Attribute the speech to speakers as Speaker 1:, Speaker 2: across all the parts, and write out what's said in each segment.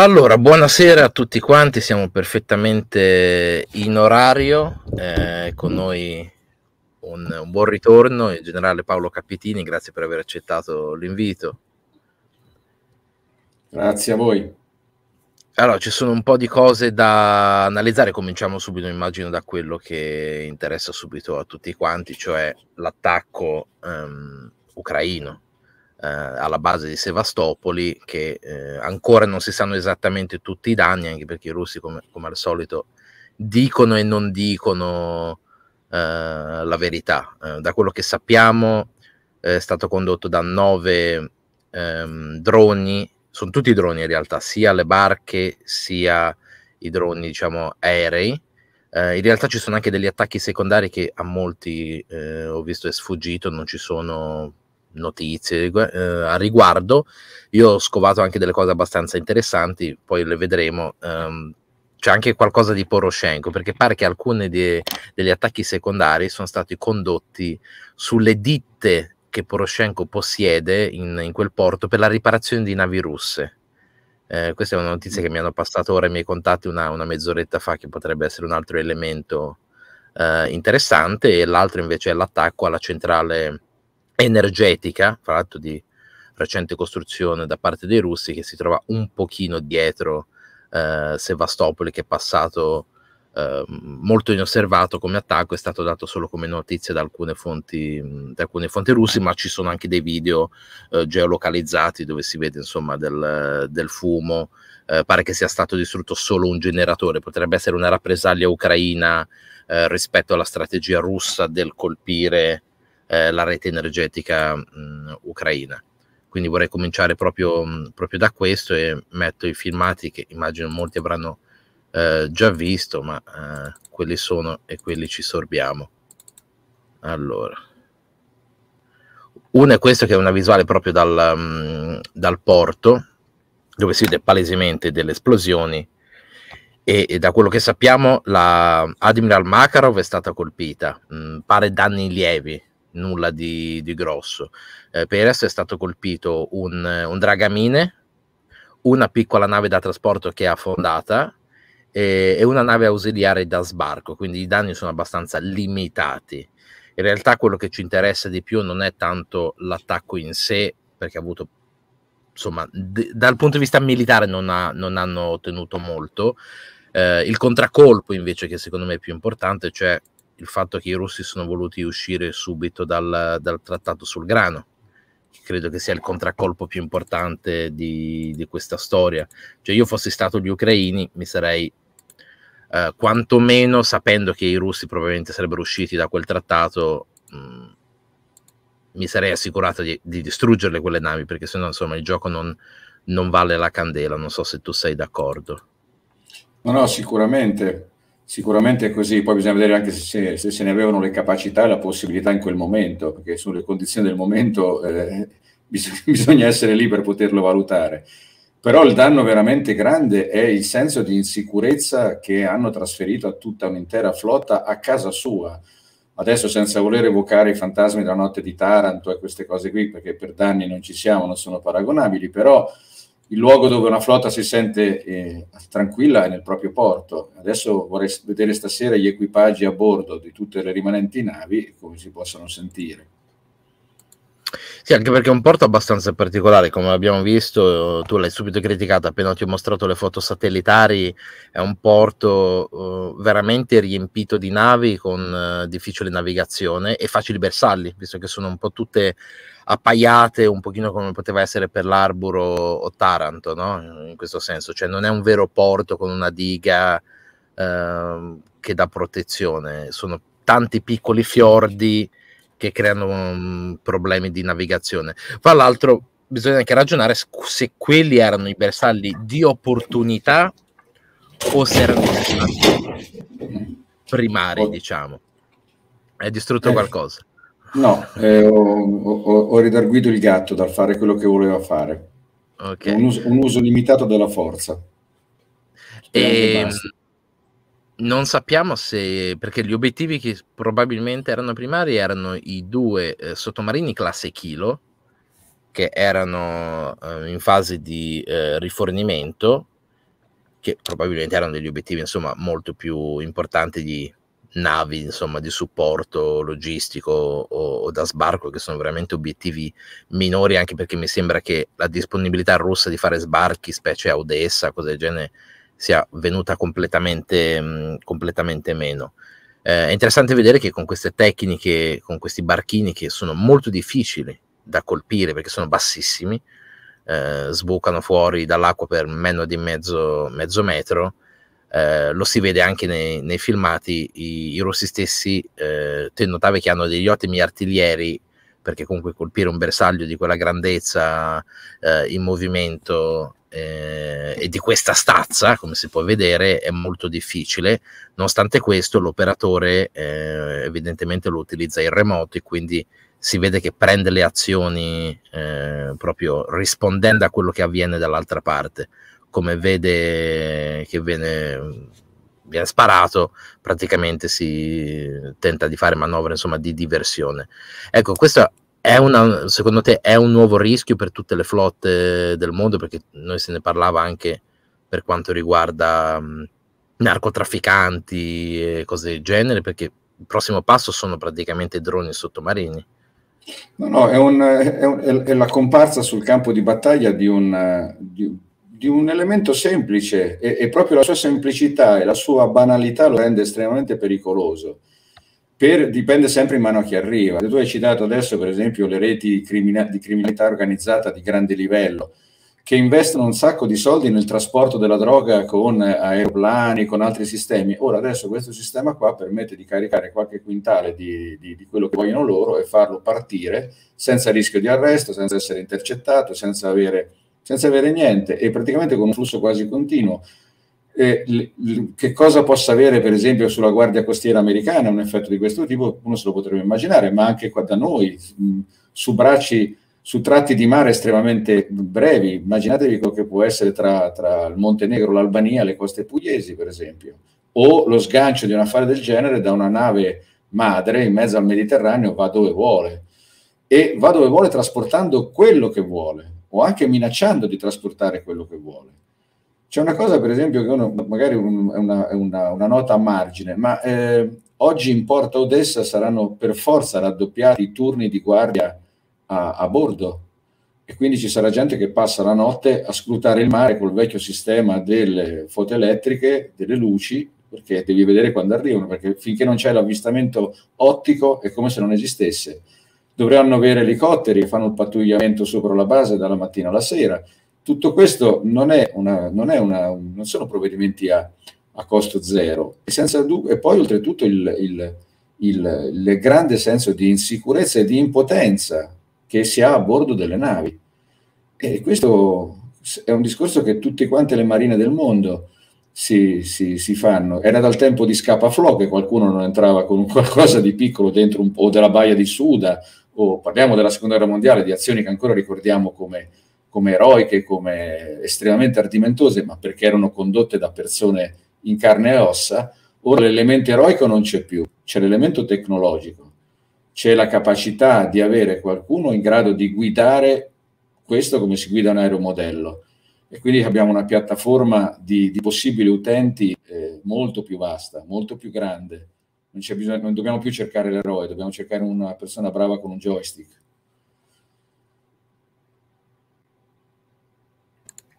Speaker 1: Allora, buonasera a tutti quanti, siamo perfettamente in orario, eh, con noi un, un, buon ritorno, il generale Paolo Capitini, grazie per aver accettato l'invito.
Speaker 2: Grazie a voi.
Speaker 1: Allora, ci sono un po' di cose da analizzare, cominciamo subito, immagino, da quello che interessa subito a tutti quanti, cioè l'attacco ehm, ucraino eh, alla base di Sevastopoli, che eh, ancora non si sanno esattamente tutti i danni, anche perché i russi, come, come al solito, dicono e non dicono eh, la verità. Eh, da quello che sappiamo, è stato condotto da nove ehm, droni, sono tutti droni in realtà, sia le barche sia i droni diciamo aerei. Eh, in realtà ci sono anche degli attacchi secondari che a molti eh, ho visto è sfuggito, non ci sono notizie eh, a riguardo. Io ho scovato anche delle cose abbastanza interessanti, poi le vedremo. Um, c'è anche qualcosa di Poroshenko, perché pare che alcuni de- degli attacchi secondari sono stati condotti sulle ditte che Poroshenko possiede in, in quel porto per la riparazione di navi russe. Eh, questa è una notizia che mi hanno passato ora i miei contatti una, una mezz'oretta fa, che potrebbe essere un altro elemento eh, interessante, e l'altro invece è l'attacco alla centrale energetica, fra l'altro di recente costruzione da parte dei russi, che si trova un pochino dietro eh, Sevastopoli, che è passato eh, molto inosservato come attacco, è stato dato solo come notizia da alcune fonti, da alcune fonti russe, ma ci sono anche dei video eh, geolocalizzati dove si vede insomma del, del fumo, eh, pare che sia stato distrutto solo un generatore, potrebbe essere una rappresaglia ucraina eh, rispetto alla strategia russa del colpire eh, la rete energetica mh, ucraina. Quindi vorrei cominciare proprio, mh, proprio, da questo e metto i filmati che immagino molti avranno eh, già visto, ma eh, quelli sono e quelli ci sorbiamo. Allora. Uno è questo che è una visuale proprio dal, mh, dal porto, dove si vede palesemente delle esplosioni e, e, da quello che sappiamo la Admiral Makarov è stata colpita, mh, pare danni lievi, nulla di, di grosso. Eh, Perez è stato colpito un, un, dragamine, una piccola nave da trasporto che è affondata e, e, una nave ausiliare da sbarco, quindi i danni sono abbastanza limitati. In realtà quello che ci interessa di più non è tanto l'attacco in sé, perché ha avuto, insomma, d- dal punto di vista militare non, ha, non hanno ottenuto molto, eh, il contraccolpo invece che secondo me è più importante, cioè il fatto che i russi sono voluti uscire subito dal, dal trattato sul grano, che credo che sia il contraccolpo più importante di, di questa storia. Cioè io fossi stato gli ucraini mi sarei eh, quantomeno sapendo che i russi probabilmente sarebbero usciti da quel trattato, mh, mm, mi sarei assicurato di, di, distruggerle quelle navi, perché sennò insomma il gioco non, non vale la candela, non so se tu sei d'accordo.
Speaker 2: No, no, sicuramente. Sicuramente è così, poi bisogna vedere anche se, se, se, ne avevano le capacità e la possibilità in quel momento, perché sulle condizioni del momento eh, bis- bisogna essere lì per poterlo valutare. Però il danno veramente grande è il senso di insicurezza che hanno trasferito a tutta un'intera flotta a casa sua. Adesso senza voler evocare i fantasmi della notte di Taranto e queste cose qui, perché per danni non ci siamo, non sono paragonabili, però il luogo dove una flotta si sente eh, tranquilla è nel proprio porto. Adesso vorrei vedere stasera gli equipaggi a bordo di tutte le rimanenti navi come si possono sentire.
Speaker 1: Sì, anche perché è un porto abbastanza particolare, come abbiamo visto, eh, tu l'hai subito criticato appena ti ho mostrato le foto satellitari, è un porto uh, veramente riempito di navi con uh, difficile navigazione e facili bersagli, visto che sono un po' tutte appaiate un pochino come poteva essere per l'Arburo o Taranto, no? in questo senso, cioè non è un vero porto con una diga eh, che dà protezione, sono tanti piccoli fiordi che creano um, problemi di navigazione. Fra l'altro bisogna anche ragionare se quelli erano i bersagli di opportunità o se erano primari, diciamo. Hai distrutto qualcosa.
Speaker 2: No, eh, ho, ho, ho, ridarguito il gatto dal fare quello che voleva fare.
Speaker 1: Okay. Un, uso,
Speaker 2: un, uso, limitato della forza. E... Ehm,
Speaker 1: non sappiamo se, perché gli obiettivi che probabilmente erano primari erano i due eh, sottomarini classe Kilo, che erano eh, in fase di eh, rifornimento, che probabilmente erano degli obiettivi insomma molto più importanti di navi insomma, di supporto logistico o, o, da sbarco che sono veramente obiettivi minori anche perché mi sembra che la disponibilità russa di fare sbarchi specie a Odessa cose del genere sia venuta completamente, mh, completamente meno eh, è interessante vedere che con queste tecniche con questi barchini che sono molto difficili da colpire perché sono bassissimi eh, sbucano fuori dall'acqua per meno di mezzo, mezzo metro eh, lo si vede anche nei, nei filmati, i, i, russi stessi, eh, te notavi che hanno degli ottimi artiglieri, perché comunque colpire un bersaglio di quella grandezza eh, in movimento eh, e di questa stazza, come si può vedere, è molto difficile. Nonostante questo, l'operatore eh, evidentemente lo utilizza in remoto e quindi si vede che prende le azioni eh, proprio rispondendo a quello che avviene dall'altra parte come vede che viene, viene sparato, praticamente si tenta di fare manovre insomma, di diversione. Ecco, questa una, secondo te è un nuovo rischio per tutte le flotte del mondo? Perché noi se ne parlava anche per quanto riguarda mh, narcotrafficanti e cose del genere, perché il prossimo passo sono praticamente droni sottomarini.
Speaker 2: No, no, è, un, è, un, è la comparsa sul campo di battaglia di un, di, di un elemento semplice e, e, proprio la sua semplicità e la sua banalità lo rende estremamente pericoloso. Per, dipende sempre in mano a chi arriva. Tu hai citato adesso, per esempio, le reti crimina- di criminalità organizzata di grande livello che investono un sacco di soldi nel trasporto della droga con aeroplani, con altri sistemi. Ora adesso questo sistema qua permette di caricare qualche quintale di, di, di quello che vogliono loro e farlo partire senza rischio di arresto, senza essere intercettato, senza avere senza avere niente e praticamente con un flusso quasi continuo. Eh, l- l- che cosa possa avere per esempio sulla guardia costiera americana un effetto di questo tipo? Uno se lo potrebbe immaginare, ma anche qua da noi, mh, mm, su bracci su tratti di mare estremamente brevi. Immaginatevi quello che può essere tra, tra, il Montenegro, l'Albania, le coste pugliesi, per esempio, o lo sgancio di un affare del genere da una nave madre in mezzo al Mediterraneo va dove vuole e va dove vuole trasportando quello che vuole o anche minacciando di trasportare quello che vuole. C'è una cosa, per esempio, che uno, magari un, è una, una, una, nota a margine, ma eh, oggi in Porta Odessa saranno per forza raddoppiati i turni di guardia a, a bordo e quindi ci sarà gente che passa la notte a scrutare il mare col vecchio sistema delle foto elettriche, delle luci, perché devi vedere quando arrivano, perché finché non c'è l'avvistamento ottico è come se non esistesse dovranno avere elicotteri che fanno il pattugliamento sopra la base dalla mattina alla sera. Tutto questo non, una, non, una, non sono provvedimenti a, a costo zero. E, e poi oltretutto il, il, il, il grande senso di insicurezza e di impotenza che si ha a bordo delle navi. E questo è un discorso che tutte quante le marine del mondo si, si, si, fanno. Era dal tempo di Scapaflò che qualcuno non entrava con qualcosa di piccolo dentro un, o della baia di Suda o oh, parliamo della seconda guerra mondiale, di azioni che ancora ricordiamo come, come eroiche, come estremamente ardimentose, ma perché erano condotte da persone in carne e ossa, ora l'elemento eroico non c'è più, c'è l'elemento tecnologico, c'è la capacità di avere qualcuno in grado di guidare questo come si guida un aeromodello. E quindi abbiamo una piattaforma di, di possibili utenti eh, molto più vasta, molto più grande non, bisogno, non dobbiamo più cercare l'eroe, dobbiamo cercare una persona brava con un
Speaker 1: joystick.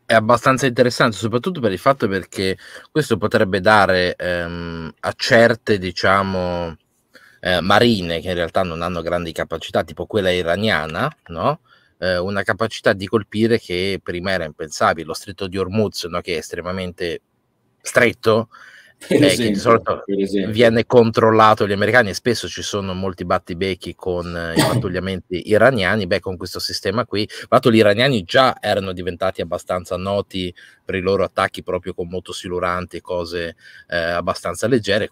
Speaker 1: È abbastanza interessante, soprattutto per il fatto perché questo potrebbe dare ehm, a certe, diciamo, eh, marine che in realtà non hanno grandi capacità, tipo quella iraniana, no? eh, una capacità di colpire che prima era impensabile. Lo stretto di Ormuz, no? che è estremamente stretto,
Speaker 2: eh, per esempio, che di solito viene
Speaker 1: controllato gli americani e spesso ci sono molti battibecchi con eh, i pattugliamenti iraniani, beh con questo sistema qui, infatti gli iraniani già erano diventati abbastanza noti per i loro attacchi proprio con motosiluranti e cose eh, abbastanza leggere,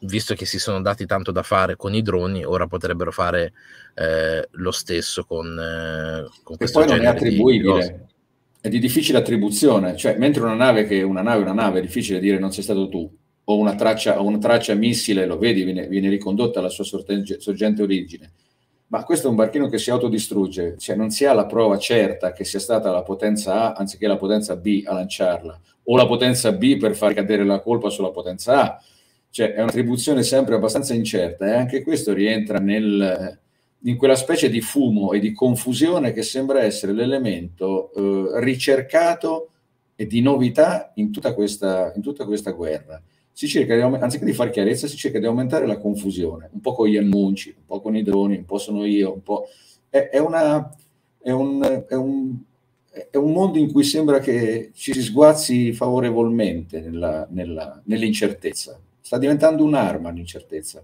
Speaker 1: visto che si sono dati tanto da fare con i droni, ora potrebbero fare eh, lo stesso con, eh, con questo genere non è attribuibile. è di difficile
Speaker 2: attribuzione, cioè mentre una nave che una nave è una nave, è difficile dire non sei stato tu, o una traccia, una traccia missile, lo vedi, viene, viene ricondotta alla sua sorgente, sorgente origine. Ma questo è un barchino che si autodistrugge, cioè non si ha la prova certa che sia stata la potenza A anziché la potenza B a lanciarla, o la potenza B per far cadere la colpa sulla potenza A. Cioè è un'attribuzione sempre abbastanza incerta e anche questo rientra nel, in quella specie di fumo e di confusione che sembra essere l'elemento eh, ricercato e di novità in tutta questa, in tutta questa guerra si cerca di, anziché di fare chiarezza, si cerca di aumentare la confusione, un po' con gli annunci, un po' con i droni, un po' sono io, un po'... È, è, una, è, un, è un, un, mondo in cui sembra che ci si sguazzi favorevolmente nella, nella, nell'incertezza. Sta diventando un'arma l'incertezza.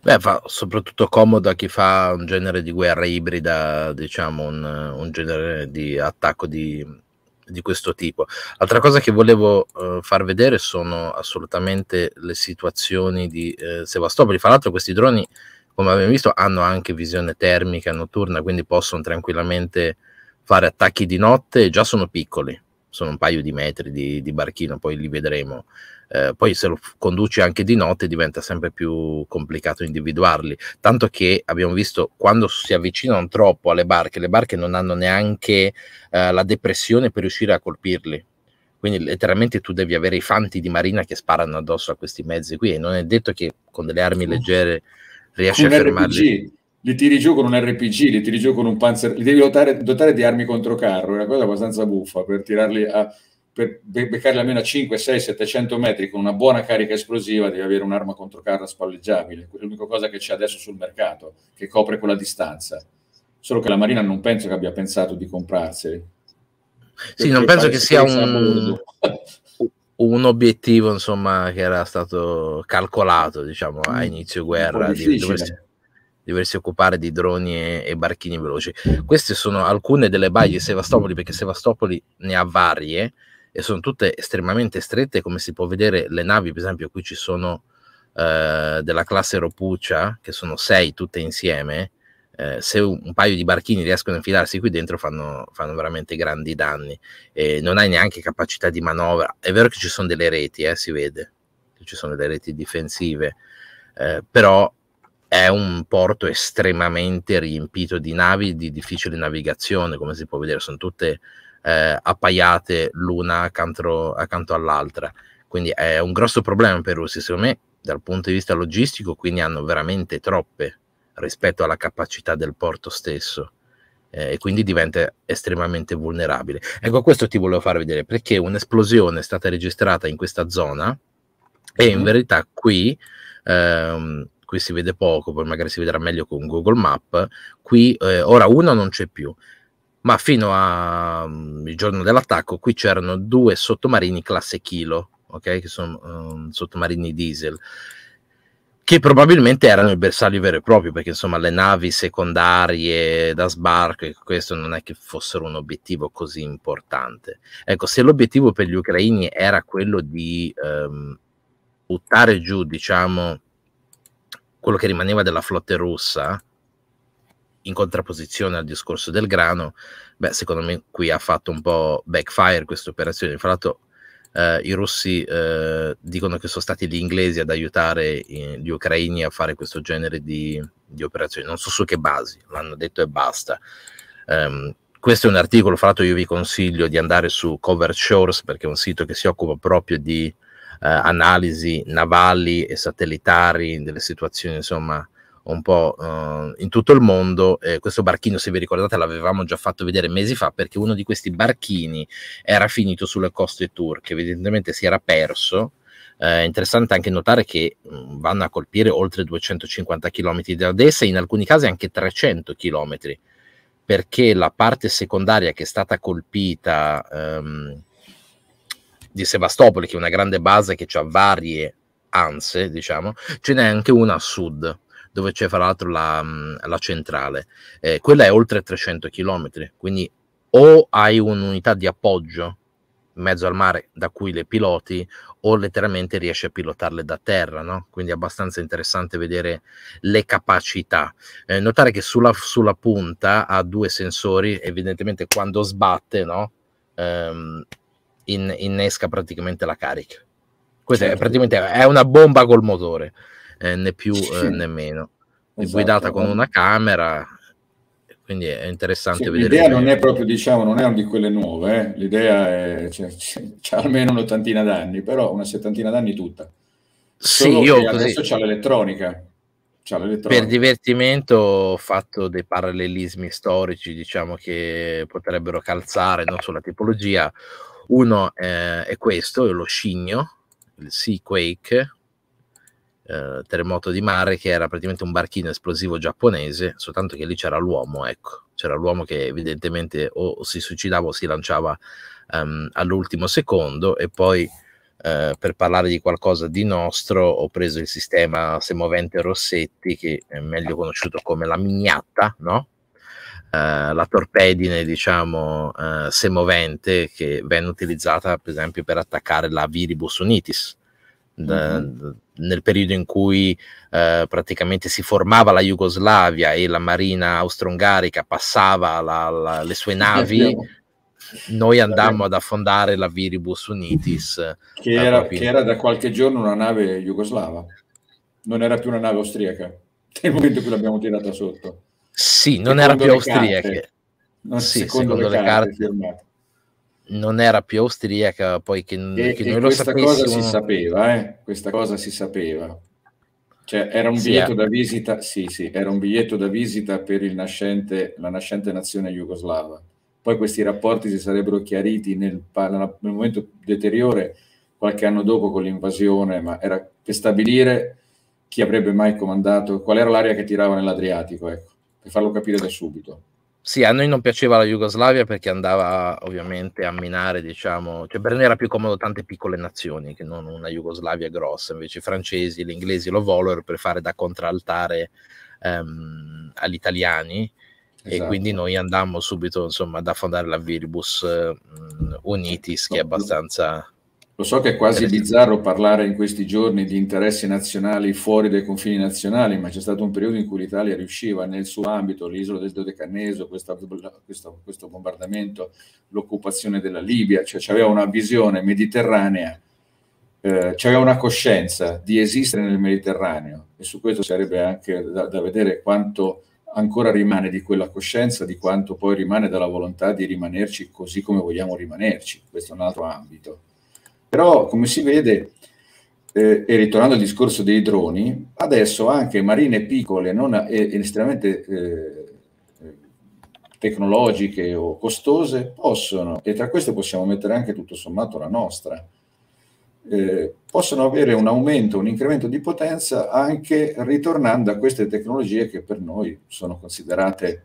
Speaker 1: Beh, fa soprattutto comodo a chi fa un genere di guerra ibrida, diciamo un, un genere di attacco di di questo tipo. Altra cosa che volevo eh, far vedere sono assolutamente le situazioni di eh, Sebastopoli. Fra l'altro questi droni, come abbiamo visto, hanno anche visione termica notturna, quindi possono tranquillamente fare attacchi di notte e già sono piccoli sono un paio di metri di, di barchino, poi li vedremo. Eh, poi se lo conduci anche di notte diventa sempre più complicato individuarli, tanto che abbiamo visto quando si avvicinano troppo alle barche, le barche non hanno neanche eh, la depressione per riuscire a colpirli. Quindi letteralmente tu devi avere i fanti di marina che sparano addosso a questi mezzi qui e non è detto che con delle armi leggere riesci a fermarli.
Speaker 2: RPG li tiri giù con un RPG, li tiri giù con un panzer, li devi dotare, dotare di armi contro carro, è una cosa abbastanza buffa per tirarli a per beccarli almeno a 5, 6, 700 metri con una buona carica esplosiva devi avere un'arma contro carro spalleggiabile, è l'unica cosa che c'è adesso sul mercato che copre quella distanza. Solo che la Marina non penso che abbia pensato di comprarseli.
Speaker 1: Sì, non penso che sia un, un obiettivo, insomma, che era stato calcolato, diciamo, a inizio guerra. Di doversi, doversi occupare di droni e, e, barchini veloci. Queste sono alcune delle baie di Sevastopoli, perché Sevastopoli ne ha varie e sono tutte estremamente strette, come si può vedere le navi, per esempio qui ci sono eh, della classe Ropuccia, che sono sei tutte insieme, eh, se un, un, paio di barchini riescono a infilarsi qui dentro fanno, fanno veramente grandi danni e non hai neanche capacità di manovra. È vero che ci sono delle reti, eh, si vede, ci sono delle reti difensive, eh, però è un porto estremamente riempito di navi di difficile navigazione, come si può vedere, sono tutte eh, appaiate l'una accanto, accanto, all'altra. Quindi è un grosso problema per russi, secondo me, dal punto di vista logistico, quindi hanno veramente troppe rispetto alla capacità del porto stesso. Eh, e quindi diventa estremamente vulnerabile. Ecco, questo ti volevo far vedere perché un'esplosione è stata registrata in questa zona e in verità qui ehm, qui si vede poco, poi magari si vedrà meglio con Google Map, qui eh, ora uno non c'è più, ma fino al mm, giorno dell'attacco qui c'erano due sottomarini classe Kilo, okay? che sono um, sottomarini diesel che probabilmente erano i bersagli veri e propri, perché insomma le navi secondarie da sbarco, questo non è che fossero un obiettivo così importante. Ecco, se l'obiettivo per gli ucraini era quello di ehm, buttare giù, diciamo, quello che rimaneva della flotta russa, in contrapposizione al discorso del grano, beh, secondo me qui ha fatto un po' backfire questa operazione. Fra l'altro, eh, i russi eh, dicono che sono stati gli inglesi ad aiutare eh, gli ucraini a fare questo genere di, di, operazioni. Non so su che basi, l'hanno detto e basta. Um, questo è un articolo, fra l'altro io vi consiglio di andare su Cover Shores perché è un sito che si occupa proprio di eh, analisi navali e satellitari delle situazioni, insomma, un po' uh, in tutto il mondo. Eh, questo barchino, se vi ricordate, l'avevamo già fatto vedere mesi fa perché uno di questi barchini era finito sulle coste turche, evidentemente si era perso. Eh, interessante anche notare che mh, mm, vanno a colpire oltre 250 km da Odessa, in alcuni casi anche 300 km, perché la parte secondaria che è stata colpita ehm, di Sebastopoli, che è una grande base che ha varie anse, diciamo, ce n'è anche una a sud, dove c'è fra l'altro la, mm, la centrale. Eh, quella è oltre 300 km, quindi o hai un'unità di appoggio in mezzo al mare da cui le piloti o letteralmente riesci a pilotarle da terra, no? quindi è abbastanza interessante vedere le capacità. Eh, notare che sulla, sulla, punta ha due sensori, evidentemente quando sbatte no? ehm, in, innesca praticamente la carica. Questa certo. è praticamente è una bomba col motore, eh, né più sì. Eh, né meno. Esatto, guidata con una camera, quindi è interessante sì, vedere. L'idea non è
Speaker 2: proprio, diciamo, non è una di quelle nuove, eh. l'idea è, c'è, cioè, c'è cioè, almeno un'ottantina d'anni, però una settantina d'anni
Speaker 1: tutta. Solo sì, io adesso c'è
Speaker 2: l'elettronica. c'è l'elettronica. Per
Speaker 1: divertimento ho fatto dei parallelismi storici, diciamo, che potrebbero calzare non sulla tipologia. Uno eh, è questo, è lo scigno, il Seaquake, eh, terremoto di mare, che era praticamente un barchino esplosivo giapponese, soltanto che lì c'era l'uomo, ecco. C'era l'uomo che evidentemente o si suicidava o si lanciava um, all'ultimo secondo e poi... Uh, per parlare di qualcosa di nostro ho preso il sistema semovente Rossetti, che è meglio conosciuto come la mignatta, no? Eh, la torpedine, diciamo, uh, semovente che venne utilizzata per esempio per attaccare la Viribus unitis. Da, mm-hmm. Nel periodo in cui uh, praticamente si formava la Jugoslavia e la marina austro-ungarica passava la, la, le sue navi, noi andammo ad affondare la Viribus Unitis, che era, che era da
Speaker 2: qualche giorno una nave jugoslava, non era più una nave austriaca nel momento in cui l'abbiamo tirata
Speaker 1: sotto. Sì, non era più austriaca. sì, secondo, secondo, le, carte. carte non era più austriaca, poi che, e, che e lo sapessimo. Questa cosa si sapeva,
Speaker 2: eh? Questa cosa si sapeva. Cioè, era un biglietto sì, eh. da visita, sì, sì, era un biglietto da visita per nascente, la nascente nazione jugoslava. Poi questi rapporti si sarebbero chiariti nel, nel momento deteriore qualche anno dopo con l'invasione, ma era per stabilire chi avrebbe mai comandato, qual era l'area che tirava nell'Adriatico, ecco per farlo capire da subito.
Speaker 1: Sì, a noi non piaceva la Jugoslavia perché andava ovviamente a minare, diciamo, cioè per noi era più comodo tante piccole nazioni che non una Jugoslavia grossa, invece i francesi, gli inglesi lo volero per fare da contraltare um, agli italiani esatto. e quindi noi andammo subito insomma ad affondare la Viribus um, eh, Unitis che è abbastanza lo so che è quasi bizzarro parlare in
Speaker 2: questi giorni di interessi nazionali fuori dai confini nazionali, ma c'è stato un periodo in cui l'Italia riusciva nel suo ambito, l'isola del Dodecanneso, questa, questo, questo, bombardamento, l'occupazione della Libia, cioè c'aveva una visione mediterranea, eh, c'aveva una coscienza di esistere nel Mediterraneo e su questo sarebbe anche da, da vedere quanto ancora rimane di quella coscienza, di quanto poi rimane dalla volontà di rimanerci così come vogliamo rimanerci, questo è un altro ambito. Però, come si vede, eh, e ritornando al discorso dei droni, adesso anche marine piccole non, e, eh, estremamente eh, tecnologiche o costose possono, e tra queste possiamo mettere anche tutto sommato la nostra, eh, possono avere un aumento, un incremento di potenza anche ritornando a queste tecnologie che per noi sono considerate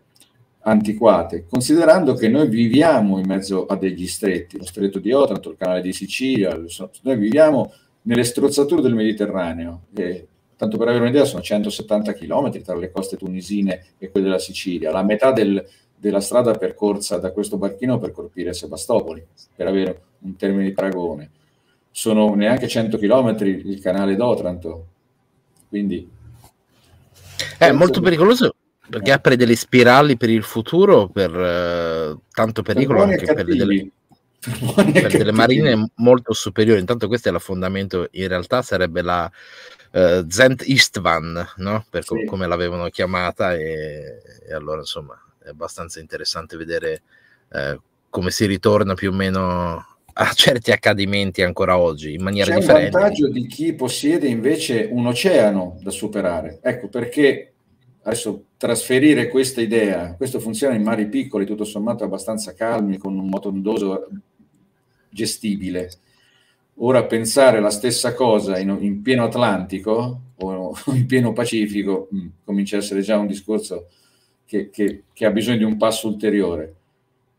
Speaker 2: antiquate, considerando che noi viviamo in mezzo a degli stretti, lo stretto di Otranto, il canale di Sicilia, noi viviamo nelle strozzature del Mediterraneo, che, tanto per avere un'idea sono 170 km tra le coste tunisine e quelle della Sicilia, la metà del, della strada percorsa da questo barchino per colpire Sebastopoli, per avere un termine di paragone. Sono neanche 100 km il canale d'Otranto, quindi...
Speaker 1: È eh, molto pericoloso perché apre delle spirali per il futuro, per eh, tanto pericolo per anche per delle, per delle marine molto superiori. Intanto questo è l'affondamento, in realtà sarebbe la eh, Zent Istvan, no? per sì. come l'avevano chiamata e, e, allora insomma è abbastanza interessante vedere eh, come si ritorna più o meno a certi accadimenti ancora oggi in maniera C'è differente. C'è il vantaggio di
Speaker 2: chi possiede invece un oceano da superare. Ecco perché Adesso trasferire questa idea, questo funziona in mari piccoli, tutto sommato abbastanza calmi, con un motondoso gestibile. Ora pensare la stessa cosa in, in pieno Atlantico o in pieno Pacifico mh, mm, comincia a essere già un discorso che, che, che ha bisogno di un passo ulteriore.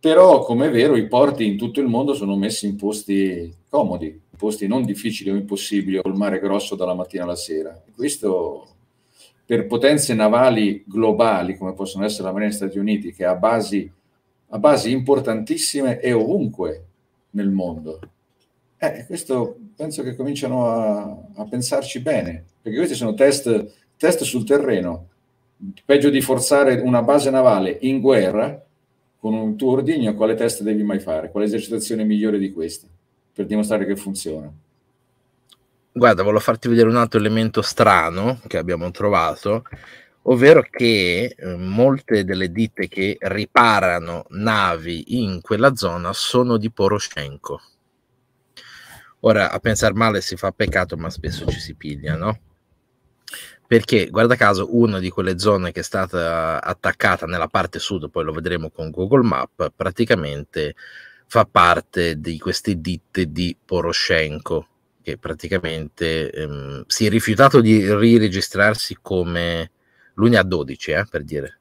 Speaker 2: Però, come è vero, i porti in tutto il mondo sono messi in posti comodi, posti non difficili o impossibili, col mare grosso dalla mattina alla sera. Questo per potenze navali globali come possono essere la Marina degli Stati Uniti, che ha basi, ha basi importantissime e ovunque nel mondo. Eh, questo penso che cominciano a, a, pensarci bene, perché questi sono test, test sul terreno. Peggio di forzare una base navale in guerra con un tuo ordigno, quale test devi mai fare? Quale esercitazione migliore di questa per dimostrare che funziona?
Speaker 1: guarda, volevo farti vedere un altro elemento strano che abbiamo trovato, ovvero che eh, molte delle ditte che riparano navi in quella zona sono di Poroshenko. Ora, a pensare male si fa peccato, ma spesso ci si piglia, no? Perché, guarda caso, una di quelle zone che è stata attaccata nella parte sud, poi lo vedremo con Google Map, praticamente fa parte di queste ditte di Poroshenko che praticamente ehm, si è rifiutato di riregistrarsi come lui ne ha 12, eh, per dire,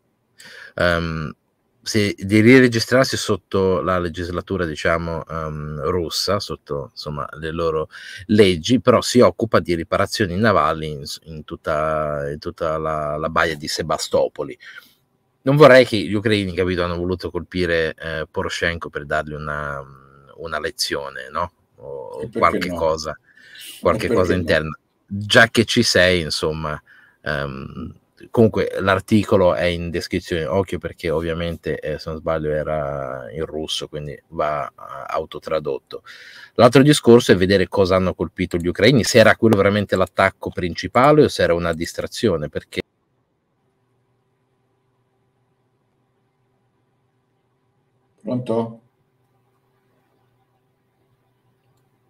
Speaker 1: um, ehm, si, di riregistrarsi sotto la legislatura, diciamo, um, ehm, russa, sotto insomma, le loro leggi, però si occupa di riparazioni navali in, in tutta, in tutta la, la baia di Sebastopoli non vorrei che gli ucraini, capito, hanno voluto colpire eh, Poroshenko per dargli una, una lezione, no? O qualche no? cosa qualche cosa interna. Già che ci sei, insomma, um, comunque l'articolo è in descrizione, occhio perché ovviamente eh, se non sbaglio era in russo, quindi va ah, autotradotto. L'altro discorso è vedere cosa hanno colpito gli ucraini, se era quello veramente l'attacco principale o se era una distrazione, perché Pronto?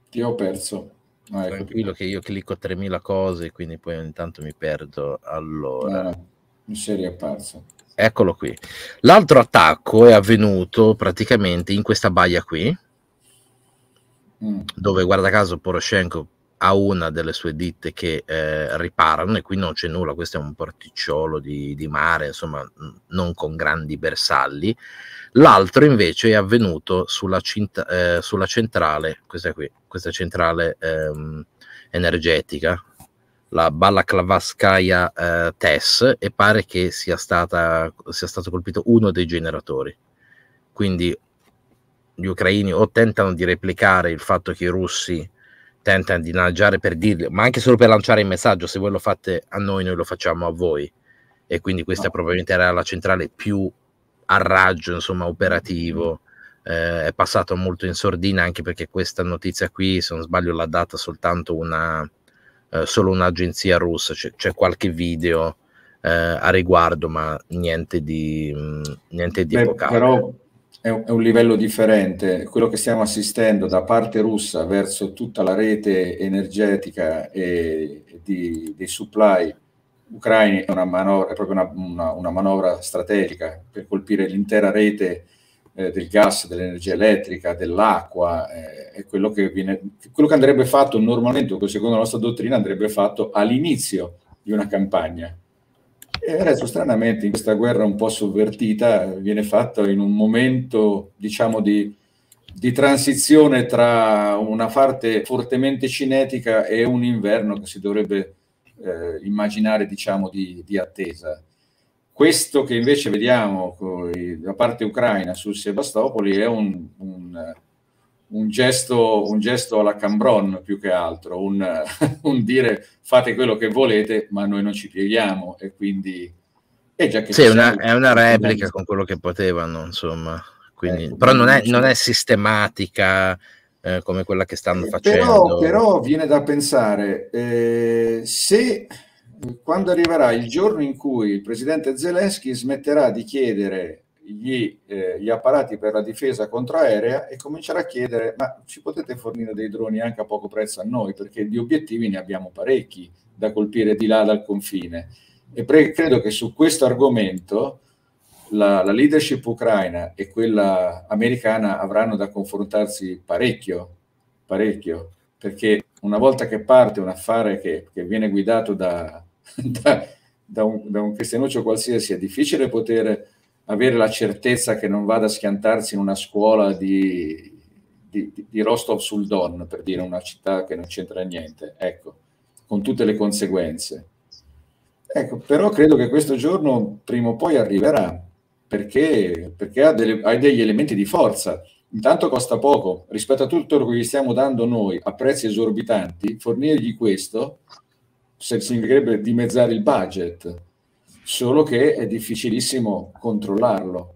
Speaker 1: Ti ho perso. No, ah, ecco Tranquillo che io clicco 3000 cose, e quindi poi ogni tanto mi perdo. Allora, ah, mi sei riapparso. Eccolo qui. L'altro attacco è avvenuto praticamente in questa baia qui, mm. dove guarda caso Poroshenko a una delle sue ditte che eh, riparano e qui non c'è nulla, questo è un porticciolo di, di mare, insomma non con grandi bersagli. L'altro invece è avvenuto sulla, cinta, eh, sulla centrale, questa qui, questa centrale ehm, energetica, la Balaklavskaya eh, TES e pare che sia, stata, sia stato colpito uno dei generatori. Quindi gli ucraini o tentano di replicare il fatto che i russi tenta di lanciare per dirlo, ma anche solo per lanciare il messaggio, se voi lo fate a noi, noi lo facciamo a voi. E quindi questa ah. probabilmente era la centrale più a raggio, insomma, operativo. Mm. Eh, è passato molto in sordina anche perché questa notizia qui, se non sbaglio, l'ha data soltanto una, eh, solo un'agenzia russa, c'è, c'è qualche video eh, a riguardo, ma niente di, mh, mm, niente di Beh, epocale. Però
Speaker 2: è un livello differente. Quello che stiamo assistendo da parte russa verso tutta la rete energetica e di, dei supply ucraini è, una manovra, è proprio una, una, una, manovra strategica per colpire l'intera rete eh, del gas, dell'energia elettrica, dell'acqua. Eh, è quello che, viene, quello che andrebbe fatto normalmente, secondo la nostra dottrina, andrebbe fatto all'inizio di una campagna e adesso stranamente in questa guerra un po' sovvertita viene fatta in un momento diciamo di, di transizione tra una parte fortemente cinetica e un inverno che si dovrebbe eh, immaginare diciamo di, di, attesa. Questo che invece vediamo da parte ucraina su Sebastopoli è un, un un gesto, un gesto, alla Cambron più che altro, un, un, dire fate quello che volete, ma noi non ci pieghiamo. E quindi è già che sì, una, è una replica con
Speaker 1: quello che potevano, insomma. Quindi, ecco, però non è, non è sistematica eh, come quella che stanno eh, facendo. Però, però
Speaker 2: viene da pensare eh, se quando arriverà il giorno in cui il presidente Zelensky smetterà di chiedere gli, eh, gli, apparati per la difesa contraerea e cominciare a chiedere ma ci potete fornire dei droni anche a poco prezzo a noi perché di obiettivi ne abbiamo parecchi da colpire di là dal confine e pre- credo che su questo argomento la, la, leadership ucraina e quella americana avranno da confrontarsi parecchio parecchio perché una volta che parte un affare che, che viene guidato da, da, da, un, da un cristianuccio qualsiasi è difficile poter avere la certezza che non vada a schiantarsi in una scuola di, di, di Rostov sul Don, per dire una città che non c'entra niente, ecco, con tutte le conseguenze. Ecco, però credo che questo giorno prima o poi arriverà, perché, perché ha, delle, ha degli elementi di forza. Intanto costa poco, rispetto a tutto quello che gli stiamo dando noi a prezzi esorbitanti, fornirgli questo significherebbe dimezzare il budget solo che è difficilissimo controllarlo.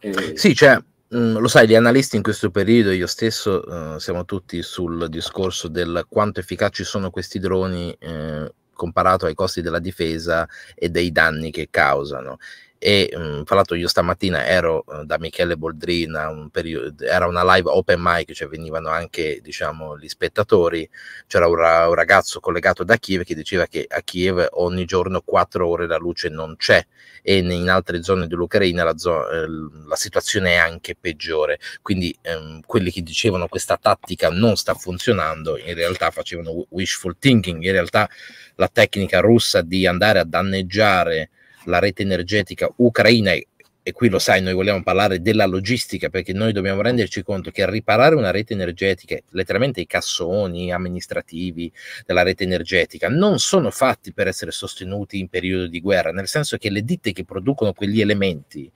Speaker 1: E... Sì, cioè, mh, mm, lo sai, gli analisti in questo periodo, io stesso, eh, siamo tutti sul discorso del quanto efficaci sono questi droni eh, comparato ai costi della difesa e dei danni che causano e mh, mhmm, fra l'altro io stamattina ero uhm, da Michele Boldrina, un periodo, era una live open mic, cioè venivano anche diciamo, gli spettatori, c'era un, ra un, ragazzo collegato da Kiev che diceva che a Kiev ogni giorno 4 ore la luce non c'è e in altre zone dell'Ucraina la, zo ehm, la, situazione è anche peggiore, quindi ehm, quelli che dicevano questa tattica non sta funzionando in realtà facevano wishful thinking, in realtà la tecnica russa di andare a danneggiare la rete energetica ucraina e qui lo sai, noi vogliamo parlare della logistica perché noi dobbiamo renderci conto che riparare una rete energetica, letteralmente i cassoni amministrativi della rete energetica, non sono fatti per essere sostenuti in periodo di guerra, nel senso che le ditte che producono quegli elementi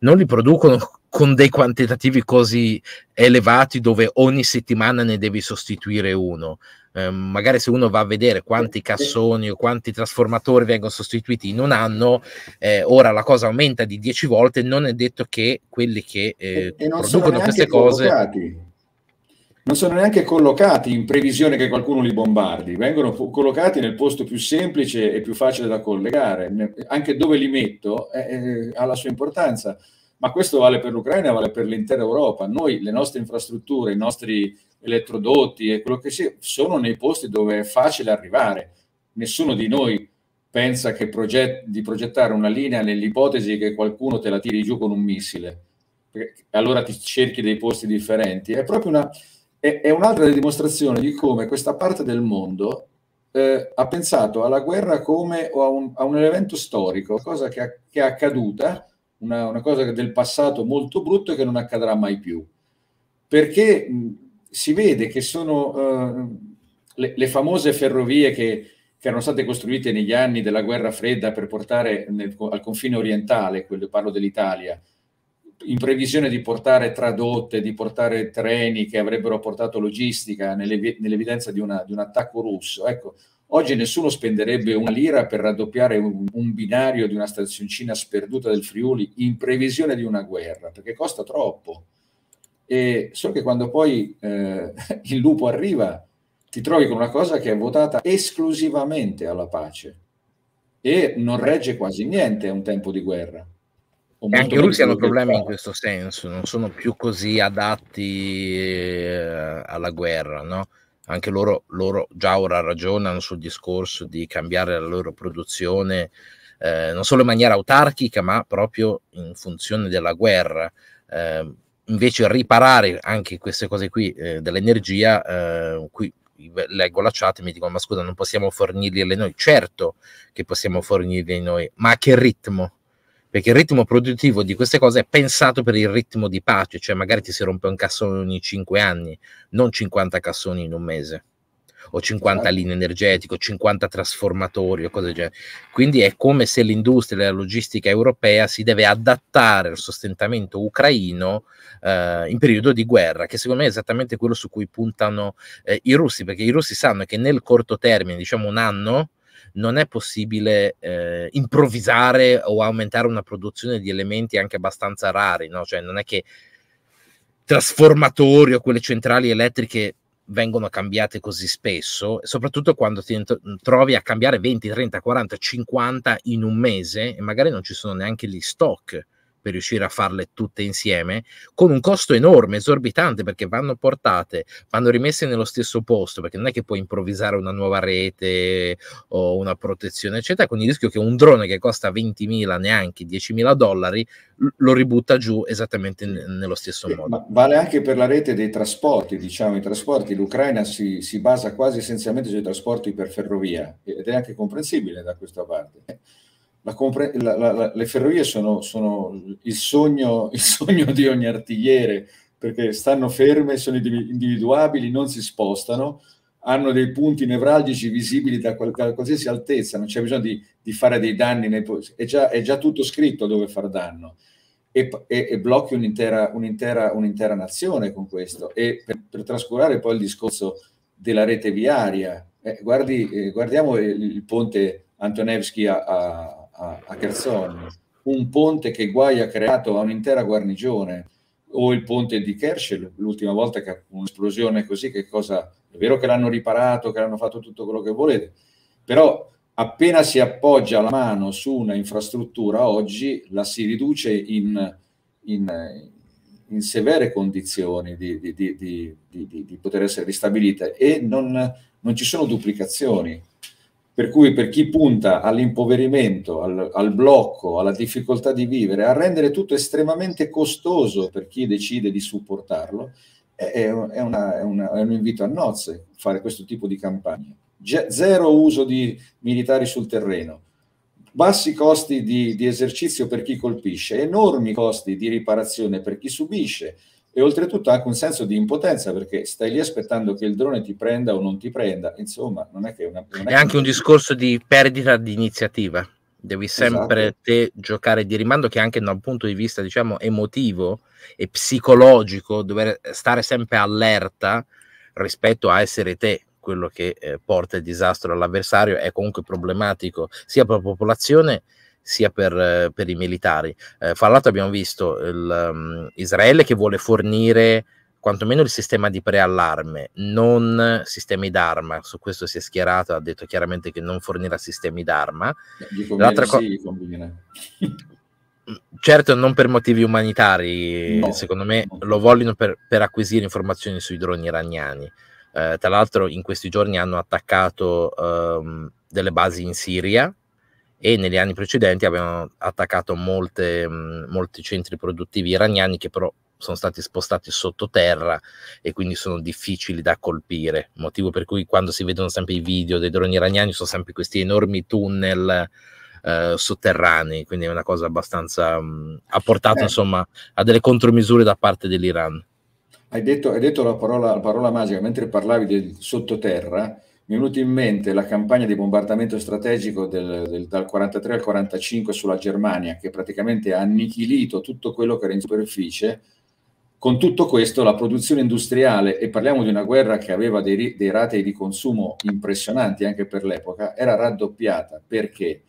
Speaker 1: non li producono con dei quantitativi così elevati dove ogni settimana ne devi sostituire uno Ehm, magari se uno va a vedere quanti cassoni o quanti trasformatori vengono sostituiti in un anno, eh, ora la cosa aumenta di 10 volte, non è detto che quelli che eh, e, e producono queste cose...
Speaker 2: Collocati. Non sono neanche collocati in previsione che qualcuno li bombardi, vengono collocati nel posto più semplice e più facile da collegare, anche dove li metto eh, eh, ha la sua importanza ma questo vale per l'Ucraina, vale per l'intera Europa. Noi, le nostre infrastrutture, i nostri elettrodotti e quello che sia, sono nei posti dove è facile arrivare. Nessuno di noi pensa proget- di progettare una linea nell'ipotesi che qualcuno te la tiri giù con un missile, perché allora ti cerchi dei posti differenti. È proprio una, è, è un'altra dimostrazione di come questa parte del mondo eh, ha pensato alla guerra come o a, un, a un evento storico, cosa che, che è accaduta, una, una cosa del passato molto brutto e che non accadrà mai più. Perché mh, si vede che sono eh, le, le, famose ferrovie che, che, erano state costruite negli anni della guerra fredda per portare nel, al confine orientale, quello, parlo dell'Italia, in previsione di portare tradotte, di portare treni che avrebbero portato logistica nelle, nell'evidenza di, una, di, un attacco russo. Ecco, oggi nessuno spenderebbe una lira per raddoppiare un, un, binario di una stazioncina sperduta del Friuli in previsione di una guerra, perché costa troppo e so che quando poi eh, il lupo arriva ti trovi con una cosa che è votata esclusivamente alla pace e non regge quasi niente a un tempo di guerra. E anche i russi hanno problemi in
Speaker 1: questo senso, non sono più così adatti eh, alla guerra, no? Anche loro, loro già ora ragionano sul discorso di cambiare la loro produzione eh, non solo in maniera autarchica, ma proprio in funzione della guerra. Eh, invece riparare anche queste cose qui eh, dell'energia, eh, qui leggo la chat e mi dicono ma scusa non possiamo fornirgliele noi, certo che possiamo fornirle noi, ma a che ritmo? Perché il ritmo produttivo di queste cose è pensato per il ritmo di pace, cioè magari ti si rompe un cassone ogni 5 anni, non 50 cassoni in un mese o 50 certo. linee energetiche, 50 trasformatori o cose del genere. Quindi è come se l'industria della logistica europea si deve adattare al sostentamento ucraino eh, in periodo di guerra, che secondo me è esattamente quello su cui puntano eh, i russi, perché i russi sanno che nel corto termine, diciamo un anno, non è possibile eh, improvvisare o aumentare una produzione di elementi anche abbastanza rari, no? cioè non è che trasformatori o quelle centrali elettriche vengono cambiate così spesso, soprattutto quando ti trovi a cambiare 20, 30, 40, 50 in un mese e magari non ci sono neanche gli stock per riuscire a farle tutte insieme, con un costo enorme, esorbitante, perché vanno portate, vanno rimesse nello stesso posto, perché non è che puoi improvvisare una nuova rete o una protezione, eccetera, con il rischio che un drone che costa 20.000, neanche 10.000 dollari, lo ributta giù esattamente nello stesso modo. Ma vale
Speaker 2: anche per la rete dei trasporti, diciamo, i trasporti, l'Ucraina si, si basa quasi essenzialmente sui trasporti per ferrovia, ed è anche comprensibile da questa parte la compre- la, le ferrovie sono, sono il, sogno, il, sogno, di ogni artigliere, perché stanno ferme, sono individuabili, non si spostano, hanno dei punti nevralgici visibili da, qual- da qualsiasi altezza, non c'è bisogno di, di fare dei danni, nei, è, già, è, già, tutto scritto dove far danno. E, e, e blocchi un'intera, un'intera, un'intera, nazione con questo. E per, per trascurare poi il discorso della rete viaria, eh, guardi, eh, guardiamo il, il ponte Antonevski a, a a, a Chersonio, un ponte che guai ha creato a un'intera guarnigione, o il ponte di Kershel, l'ultima volta che un'esplosione così, che cosa... È vero che l'hanno riparato, che l'hanno fatto tutto quello che volete, però appena si appoggia la mano su una infrastruttura oggi la si riduce in, in, in severe condizioni di, di, di, di, poter essere ristabilita e non, non ci sono duplicazioni. Per cui per chi punta all'impoverimento, al, al, blocco, alla difficoltà di vivere, a rendere tutto estremamente costoso per chi decide di supportarlo, è, è, una, è, una, è un invito a nozze fare questo tipo di campagna. zero uso di militari sul terreno, bassi costi di, di esercizio per chi colpisce, enormi costi di riparazione per chi subisce, e oltretutto anche un senso di impotenza perché stai lì aspettando che il drone ti prenda o non ti prenda, insomma non è che una...
Speaker 1: Non è, è anche un discorso di perdita di iniziativa, devi sempre esatto. te giocare di rimando che anche da un punto di vista diciamo emotivo e psicologico dover stare sempre allerta rispetto a essere te quello che eh, porta il disastro all'avversario è comunque problematico sia per la popolazione sia per, eh, per i militari. Eh, fra l'altro abbiamo visto il, um, Israele che vuole fornire quantomeno il sistema di preallarme, non sistemi d'arma, su questo si è schierato, ha detto chiaramente che non fornirà sistemi d'arma. L'altra cosa... Sì, certo non per motivi umanitari, no, secondo me no. lo vogliono per, per, acquisire informazioni sui droni iraniani. Eh, tra l'altro in questi giorni hanno attaccato ehm, delle basi in Siria, e negli anni precedenti avevano attaccato molte, mh, molti centri produttivi iraniani che però sono stati spostati sottoterra e quindi sono difficili da colpire, motivo per cui quando si vedono sempre i video dei droni iraniani sono sempre questi enormi tunnel eh, sotterranei, quindi è una cosa abbastanza mh, ha portato eh. insomma a delle contromisure da parte dell'Iran.
Speaker 2: Hai detto, hai detto la, parola, la parola magica, mentre parlavi del sottoterra, mi è venuta in mente la campagna di bombardamento strategico del, del, dal 43 al 45 sulla Germania, che praticamente ha annichilito tutto quello che era in superficie. Con tutto questo la produzione industriale, e parliamo di una guerra che aveva dei, dei ratei di consumo impressionanti anche per l'epoca, era raddoppiata. Perché?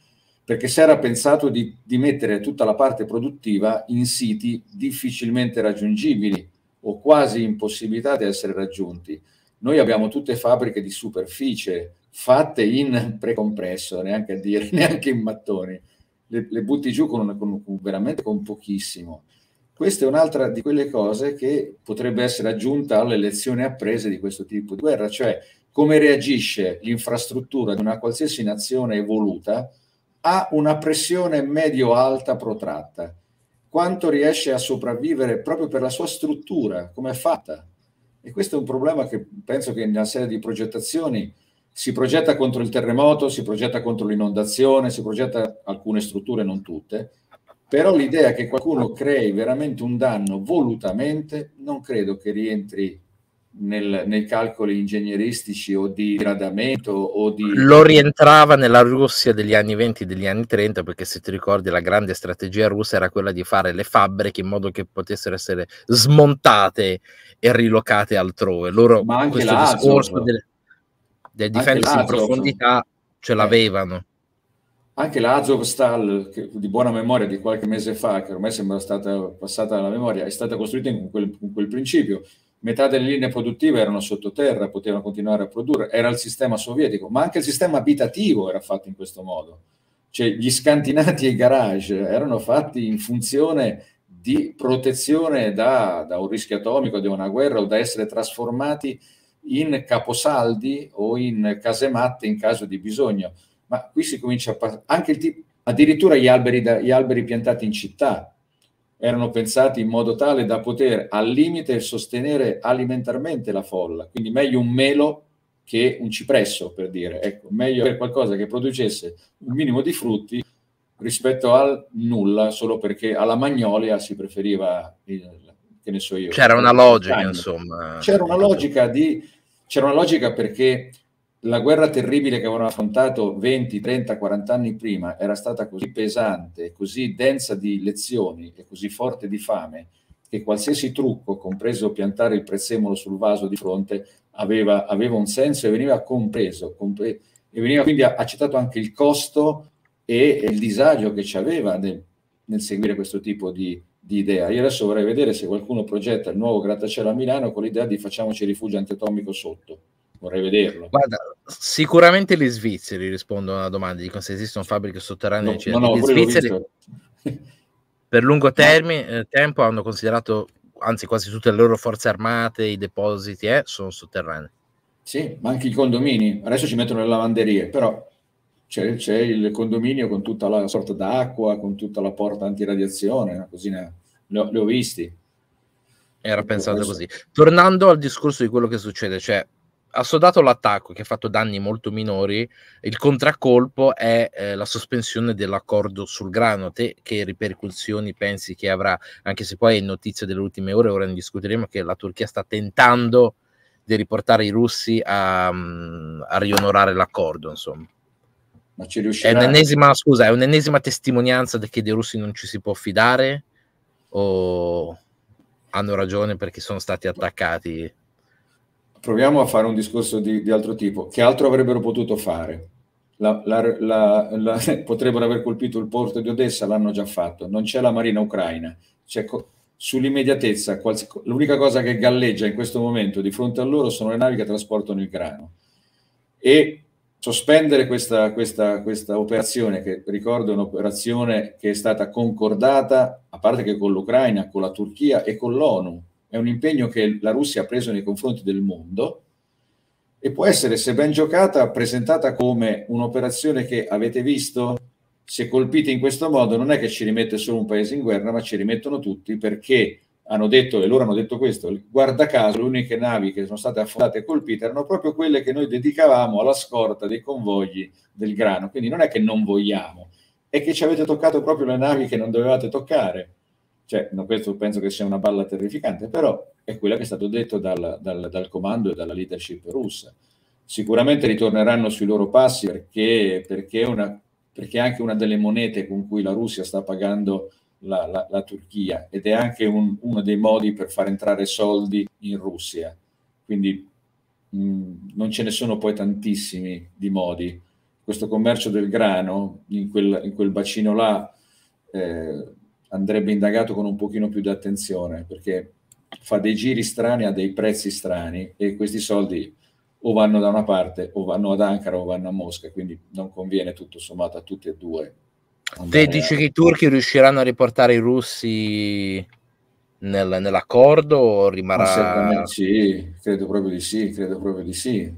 Speaker 2: Perché si era pensato di, di mettere tutta la parte produttiva in siti difficilmente raggiungibili o quasi impossibilitati ad essere raggiunti noi abbiamo tutte fabbriche di superficie fatte in precompresso, neanche a dire, neanche in mattoni. Le, le butti giù con, con, con, veramente con pochissimo. Questa è un'altra di quelle cose che potrebbe essere aggiunta alle lezioni apprese di questo tipo di guerra, cioè come reagisce l'infrastruttura di una qualsiasi nazione evoluta a una pressione medio-alta protratta, quanto riesce a sopravvivere proprio per la sua struttura, come è fatta. E questo è un problema che penso che nella serie di progettazioni si progetta contro il terremoto, si progetta contro l'inondazione, si progetta alcune strutture, non tutte, però l'idea che qualcuno crei veramente un danno volutamente non credo che rientri nel, nei calcoli ingegneristici o di gradamento o di... Lo rientrava
Speaker 1: nella Russia degli anni 20 e degli anni 30 perché se ti ricordi la grande strategia russa era quella di fare le fabbriche in modo che potessero essere smontate e rilocate altrove. Loro Ma anche questo discorso del, del difendersi in profondità ce eh. l'avevano.
Speaker 2: Anche l'Azov Stal, di buona memoria di qualche mese fa, che ormai sembra stata passata alla memoria, è stata costruita con quel, quel principio metà delle linee produttive erano sottoterra, potevano continuare a produrre, era il sistema sovietico, ma anche il sistema abitativo era fatto in questo modo. Cioè gli scantinati e i garage erano fatti in funzione di protezione da, da un rischio atomico, da una guerra o da essere trasformati in caposaldi o in case matte in caso di bisogno. Ma qui si comincia a... Anche il tipo, addirittura gli alberi, da, gli alberi piantati in città erano pensati in modo tale da poter al limite sostenere alimentarmente la folla, quindi meglio un melo che un cipresso, per dire, ecco, meglio avere qualcosa che producesse un minimo di frutti rispetto al nulla, solo perché alla magnolia si preferiva, il, che ne so io. C'era una logica, insomma. C'era una logica, di, c'era una logica perché la guerra terribile che avevano affrontato 20, 30, 40 anni prima era stata così pesante, così densa di lezioni e così forte di fame che qualsiasi trucco, compreso piantare il prezzemolo sul vaso di fronte, aveva, aveva un senso e veniva compreso compre e veniva quindi accettato anche il costo e, e il disagio che ci aveva nel, nel seguire questo tipo di, di idea. Io adesso vorrei vedere se qualcuno progetta il nuovo grattacielo a Milano con l'idea di facciamoci rifugio antiatomico sotto vorrei vederlo. Guarda,
Speaker 1: sicuramente gli svizzeri rispondono alla domanda, dicono se esistono fabbriche sotterranee. No, no, no, gli svizzeri per lungo termine, eh, tempo hanno considerato, anzi quasi tutte le loro forze armate, i depositi, eh, sono sotterranei.
Speaker 2: Sì, ma anche i condomini. Adesso ci mettono le lavanderie, però c'è, c'è, il condominio con tutta la sorta d'acqua, con tutta la porta
Speaker 1: antiradiazione, così ne, le, ho, le ho visti. Era pensato così. Tornando al discorso di quello che succede, cioè ha assodato l'attacco che ha fatto danni molto minori, il contraccolpo è eh, la sospensione dell'accordo sul grano. Te che ripercussioni pensi che avrà? Anche se poi è notizia delle ultime ore, ora ne discuteremo, che la Turchia sta tentando di riportare i russi a, mm, a rionorare l'accordo, insomma. Ma ci riuscirà? È un'ennesima, scusa, è un'ennesima testimonianza che dei russi non ci si può fidare o hanno ragione perché sono stati attaccati?
Speaker 2: proviamo a fare un discorso di, di altro tipo. Che altro avrebbero potuto fare? La, la, la, potrebbero aver colpito il porto di Odessa, l'hanno già fatto. Non c'è la marina ucraina. Co- sull'immediatezza, quals- l'unica cosa che galleggia in questo momento di fronte a loro sono le navi che trasportano il grano. E sospendere questa, questa, questa operazione, che ricordo è un'operazione che è stata concordata, a parte che con l'Ucraina, con la Turchia e con l'ONU, è un impegno che la Russia ha preso nei confronti del mondo e può essere, se ben giocata, presentata come un'operazione che avete visto, se colpite in questo modo non è che ci rimette solo un paese in guerra, ma ci rimettono tutti perché hanno detto, e loro hanno detto questo, guarda caso le uniche navi che sono state affondate e colpite erano proprio quelle che noi dedicavamo alla scorta dei convogli del grano. Quindi non è che non vogliamo, è che ci avete toccato proprio le navi che non dovevate toccare cioè, no, questo penso che sia una balla terrificante, però è quello che è stato detto dal, dal, dal comando e dalla leadership russa. Sicuramente ritorneranno sui loro passi perché, perché, una, perché è anche una delle monete con cui la Russia sta pagando la, la, la Turchia ed è anche un, uno dei modi per far entrare soldi in Russia. Quindi mh, mm, non ce ne sono poi tantissimi di modi. Questo commercio del grano in quel, in quel bacino là... Eh, andrebbe indagato con un pochino più di attenzione perché fa dei giri strani a dei prezzi strani e questi soldi o vanno da una parte o vanno ad Ankara o vanno a Mosca, quindi non conviene tutto sommato a tutti e due.
Speaker 1: Te dici a... che i turchi riusciranno a riportare i russi nel, nell'accordo o rimarrà...
Speaker 2: Sì, credo proprio di sì, credo proprio di sì.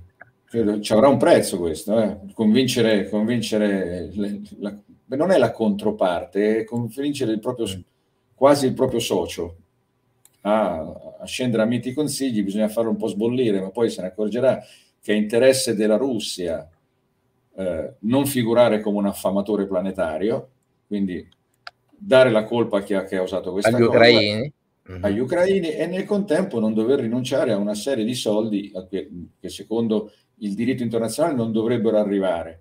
Speaker 2: ci avrà un prezzo questo, eh? convincere, convincere le, la, Beh, non è la controparte, è convincere il proprio, quasi il proprio socio a, a scendere a miti consigli, bisogna farlo un po' sbollire, ma poi se ne accorgerà che è interesse della Russia eh, non figurare come un affamatore planetario, quindi dare la colpa a chi ha, ha usato questa agli cosa, ucraini. agli mhm. ucraini e nel contempo non dover rinunciare a una serie di soldi che secondo il diritto internazionale non dovrebbero arrivare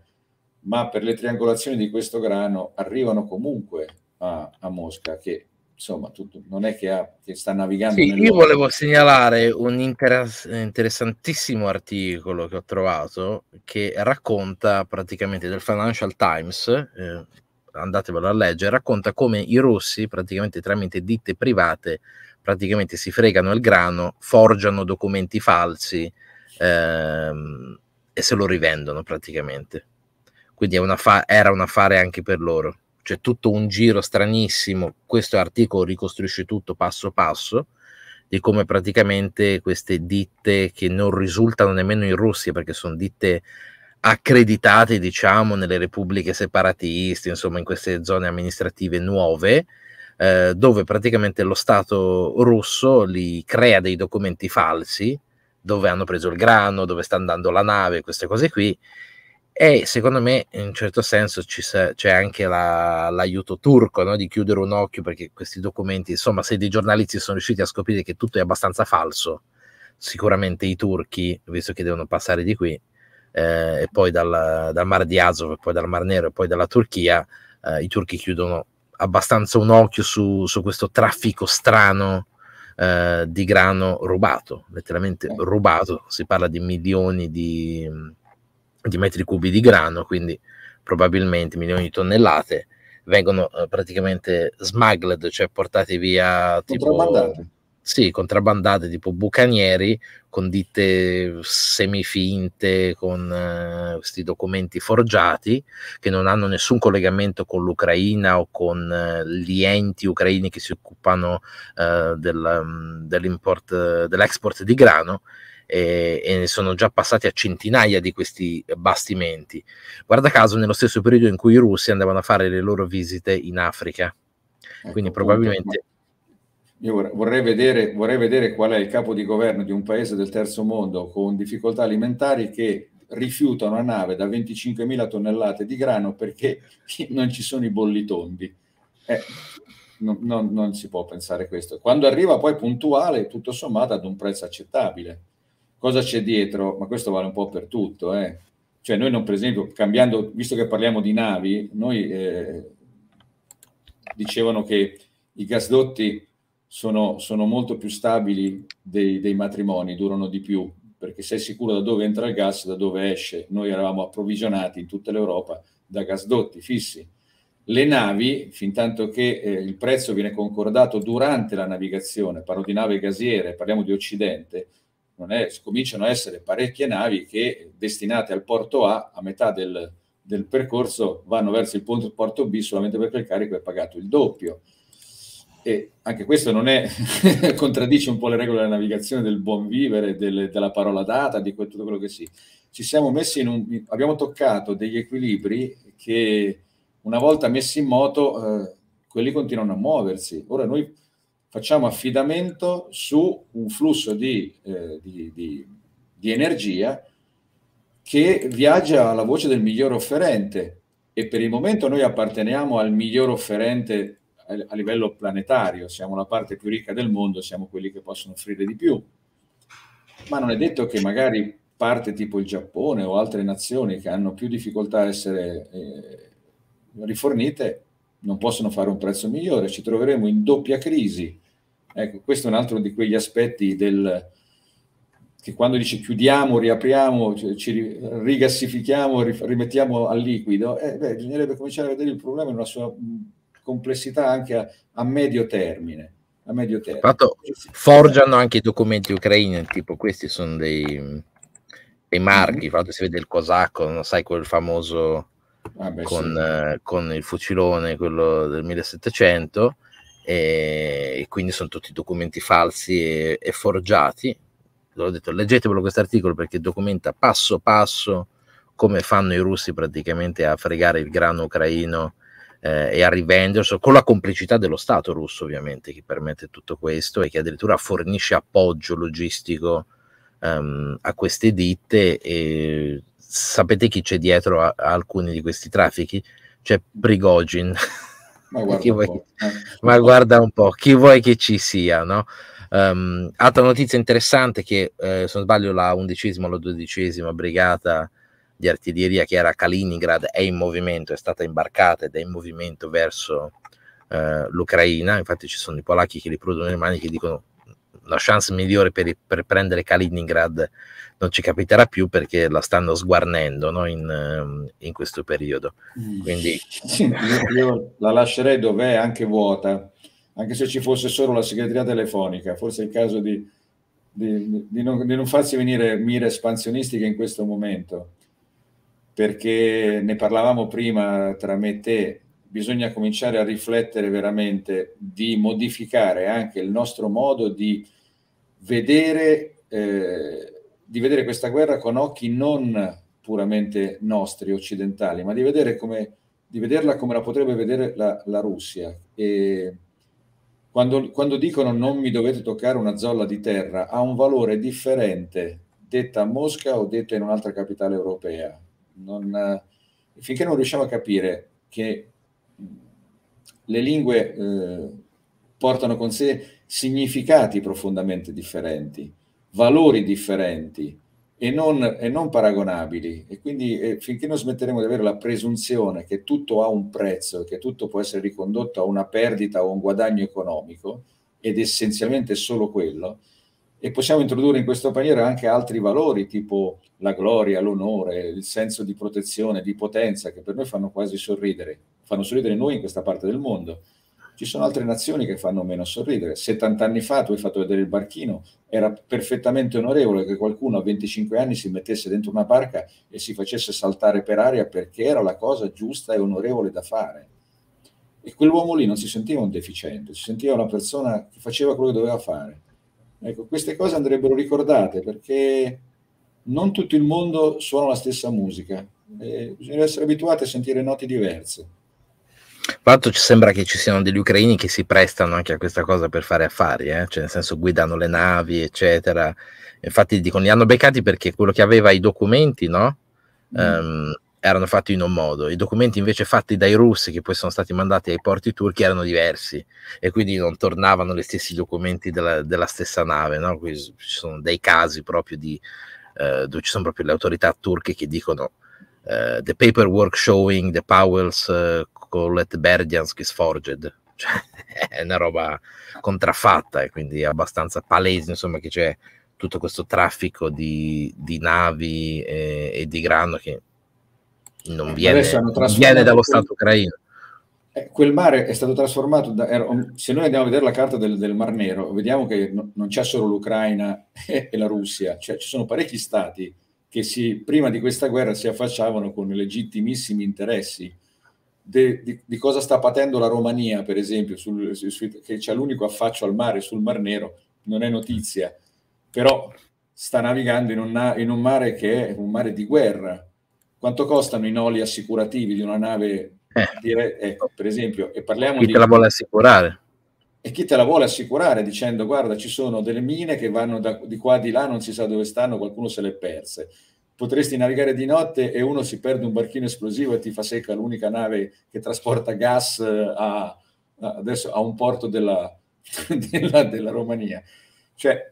Speaker 2: ma per le triangolazioni di questo grano arrivano comunque a, a Mosca, che insomma tutto, non è che, ha, che sta navigando. Sì, io volevo
Speaker 1: segnalare un interes- interessantissimo articolo che ho trovato che racconta praticamente del Financial Times. Eh, andatevelo a leggere, racconta come i russi praticamente tramite ditte private praticamente si fregano il grano, forgiano documenti falsi ehm, e se lo rivendono praticamente quindi una fa- era un affare anche per loro. C'è tutto un giro stranissimo, questo articolo ricostruisce tutto passo passo, di come praticamente queste ditte che non risultano nemmeno in Russia, perché sono ditte accreditate, diciamo, nelle repubbliche separatiste, insomma, in queste zone amministrative nuove, eh, dove praticamente lo Stato russo li crea dei documenti falsi, dove hanno preso il grano, dove sta andando la nave, queste cose qui, e secondo me, in un certo senso, sa- c'è anche la- l'aiuto turco no? di chiudere un occhio perché questi documenti, insomma, se dei giornalisti sono riusciti a scoprire che tutto è abbastanza falso, sicuramente i turchi, visto che devono passare di qui, eh, e poi dal, dal, Mar di Azov, poi dal Mar Nero e poi dalla Turchia, eh, i turchi chiudono abbastanza un occhio su, su questo traffico strano eh, di grano rubato, letteralmente eh. rubato, si parla di milioni di di metri cubi di grano, quindi probabilmente milioni di tonnellate, vengono eh, praticamente smuggled, cioè portate via tipo... Sì, contrabbandate tipo bucanieri con ditte semifinte, con eh, questi documenti forgiati che non hanno nessun collegamento con l'Ucraina o con eh, gli enti ucraini che si occupano eh, del, mm, dell'import, dell'export di grano eh, e sono già passati a centinaia di questi bastimenti. Guarda caso nello stesso periodo in cui i russi andavano a fare le loro visite in Africa. Ecco, Quindi probabilmente...
Speaker 2: Io vorrei vedere, vorrei vedere qual è il capo di governo di un paese del terzo mondo con difficoltà alimentari che rifiuta una nave da 25.000 tonnellate di grano perché non ci sono i bollitondi. Eh, non, non, non, si può pensare questo. Quando arriva poi puntuale, tutto sommato ad un prezzo accettabile cosa c'è dietro? Ma questo vale un po' per tutto, eh? Cioè noi non, per esempio, cambiando, visto che parliamo di navi, noi eh, dicevano che i gasdotti sono, sono molto più stabili dei, dei, matrimoni, durano di più, perché sei sicuro da dove entra il gas, da dove esce. Noi eravamo approvvigionati in tutta l'Europa da gasdotti fissi. Le navi, fin tanto che eh, il prezzo viene concordato durante la navigazione, parlo di nave gasiere, parliamo di Occidente, è, cominciano a essere parecchie navi che destinate al porto A a metà del, del percorso vanno verso il punto, porto B solamente perché il carico è pagato il doppio. E anche questo non è, contraddice un po' le regole della navigazione, del buon vivere, del, della parola data, di quel, tutto quello che sì. Ci siamo messi in un, abbiamo toccato degli equilibri che una volta messi in moto eh, quelli continuano a muoversi. Ora noi facciamo affidamento su un flusso di, eh, di, di, di, energia che viaggia alla voce del miglior offerente e per il momento noi apparteniamo al miglior offerente a, livello planetario, siamo la parte più ricca del mondo, siamo quelli che possono offrire di più, ma non è detto che magari parte tipo il Giappone o altre nazioni che hanno più difficoltà a essere eh, rifornite non possono fare un prezzo migliore, ci troveremo in doppia crisi Ecco, questo è un altro di quegli aspetti del, che quando dice chiudiamo, riapriamo, ci rigassifichiamo, rimettiamo al liquido, eh, beh, bisognerebbe cominciare a vedere il problema nella sua mm, complessità anche a, a medio termine. A medio termine. Fatto, forgiano
Speaker 1: anche i documenti ucraini, tipo questi sono dei, dei mhm. marchi, mm-hmm. si vede il cosacco, non sai quel famoso
Speaker 2: ah, beh, con, sì.
Speaker 1: eh, con il fucilone, quello del 1700 e, quindi sono tutti documenti falsi e, e forgiati. L'ho detto, leggetevelo questo articolo perché documenta passo passo come fanno i russi praticamente a fregare il grano ucraino eh, e a rivenderlo, con la complicità dello Stato russo ovviamente che permette tutto questo e che addirittura fornisce appoggio logistico um, a queste ditte e sapete chi c'è dietro a, a alcuni di questi traffici? C'è Prigogin. Ma guarda, vuoi... eh. Ma guarda, un po', chi vuoi che ci sia, no? Um, altra notizia interessante che, eh, se non sbaglio, la undicesima o la dodicesima brigata di artiglieria che era a Kaliningrad è in movimento, è stata imbarcata ed è in movimento verso eh, l'Ucraina. Infatti ci sono i polacchi che li producono le mani che dicono la chance migliore per, per, prendere Kaliningrad non ci capiterà più perché la stanno sguarnendo no? in, ehm, in, questo periodo. Quindi... Sì, io la lascerei dov'è, anche vuota,
Speaker 2: anche se ci fosse solo la segreteria telefonica, forse è il caso di, di, di, non, di non farsi venire mire espansionistiche in questo momento, perché ne parlavamo prima tra me e te, bisogna cominciare a riflettere veramente di modificare anche il nostro modo di vedere, eh, di vedere questa guerra con occhi non puramente nostri, occidentali, ma di, vedere come, di vederla come la potrebbe vedere la, la Russia. E quando, quando dicono non mi dovete toccare una zolla di terra, ha un valore differente detta a Mosca o detta in un'altra capitale europea. Non, finché non riusciamo a capire che le lingue eh, portano con sé significati profondamente differenti, valori differenti e non, e non paragonabili. E quindi eh, finché non smetteremo di avere la presunzione che tutto ha un prezzo, che tutto può essere ricondotto a una perdita o un guadagno economico, ed essenzialmente solo quello, e possiamo introdurre in questo paniere anche altri valori tipo la gloria, l'onore, il senso di protezione, di potenza che per noi fanno quasi sorridere, fanno sorridere noi in questa parte del mondo. Ci sono altre nazioni che fanno meno sorridere. 70 anni fa tu hai fatto vedere il barchino, era perfettamente onorevole che qualcuno a 25 anni si mettesse dentro una barca e si facesse saltare per aria perché era la cosa giusta e onorevole da fare. E quell'uomo lì non si sentiva un deficiente, si sentiva una persona che faceva quello che doveva fare Ecco, queste cose andrebbero ricordate perché non tutto il mondo suona la stessa musica, eh, bisogna essere abituati a sentire note diverse.
Speaker 1: Tanto ci sembra che ci siano degli ucraini che si prestano anche a questa cosa per fare affari, eh? cioè nel senso guidano le navi, eccetera. Infatti dicono li hanno beccati perché quello che aveva i documenti, no? Mm. Um, erano fatti in un modo, i documenti invece fatti dai russi che poi sono stati mandati ai porti turchi erano diversi e quindi non tornavano gli stessi documenti della, della stessa nave, no? Quindi ci sono dei casi proprio di, eh, dove ci sono proprio le autorità turche che dicono uh, the paperwork showing the Powell's uh, Colette Berdiansk is forged, cioè è una roba contraffatta e quindi è abbastanza palese insomma che c'è tutto questo traffico di, di navi e, eh, e di grano che non eh, viene, viene dallo Stato ucraino.
Speaker 2: Eh, quel mare è stato trasformato, da, se noi andiamo a vedere la carta del, del Mar Nero, vediamo che no, non c'è solo l'Ucraina e, e la Russia, cioè ci sono parecchi stati che si, prima di questa guerra si affacciavano con legittimissimi interessi. De, di, di, cosa sta patendo la Romania, per esempio, sul, su, su, che c'è l'unico affaccio al mare sul Mar Nero, non è notizia, però sta navigando in un, in un mare che è un mare di guerra, quanto costano i noli assicurativi di una nave, eh. dire, ecco, per esempio, e parliamo chi di... Chi te la vuole assicurare? E chi te la vuole assicurare dicendo guarda ci sono delle mine che vanno da, di qua di là, non si sa dove stanno, qualcuno se le è perse. Potresti navigare di notte e uno si perde un barchino esplosivo e ti fa secca l'unica nave che trasporta gas eh, a, adesso, a un porto della, della, della Romania. Cioè,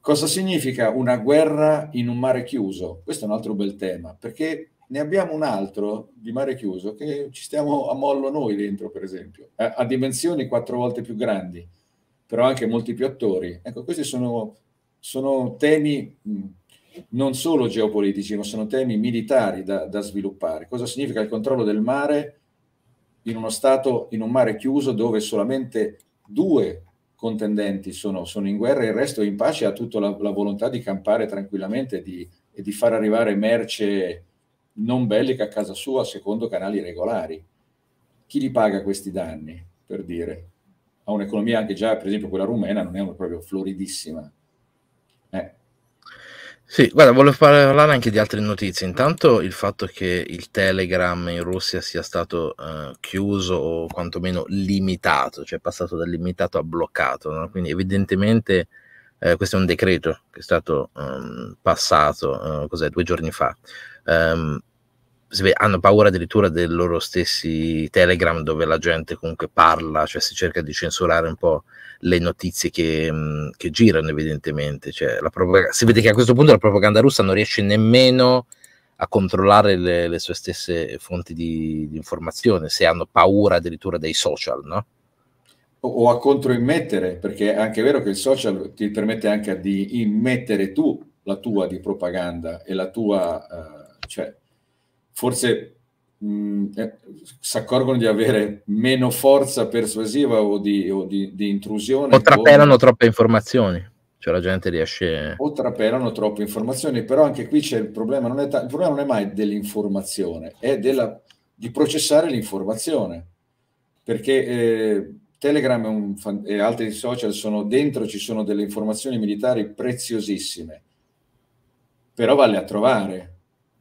Speaker 2: cosa significa una guerra in un mare chiuso? Questo è un altro bel tema, perché ne abbiamo un altro di mare chiuso che ci stiamo a mollo noi dentro, per esempio, a, dimensioni quattro volte più grandi, però anche molti più attori. Ecco, questi sono, sono temi mm, non solo geopolitici, ma sono temi militari da, da, sviluppare. Cosa significa il controllo del mare in uno stato, in un mare chiuso dove solamente due contendenti sono, sono in guerra e il resto in pace ha tutta la, la volontà di campare tranquillamente di, e di far arrivare merce non bellica a casa sua secondo canali regolari. Chi li paga questi danni, per dire? Ha un'economia anche già, per esempio quella rumena, non è proprio floridissima.
Speaker 1: Eh. Sì, guarda, volevo parlare anche di altre notizie. Intanto il fatto che il Telegram in Russia sia stato eh, chiuso o quantomeno limitato, cioè passato da limitato a bloccato. No? Quindi evidentemente eh, questo è un decreto che è stato um, passato, uh, due giorni fa, um, hanno paura addirittura dei loro stessi Telegram dove la gente comunque parla, cioè si cerca di censurare un po' le notizie che, mm, che girano evidentemente. Cioè, si vede che a questo punto la propaganda russa non riesce nemmeno a controllare le, le sue stesse fonti di, di, informazione, se hanno paura addirittura dei social, no?
Speaker 2: O a controimmettere, perché è anche vero che il social ti permette anche di immettere tu la tua di propaganda e la tua... Eh, cioè, forse mm, eh, si accorgono di avere meno forza persuasiva o di, o di, di intrusione. O trapelano o... troppe
Speaker 1: informazioni. Cioè la gente riesce...
Speaker 2: O trapelano troppe informazioni, però anche qui c'è il problema, non è, ta- il problema non è mai dell'informazione, è della, di processare l'informazione. Perché eh, Telegram fan- e altri social sono dentro, ci sono delle informazioni militari preziosissime, però vale a trovare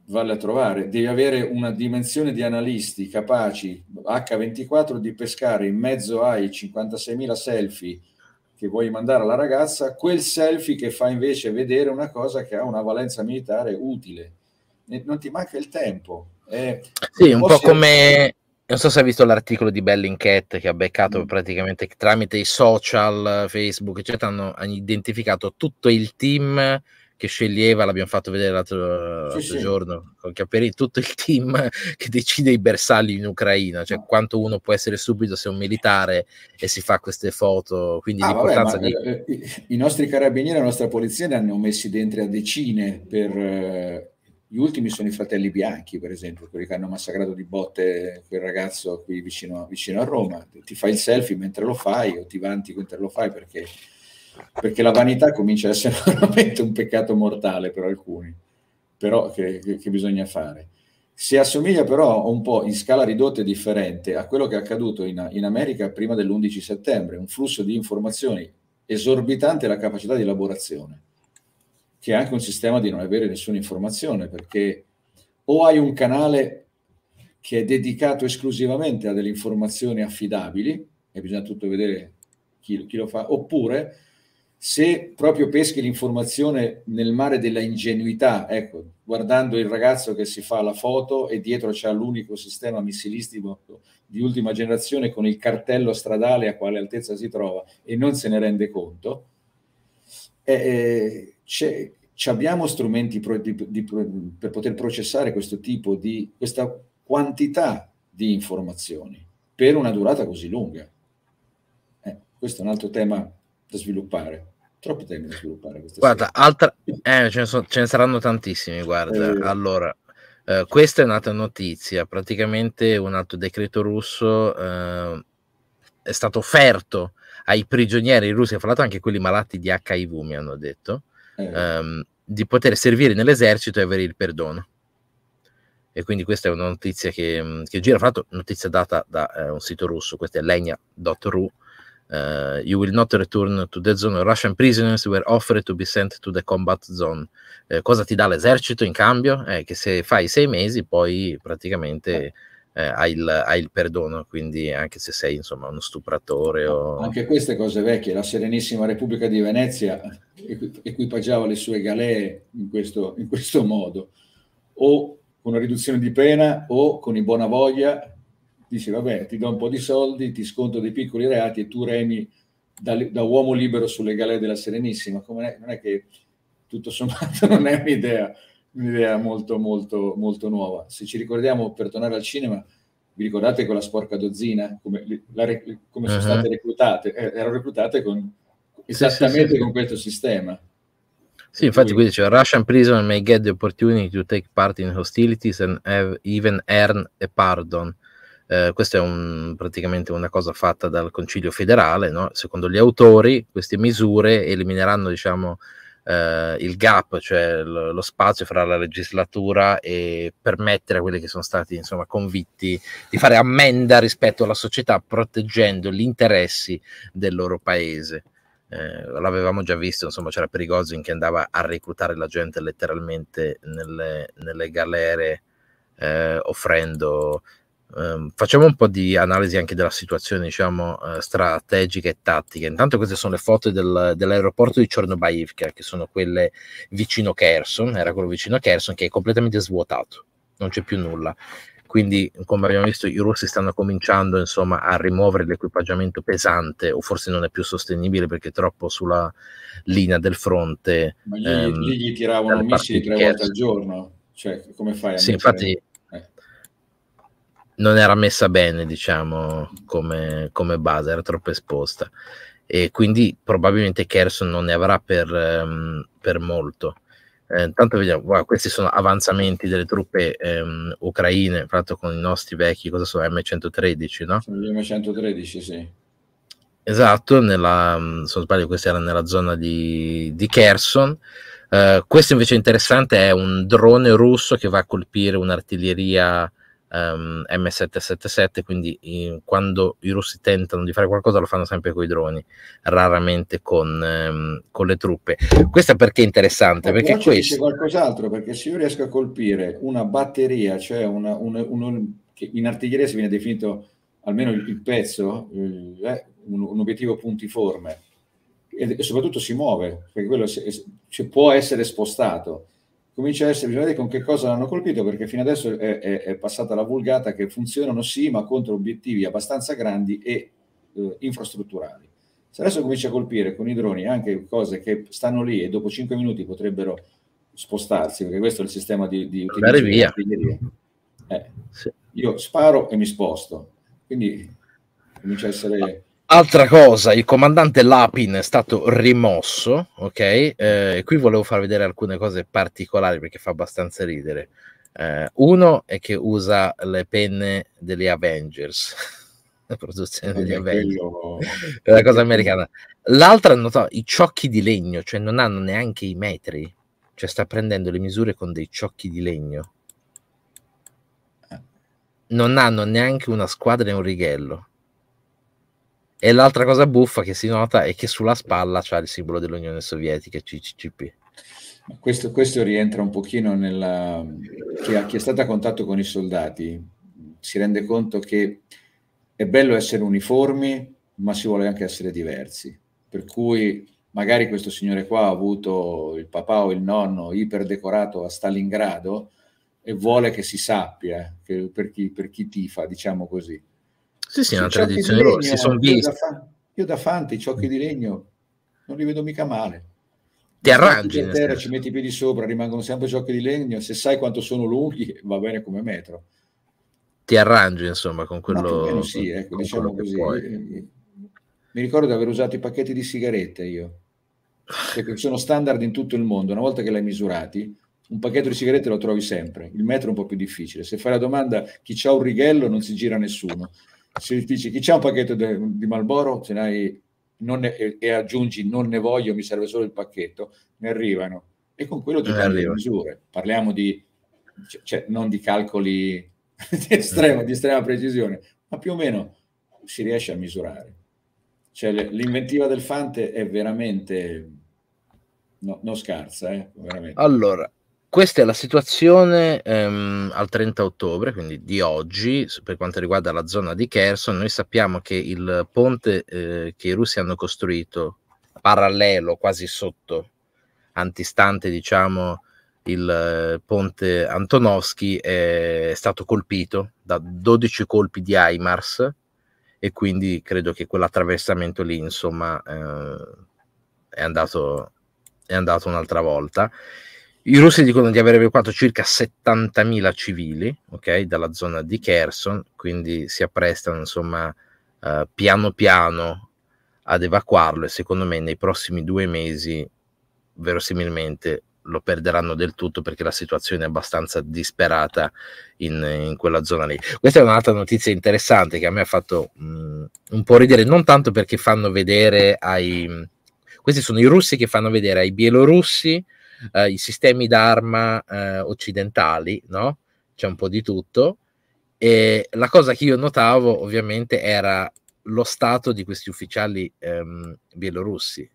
Speaker 2: valle a trovare, devi avere una dimensione di analisti capaci H24 di pescare in mezzo ai 56.000 selfie che vuoi mandare alla ragazza, quel selfie che fa invece vedere una cosa che ha una valenza militare utile. non ti manca il tempo. È
Speaker 1: sì, un po' come... Non so se hai visto l'articolo di Bellingcat che ha beccato mm. praticamente tramite i social, Facebook, eccetera, hanno, hanno identificato tutto il team che sceglieva, l'abbiamo fatto vedere l'altro, l'altro sì, giorno, sì. con Chiapperini, tutto il team che decide i bersagli in Ucraina, cioè quanto uno può essere subito se è un militare e si fa queste foto. Quindi ah, l'importanza vabbè, di...
Speaker 2: Eh, eh, I nostri carabinieri, la nostra polizia ne hanno messi dentro a decine per... Eh, gli ultimi sono i fratelli bianchi, per esempio, quelli che hanno massacrato di botte quel ragazzo qui vicino, vicino a Roma. Ti fai il selfie mentre lo fai o ti vanti mentre lo fai perché perché la vanità comincia a essere veramente un peccato mortale per alcuni, però che, che, bisogna fare. Si assomiglia però un po' in scala ridotta e differente a quello che è accaduto in, in America prima dell'11 settembre, un flusso di informazioni esorbitante la capacità di elaborazione, che è anche un sistema di non avere nessuna informazione, perché o hai un canale che è dedicato esclusivamente a delle informazioni affidabili, e bisogna tutto vedere chi, chi lo fa, oppure se proprio peschi l'informazione nel mare della ingenuità, ecco, guardando il ragazzo che si fa la foto e dietro c'è l'unico sistema missilistico di ultima generazione con il cartello stradale a quale altezza si trova e non se ne rende conto, eh, eh abbiamo strumenti pro, di, di, per poter processare questo tipo di, questa quantità di informazioni per una durata così lunga. Eh, questo è un altro tema da sviluppare. Troppi temi da sviluppare. Guarda,
Speaker 1: altra... eh, ce, ne so, ce, ne saranno tantissimi. Guarda, eh. allora. Eh, questa è un'altra notizia, praticamente un altro decreto russo eh, è stato offerto ai prigionieri russi, ha parlato anche quelli malati di HIV, mi hanno detto, eh. ehm, di poter servire nell'esercito e avere il perdono. E quindi questa è una notizia che, che gira, fra l'altro notizia data da eh, un sito russo, questo è legna.ru, Uh, you will not return to the zone. Russian prisoners were offered to be sent to the combat zone. Eh, cosa ti dà l'esercito in cambio? È eh, che se fai sei mesi poi praticamente eh. eh, hai, il, hai, il, perdono, quindi anche se sei insomma uno stupratore o... Anche
Speaker 2: queste cose vecchie, la Serenissima Repubblica di Venezia equipaggiava le sue galee in questo, in questo modo, o con una riduzione di pena o con i buona voglia dice vabbè ti do un po' di soldi, ti sconto dei piccoli reati e tu remi da, da uomo libero sulle galee della Serenissima, Come non è che tutto sommato non è un'idea, un'idea molto, molto, molto nuova. Se ci ricordiamo, per tornare al cinema, vi ricordate quella sporca dozzina, come, la, come sono uh-huh. state reclutate? Eh, erano reclutate con, esattamente sì, sì, sì. con questo sistema.
Speaker 1: Sì, infatti qui dice Russian prison may get the opportunity to take part in hostilities and have even earn a pardon. Eh, questa è un, praticamente una cosa fatta dal Concilio federale, no? secondo gli autori queste misure elimineranno diciamo, eh, il gap, cioè lo, lo spazio fra la legislatura e permettere a quelli che sono stati insomma, convitti di fare ammenda rispetto alla società proteggendo gli interessi del loro paese. Eh, l'avevamo già visto, insomma, c'era Perigozin che andava a reclutare la gente letteralmente nelle, nelle galere, eh, offrendo Um, facciamo un po' di analisi anche della situazione, diciamo, uh, strategica e tattica. Intanto queste sono le foto del, dell'aeroporto di Chernobyivka, che sono quelle vicino Kherson, era quello vicino a Kherson, che è completamente svuotato, non c'è più nulla. Quindi, come abbiamo visto, i russi stanno cominciando insomma, a rimuovere l'equipaggiamento pesante, o forse non è più sostenibile perché è troppo sulla linea del fronte. Ma gli, ehm, gli
Speaker 2: tiravano missili tre volte al giorno, cioè come fai a sì, infatti,
Speaker 1: non era messa bene, diciamo, come, come, base, era troppo esposta. E quindi probabilmente Kerson non ne avrà per, um, per molto. Eh, intanto vediamo, wow, questi sono avanzamenti delle truppe ehm, ucraine, fatto con i nostri vecchi, cosa sono, M113, no? M113, sì. Esatto, nella, mm, se non sbaglio questa era nella zona di, di Kherson. Eh, questo invece interessante è un drone russo che va a colpire un'artiglieria um, ehm, M777, quindi in, ehm, quando i russi tentano di fare qualcosa lo fanno sempre con i droni, raramente con, um, con, le truppe. Questo perché è interessante? Ma perché questo...
Speaker 2: qualcos'altro, perché se io riesco a colpire una batteria, cioè una, una, una, che in artiglieria si viene definito almeno il, il pezzo, eh, eh un, un obiettivo puntiforme, e soprattutto si muove, perché quello se, se, cioè può essere spostato comincia a essere, bisogna vedere con che cosa l'hanno colpito, perché fino adesso è, è, è, passata la vulgata che funzionano sì, ma contro obiettivi abbastanza grandi e eh, infrastrutturali. Se adesso comincia a colpire con i droni anche cose che stanno lì e dopo 5 minuti potrebbero spostarsi, perché questo è il sistema di, di utilizzo via.
Speaker 1: Eh, sì.
Speaker 2: Io sparo e mi sposto, quindi comincia a essere
Speaker 1: Altra cosa, il comandante Lapin è stato rimosso, ok? Eh, qui volevo far vedere alcune cose particolari perché fa abbastanza ridere. Eh, uno è che usa le penne degli Avengers, la produzione degli oh, Avengers, quello... è una cosa americana. L'altra, notato, i ciocchi di legno, cioè non hanno neanche i metri, cioè sta prendendo le misure con dei ciocchi di legno. Eh. Non hanno neanche una squadra e un righello e l'altra cosa buffa che si nota è che sulla spalla c'è il simbolo dell'Unione Sovietica, CCCP.
Speaker 2: Questo, questo rientra un pochino nella... Chi, ha, chi è stato a contatto con i soldati si rende conto che è bello essere uniformi, ma si vuole anche essere diversi. Per cui magari questo signore qua ha avuto il papà o il nonno iperdecorato a Stalingrado e vuole che si sappia, che per, chi, per chi tifa, diciamo così sì, sì, è una tradizione loro, si sono visti. Io da Fante i ciocchi di legno non li vedo mica male. Ti arrangi. In terra, ci metti i piedi sopra, rimangono sempre ciocchi di legno, se sai quanto sono lunghi va bene come metro.
Speaker 1: Ti arrangi insomma con quello... Sì, ecco, con diciamo quello che puoi.
Speaker 2: Mi ricordo di aver usato i pacchetti di sigarette io, perché cioè sono standard in tutto il mondo, una volta che l'hai misurati un pacchetto di sigarette lo trovi sempre, il metro è un po' più difficile, se fai la domanda chi ha un righello non si gira nessuno, se dici chi c'è un pacchetto de, di Malboro ne, e, e, aggiungi non ne voglio, mi serve solo il pacchetto, ne arrivano e con quello ti eh, prendi le misure. Parliamo di, cioè, non di calcoli di, eh. estrema, di estrema precisione, ma più o meno si riesce a misurare. Cioè, l'inventiva del Fante è veramente no, non scarsa. Eh, veramente.
Speaker 1: Allora, questa è la situazione ehm, al 30 ottobre, quindi di oggi, per quanto riguarda la zona di Kherson. Noi sappiamo che il ponte eh, che i russi hanno costruito, parallelo, quasi sotto, antistante diciamo il eh, ponte Antonovsky, è stato colpito da 12 colpi di Aimars e quindi credo che quell'attraversamento lì, insomma, eh, è andato, è andato un'altra volta. I russi dicono di aver evacuato circa 70.000 civili okay, dalla zona di Kherson, quindi si apprestano insomma uh, piano piano ad evacuarlo e secondo me nei prossimi due mesi verosimilmente lo perderanno del tutto perché la situazione è abbastanza disperata in, in quella zona lì. Questa è un'altra notizia interessante che a me ha fatto mh, mm, un po' ridere, non tanto perché fanno vedere ai... Questi sono i russi che fanno vedere ai bielorussi eh, i sistemi d'arma eh, occidentali, no? C'è un po' di tutto. E la cosa che io notavo ovviamente era lo stato di questi ufficiali ehm, bielorussi.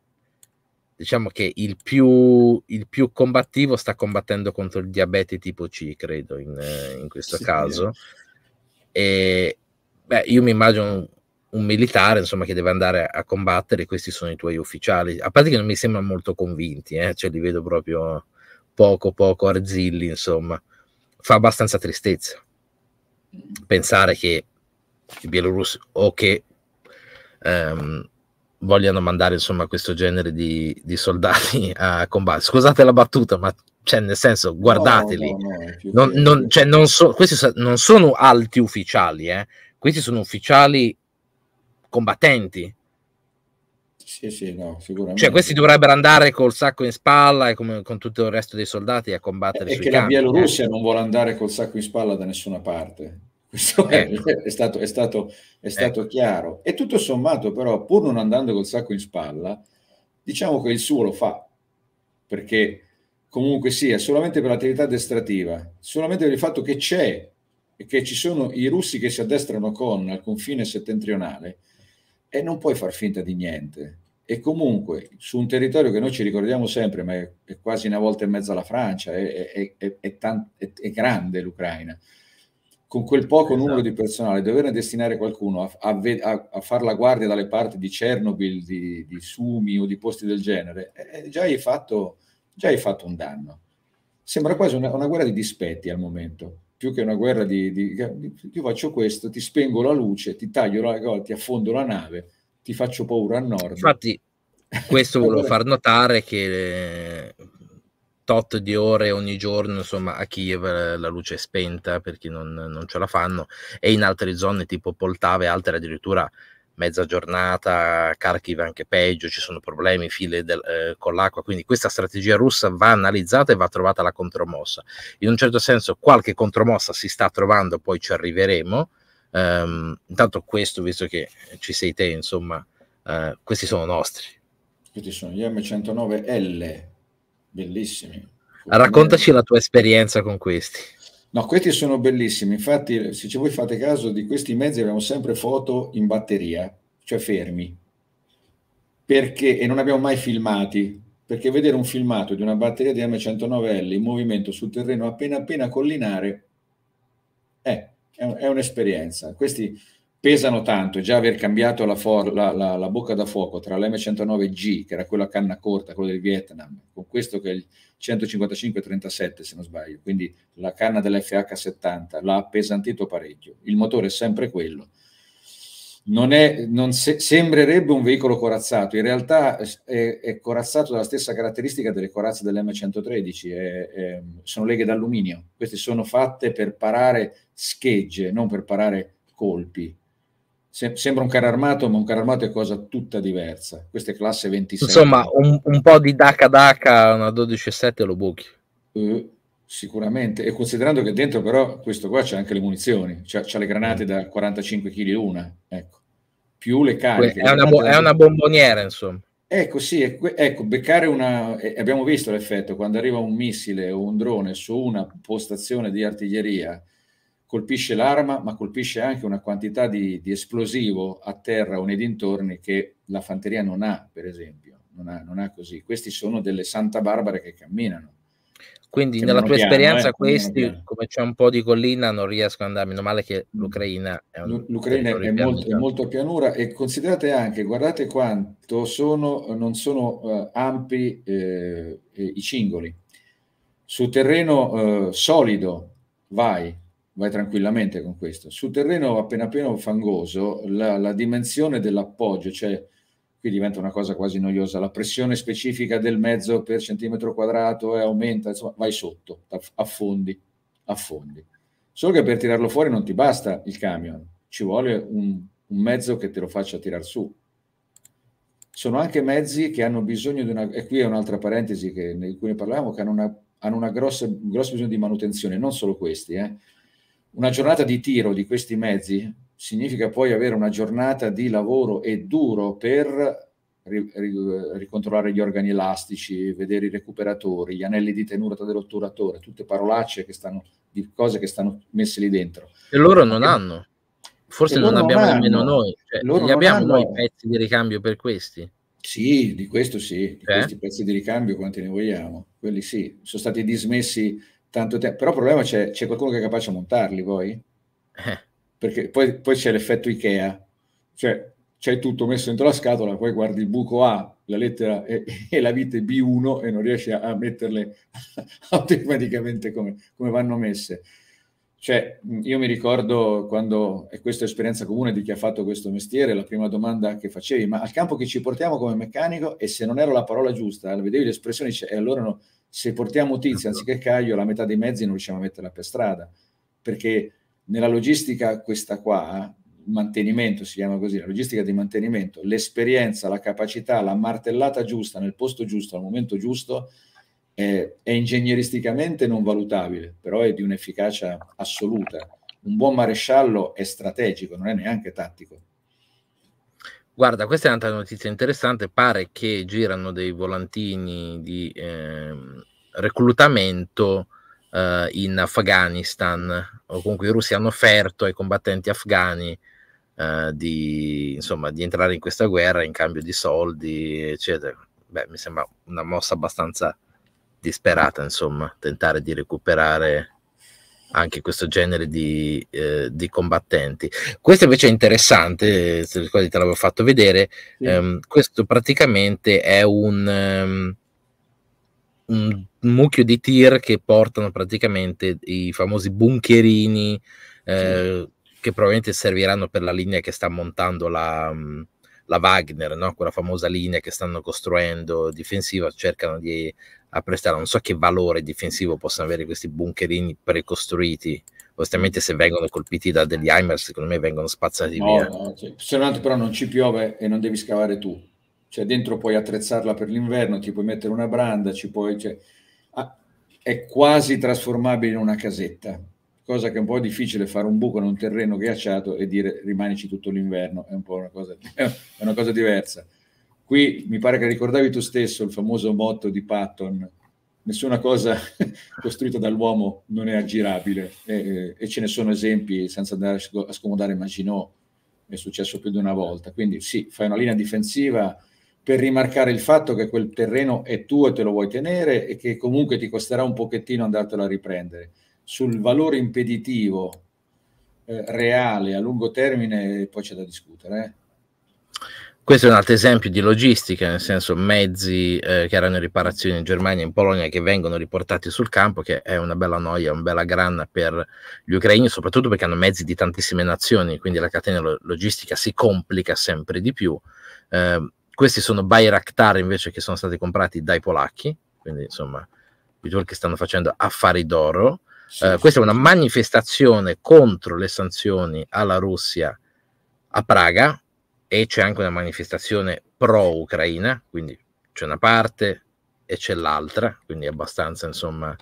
Speaker 1: Diciamo che il più, il più, combattivo sta combattendo contro il diabete tipo C, credo, in, in questo sì, caso. Sì. E, beh, io mi immagino un militare insomma, che deve andare a combattere, questi sono i tuoi ufficiali. A parte che non mi sembrano molto convinti, eh? cioè li vedo proprio poco poco arzilli, insomma. Fa abbastanza tristezza mm. pensare che i bielorussi o che ehm, vogliano mandare insomma questo genere di, di soldati a combattere. Scusate la battuta, ma cioè, nel senso, guardateli. No, no, no, non, non, cioè, non so, questi so, non sono alti ufficiali, eh? questi sono ufficiali combattenti.
Speaker 2: Sì, sì, no, sicuramente. Cioè, questi dovrebbero
Speaker 1: andare col sacco in spalla e come, con tutto il resto dei soldati a combattere. E che campi, la eh. Bielorussia eh.
Speaker 2: non vuole andare col sacco in spalla da nessuna parte. Questo ecco. è, è, stato, è stato, è ecco. stato ecco. chiaro. E tutto sommato, però, pur non andando col sacco in spalla, diciamo che il suo lo fa, perché comunque sia, solamente per l'attività addestrativa, solamente per il fatto che c'è e che ci sono i russi che si addestrano con al confine settentrionale, e non puoi far finta di niente. E comunque su un territorio che noi ci ricordiamo sempre, ma è, quasi una volta e mezza la Francia, è, è, tan- è, grande l'Ucraina, con quel poco esatto. numero di esatto. personale, doverne destinare qualcuno a, a, a, a far la guardia dalle parti di Chernobyl, di, di Sumi o di posti del genere, eh, eh già, hai fatto, già, hai fatto, un danno. Sembra quasi una, una guerra di dispetti al momento più che una guerra di, di, di, io faccio questo, ti spengo la luce, ti taglio la gola, ti affondo la nave, ti faccio paura a
Speaker 1: nord. Infatti, questo volevo far notare che eh, tot di ore ogni giorno, insomma, a Kiev eh, la luce è spenta perché non, non ce la fanno e in altre zone tipo Poltava e altre addirittura mezza giornata, Kharkiv anche peggio, ci sono problemi, file del, eh, con l'acqua, quindi questa strategia russa va analizzata e va trovata la contromossa. In un certo senso qualche contromossa si sta trovando, poi ci arriveremo. Um, intanto questo, visto che ci sei te, insomma, uh, questi sono nostri.
Speaker 2: Questi sono gli M109L, bellissimi.
Speaker 1: Raccontaci la tua esperienza con questi.
Speaker 2: No, questi sono bellissimi. Infatti, se ci voi fate caso di questi mezzi, abbiamo sempre foto in batteria, cioè fermi, perché, e non abbiamo mai filmati. Perché vedere un filmato di una batteria di M109L in movimento sul terreno appena appena collinare eh, è, è un'esperienza. Questi pesano tanto già aver cambiato la, for- la, la, la bocca da fuoco tra l'M109G, che era quella canna corta, quello del Vietnam, con questo che è il 155-37 se non sbaglio, quindi la canna dell'FH70 l'ha appesantito parecchio, il motore è sempre quello. Non è, non se- sembrerebbe un veicolo corazzato, in realtà è, è, corazzato dalla stessa caratteristica delle corazze dell'M113, è, è, sono leghe d'alluminio, queste sono fatte per parare schegge, non per parare colpi, sembra un carro armato, ma un carro armato è cosa tutta diversa. Questa è classe 26. Insomma, un, un po' di Daka Daka, una 12,7 lo buchi. Uh, sicuramente, e considerando che dentro però questo qua c'è anche le munizioni, c'è, c'è le granate mm. da 45 kg una, ecco. più le cariche. È una, bo- è una
Speaker 1: bomboniera, insomma.
Speaker 2: Ecco, sì, ecco, beccare una... Abbiamo visto l'effetto, quando arriva un missile o un drone su una postazione di artiglieria, colpisce l'arma, ma colpisce anche una quantità di, di esplosivo a terra o nei dintorni che la fanteria non ha, per esempio. Non ha, non ha così. Questi sono delle Santa barbare che camminano.
Speaker 1: Quindi che nella tua piano, esperienza eh, questi, come c'è un po' di collina, non riescono ad andare. Meno male che mm. l'Ucraina è, un L'Ucraina è, molto, è diciamo. molto,
Speaker 2: pianura e considerate anche, guardate quanto sono, non sono uh, ampi eh, i cingoli. Su terreno uh, solido vai, vai tranquillamente con questo. Su terreno appena appena fangoso, la, la dimensione dell'appoggio, cioè qui diventa una cosa quasi noiosa, la pressione specifica del mezzo per centimetro quadrato è, aumenta, insomma, vai sotto, affondi, affondi. Solo che per tirarlo fuori non ti basta il camion, ci vuole un, un mezzo che te lo faccia tirare su. Sono anche mezzi che hanno bisogno di una, e qui è un'altra parentesi che, di cui ne parlavamo, che hanno una hanno una grossa, un grosso bisogno di manutenzione, non solo questi, eh una giornata di tiro di questi mezzi significa poi avere una giornata di lavoro e duro per ricontrollare gli organi elastici, vedere i recuperatori, gli anelli di tenuta dell'otturatore, tutte parolacce che stanno, di cose che stanno messe lì dentro.
Speaker 1: E loro non e, hanno, forse non abbiamo non nemmeno noi, cioè, loro li abbiamo hanno... noi pezzi di ricambio per questi?
Speaker 2: Sì, di questo sì, di eh? questi pezzi di ricambio quanti ne vogliamo, quelli sì, sono stati dismessi tanto tempo. Però il problema c'è, c'è qualcuno che è capace a montarli poi?
Speaker 1: Eh.
Speaker 2: Perché poi, poi, c'è l'effetto Ikea, cioè c'è tutto messo dentro la scatola, poi guardi il buco A, la lettera e, e la vite B1 e non riesci a, a metterle automaticamente come, come, vanno messe. Cioè, io mi ricordo quando, e questa è esperienza comune di chi ha fatto questo mestiere, la prima domanda che facevi, ma al campo che ci portiamo come meccanico, e se non era la parola giusta, vedevi l'espressione, e allora no, se portiamo Tizio certo. anziché Caio, la metà dei mezzi non riusciamo a metterla per strada, perché nella logistica questa qua, il mantenimento si chiama così, la logistica di mantenimento, l'esperienza, la capacità, la martellata giusta nel posto giusto, al momento giusto, è, è ingegneristicamente non valutabile, però è di un'efficacia assoluta. Un buon maresciallo
Speaker 1: è strategico,
Speaker 2: non è neanche tattico
Speaker 1: Guarda, questa è un'altra notizia interessante, pare che girano dei volantini di eh, reclutamento eh, in Afghanistan, o comunque i russi hanno offerto ai combattenti afghani eh, di, insomma, di entrare in questa guerra in cambio di soldi, eccetera. Beh, mi sembra una mossa abbastanza disperata, insomma, tentare di recuperare anche questo genere di, eh, di, combattenti. Questo invece è interessante, eh, se ricordi te l'avevo fatto vedere, sì. um, questo praticamente è un, um, un, mucchio di tir che portano praticamente i famosi bunkerini eh, sì. che probabilmente serviranno per la linea che sta montando la... Mm, la Wagner, no? quella famosa linea che stanno costruendo difensiva, cercano di a prestare. Non so che valore difensivo possano avere questi bunkerini precostruiti. Ovviamente se vengono colpiti da degli Heimer, secondo me vengono spazzati no, via. No, cioè,
Speaker 2: solamente però non ci piove e non devi scavare tu. Cioè dentro puoi attrezzarla per l'inverno, ti puoi mettere una branda, ci puoi... Cioè, ah, è quasi trasformabile in una casetta, cosa che è un po' difficile fare un buco in un terreno ghiacciato e dire rimanici tutto l'inverno, è un po' una cosa, è una cosa diversa. Qui mi pare che ricordavi tu stesso il famoso motto di Patton, nessuna cosa costruita dall'uomo non è aggirabile e, e, ce ne sono esempi senza andare a scomodare Maginot, è successo più di una volta. Quindi sì, fai una linea difensiva per rimarcare il fatto che quel terreno è tuo e te lo vuoi tenere e che comunque ti costerà un pochettino andartelo a riprendere. Sul valore impeditivo eh, reale a lungo termine poi c'è da discutere. Eh?
Speaker 1: Questo è un altro esempio di logistica, nel senso mezzi eh, che erano in riparazione in Germania e in Polonia che vengono riportati sul campo, che è una bella noia, una bella grana per gli ucraini, soprattutto perché hanno mezzi di tantissime nazioni, quindi la catena logistica si complica sempre di più. Eh, questi sono Bayraktar invece che sono stati comprati dai polacchi, quindi insomma i turchi stanno facendo affari d'oro. Sì, eh, questa è una manifestazione contro le sanzioni alla Russia a Praga, e c'è anche una manifestazione pro-Ucraina, quindi c'è una parte e c'è l'altra, quindi è abbastanza insomma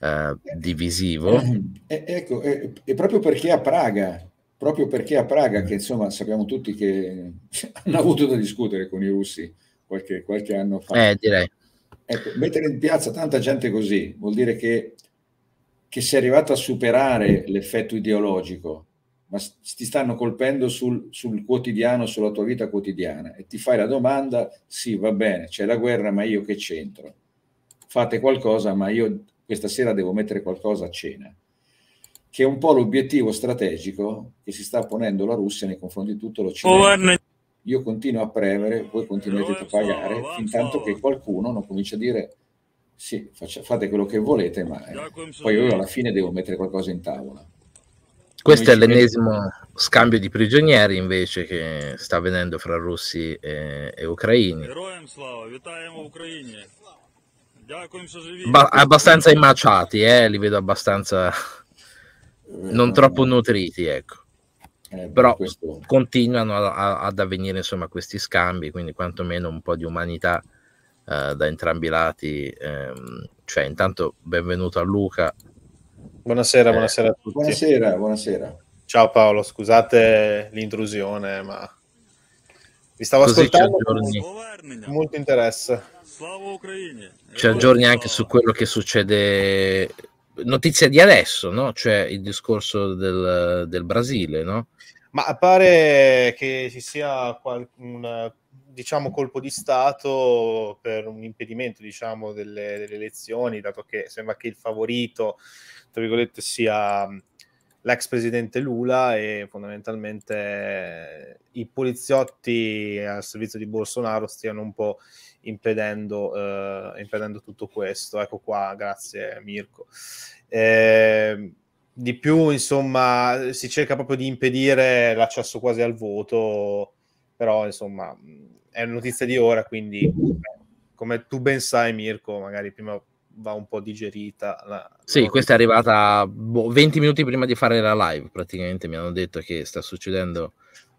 Speaker 1: eh, divisivo.
Speaker 2: Eh, ecco, e eh, proprio perché a Praga, proprio perché a Praga, che insomma sappiamo tutti che hanno avuto da
Speaker 1: discutere con i
Speaker 2: russi qualche, qualche anno fa. Eh, direi. Ecco, mettere in piazza tanta gente così vuol dire che, che si è arrivato a superare l'effetto ideologico ma ti stanno colpendo sul, sul, quotidiano, sulla tua vita quotidiana e ti fai la domanda, sì va bene, c'è la guerra, ma io che c'entro? Fate qualcosa, ma io questa sera devo mettere qualcosa a cena, che è un po' l'obiettivo strategico che si sta ponendo la Russia nei confronti di tutto l'Occidente. Io continuo a premere, voi continuate a pagare, fin tanto che qualcuno non comincia a dire sì, faccia, fate quello che
Speaker 1: volete, ma eh, poi io alla fine devo mettere qualcosa in tavola. Questo è l'ennesimo scambio di prigionieri invece che sta avvenendo fra russi e, e ucraini.
Speaker 3: Ba- abbastanza immaciati,
Speaker 1: eh? li vedo abbastanza mm. non troppo nutriti, ecco. Eh, Però continuano a, a, ad avvenire insomma, questi scambi, quindi quantomeno un po' di umanità eh, da entrambi i lati. Ehm, cioè, intanto benvenuto a Luca
Speaker 2: Buonasera, eh, buonasera a tutti. Buonasera, buonasera.
Speaker 1: Ciao Paolo,
Speaker 4: scusate l'intrusione, ma vi stavo Così ascoltando con molto interesse.
Speaker 1: Ci aggiorni anche su quello che succede, notizia di adesso, no? cioè il discorso del, del Brasile. No?
Speaker 4: Ma pare che ci sia un diciamo, colpo di Stato per un impedimento diciamo, delle, delle elezioni, dato che sembra che il favorito tra virgolette, sia mm, l'ex presidente Lula e fondamentalmente i poliziotti al servizio di Bolsonaro stiano un po' impedendo, eh, impedendo tutto questo. Ecco qua, grazie Mirko. Eh, di più, insomma, si cerca proprio di impedire l'accesso quasi al voto, però insomma mm, è notizia di ora, quindi come tu ben sai Mirko, magari prima va un po' digerita. La,
Speaker 1: sì, la... questa è arrivata boh, 20 minuti prima di fare la live, praticamente mi hanno detto che sta succedendo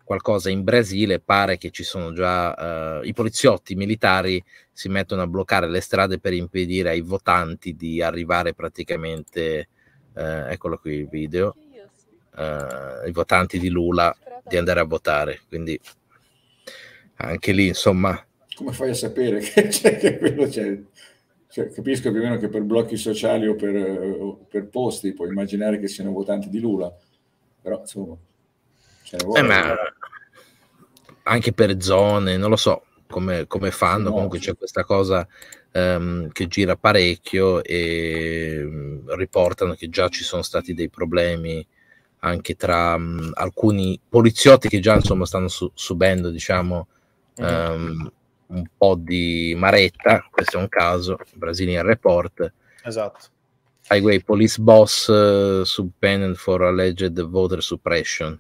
Speaker 1: qualcosa in Brasile, pare che ci sono già eh, i poliziotti militari si mettono a bloccare le strade per impedire ai votanti di arrivare praticamente, eh, eccolo qui il video, eh, i votanti di Lula di andare a votare. Quindi anche lì, insomma...
Speaker 2: Come fai a sapere che, c'è, che quello c'è? Cioè, capisco più o meno che per blocchi sociali o per, o per, posti puoi immaginare che siano votanti di Lula, però insomma, ce ne vuole. Eh, ma...
Speaker 1: Anche per zone, non lo so come, come fanno, no. comunque c'è questa cosa um, che gira parecchio e um, riportano che già ci sono stati dei problemi anche tra um, alcuni poliziotti che già insomma stanno su subendo diciamo um, un po' di maretta, questo è un caso, Brazilian Report. Esatto. Highway Police Boss uh, eh, subpendent for alleged voter suppression.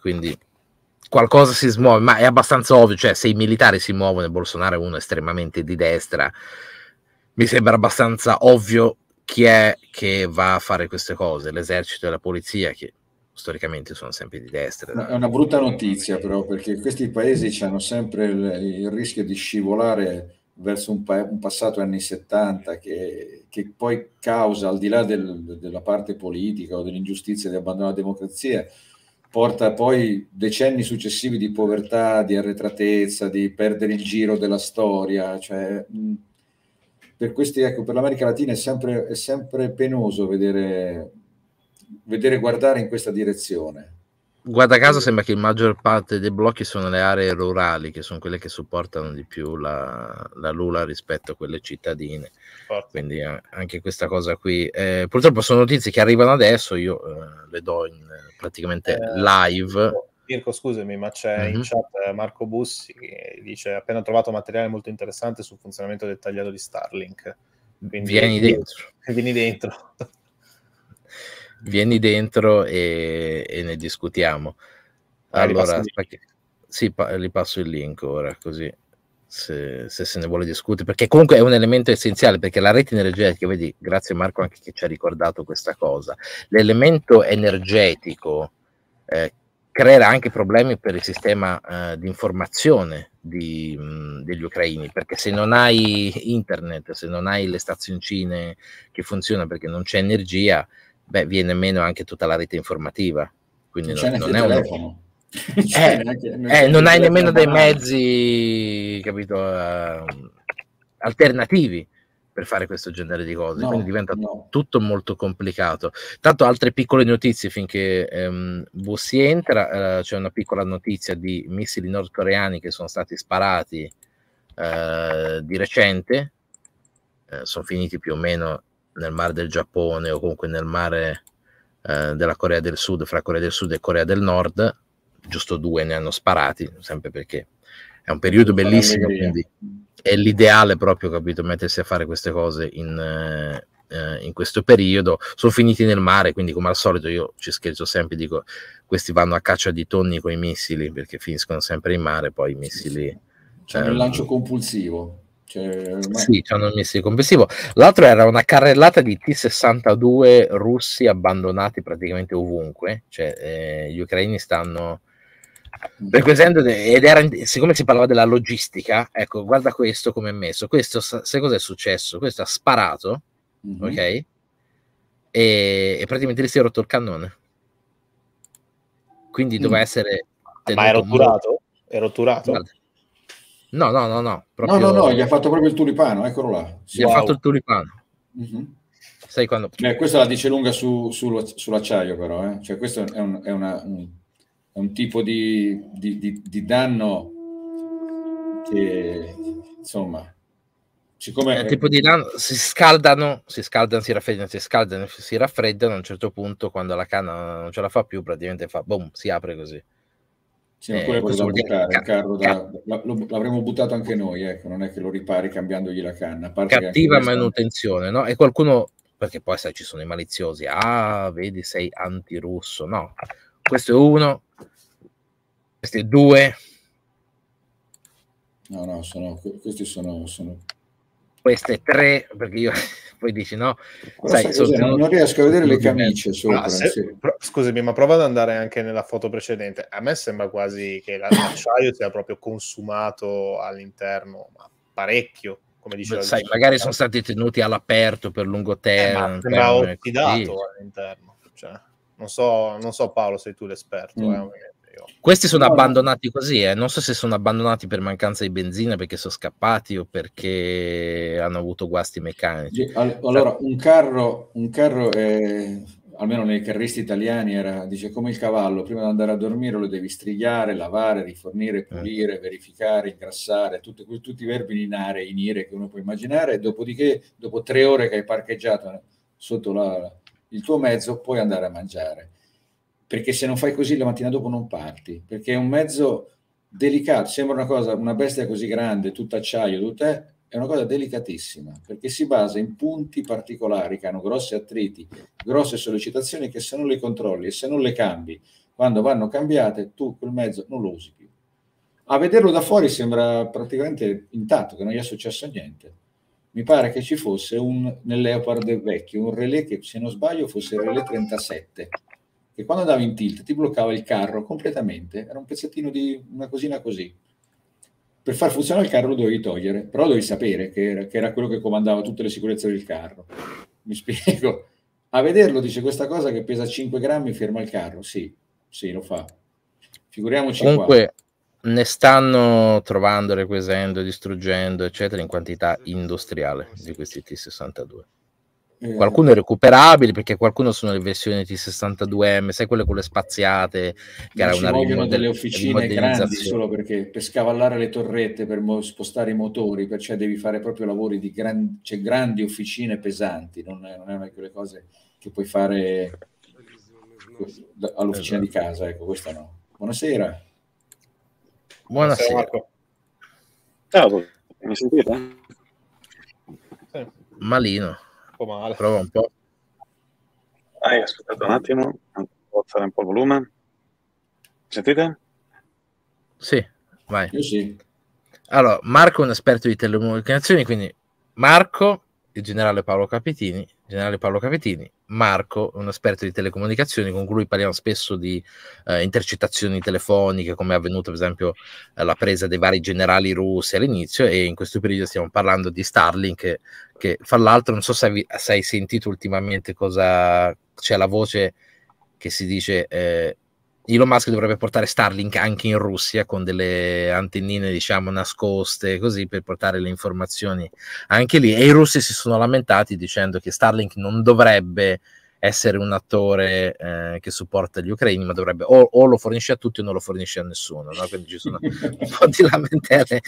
Speaker 1: Quindi qualcosa si smuove, ma è abbastanza ovvio, cioè se i militari si muovono e Bolsonaro è uno estremamente di destra, mi sembra abbastanza ovvio chi è che va a fare queste cose, l'esercito e la polizia, che storicamente sono sempre di destra. Da... È
Speaker 2: una brutta notizia però perché questi paesi hanno sempre il, il rischio di scivolare verso un, pa- un, passato anni 70 che, che poi causa, al di là del, della parte politica o dell'ingiustizia di abbandonare la democrazia, porta poi decenni successivi di povertà, di arretratezza, di perdere il giro della storia. Cioè, mh, per, questi, ecco, per l'America Latina è sempre, è sempre penoso vedere vedere guardare in questa direzione.
Speaker 1: Guarda caso sembra che la maggior parte dei blocchi sono le aree rurali, che sono quelle che supportano di più la, la Lula rispetto a quelle cittadine. Forza. Quindi eh, anche questa cosa qui. Eh, purtroppo sono notizie che arrivano adesso, io eh, le do in, praticamente eh, live.
Speaker 4: Mirko, scusami, ma c'è mm-hmm. in mhm. chat Marco Bussi che dice appena trovato materiale molto interessante sul funzionamento dettagliato di Starlink. Quindi, vieni dentro. Vieni dentro
Speaker 1: vieni dentro e, e ne discutiamo. Ah, allora, eh, sì, pa- li passo il link ora, così se, se, se ne vuole discutere, perché comunque è un elemento essenziale, perché la rete energetica, vedi, grazie Marco anche che ci ha ricordato questa cosa, l'elemento energetico eh, creerà anche problemi per il sistema eh, di informazione di, mh, mm, degli ucraini, perché se non hai internet, se non hai le stazioncine che funzionano perché non c'è energia, beh, viene meno anche tutta la rete informativa. Quindi eh, eh, non, non è un...
Speaker 2: Eh, eh, non hai nemmeno dei
Speaker 1: mezzi capito, uh, alternativi per fare questo genere di cose, no, quindi diventa no. tutto molto complicato. Tanto altre piccole notizie finché um, ehm, Bussi entra, uh, c'è una piccola notizia di missili nordcoreani che sono stati sparati uh, di recente, sono finiti più o meno nel mare del Giappone o comunque nel mare eh, della Corea del Sud, fra Corea del Sud e Corea del Nord, giusto due ne hanno sparati, sempre perché è un periodo bellissimo, quindi è l'ideale proprio, capito, mettersi a fare queste cose in, eh, in questo periodo. Sono finiti nel mare, quindi come al solito io ci scherzo sempre, dico, questi vanno a caccia di tonni con i missili, perché finiscono sempre in mare, poi i missili... Sì, sì. C'è cioè, il lancio
Speaker 2: eh, compulsivo cioè, ma... Sì,
Speaker 1: ci hanno messo il complessivo. L'altro era una carrellata di T-62 russi abbandonati praticamente ovunque. Cioè, eh, gli ucraini stanno mm. Per requisendo ed era, siccome si parlava della logistica, ecco, guarda questo come è messo. Questo, sai cosa è successo? Questo ha sparato, mm-hmm. ok? E, e, praticamente gli si è rotto il cannone. Quindi mm. doveva essere... Ma è rotturato? È rotturato? Guarda, No, no, no, no. Proprio... No, no, no, gli ha fatto proprio il tulipano, eccolo là. Sì, gli wow. ha fatto il tulipano. Mm-hmm. Sai quando... Cioè, questa la dice
Speaker 2: lunga su, su, sull'acciaio però, eh? cioè, questo è un, è una, un, è un tipo di, di, di, di, danno che, insomma,
Speaker 1: siccome... È un tipo di danno, si scaldano, si scaldano, si raffreddano, si scaldano, si raffreddano, a un certo punto quando la canna non ce la fa più praticamente fa, boom, si apre così. Sì, eh, quello cosa buttare, ca- Riccardo, da, da, lo,
Speaker 2: l'avremmo buttato anche noi, ecco, non è che lo ripari cambiandogli la canna. Cattiva
Speaker 1: manutenzione, no? E qualcuno, perché poi sai, ci sono i maliziosi, ah, vedi, sei antirusso, no? Questo è uno, questi due. No, no, sono, questi sono, sono queste tre, perché io poi dici no,
Speaker 2: sai, so, non, non riesco a vedere le camicie sopra. No, ah, se, sì.
Speaker 1: pro, scusami, ma prova ad
Speaker 4: andare anche nella foto precedente. A me sembra quasi che l'acciaio sia proprio consumato all'interno, ma parecchio. Come diceva sai, magari sono
Speaker 1: stati tenuti all'aperto per lungo tempo Eh, sembra ossidato
Speaker 4: all'interno. Cioè, non, so, non, so, Paolo, sei tu l'esperto. Mm. Eh,
Speaker 1: io... Questi sono no, abbandonati così, eh. non so se sono abbandonati per mancanza di benzina, perché sono scappati o perché hanno avuto guasti meccanici. Allora,
Speaker 2: un carro, un carro è, almeno nei carristi italiani era, dice, come il cavallo, prima di andare a dormire lo devi strigliare, lavare, rifornire, eh. pulire, mm. verificare, ingrassare, tutti, tutti i verbi in are, in ire che uno può immaginare, e dopodiché, dopo tre ore che hai parcheggiato eh, sotto la, il tuo mezzo, puoi andare a mangiare perché se non fai così la mattina dopo non parti, perché è un mezzo delicato, sembra una cosa, una bestia così grande, tutta acciaio, tutta è, una cosa delicatissima, perché si basa in punti particolari che hanno grossi attriti, grosse sollecitazioni che se non le controlli e se non le cambi, quando vanno cambiate, tu quel mezzo non lo usi più. A vederlo da fuori sembra praticamente intatto, che non gli è successo niente. Mi pare che ci fosse un, nel Leopard vecchio un relè che, se non sbaglio, fosse il relè 37, che quando andavi in tilt ti bloccava il carro completamente, era un pezzettino di una cosina così. Per far funzionare il carro lo dovevi togliere, però dovevi sapere che era, che era quello che comandava tutte le sicurezze del carro. Mi spiego. A vederlo dice questa cosa che pesa 5 grammi, ferma il carro. Sì, sì, lo fa. Figuriamoci Comunque,
Speaker 1: qua. ne stanno trovando, requisendo, distruggendo, eccetera, in quantità industriale di questi T62. Eh, qualcuno è eh. recuperabile perché qualcuno sono le versioni t 62M, sai quelle con le spaziate che era una vogliono delle officine grandi solo
Speaker 2: perché per scavallare le torrette per spostare i motori, perciò cioè devi fare proprio lavori di gran, cioè grandi officine pesanti, non è, non è una di quelle cose che puoi fare all'officina esatto.
Speaker 1: di casa, ecco, questa no.
Speaker 2: Buonasera.
Speaker 1: Buonasera. Marco.
Speaker 2: Ciao, mi sentite?
Speaker 1: Malino
Speaker 3: po'
Speaker 4: male.
Speaker 1: Prova un po'.
Speaker 3: Dai, aspettate un attimo, devo alzare un po' il volume.
Speaker 1: Sentite? Sì, vai. Io sì. Allora, Marco è un esperto di telecomunicazioni, quindi Marco, il generale Paolo Capitini, generale Paolo Capitini, Marco, è un esperto di telecomunicazioni con cui parliamo spesso di eh, intercettazioni telefoniche, come è avvenuto per esempio la presa dei vari generali russi all'inizio e in questo periodo stiamo parlando di Starlink, che fra l'altro non so se, hai sentito ultimamente cosa c'è la voce che si dice eh, Elon Musk dovrebbe portare Starlink anche in Russia con delle antennine diciamo nascoste così per portare le informazioni anche lì e i russi si sono lamentati dicendo che Starlink non dovrebbe essere un attore eh, che supporta gli ucraini, ma dovrebbe o, o, lo fornisce a tutti o non lo fornisce a nessuno. No? Quindi ci sono un po' di lamentele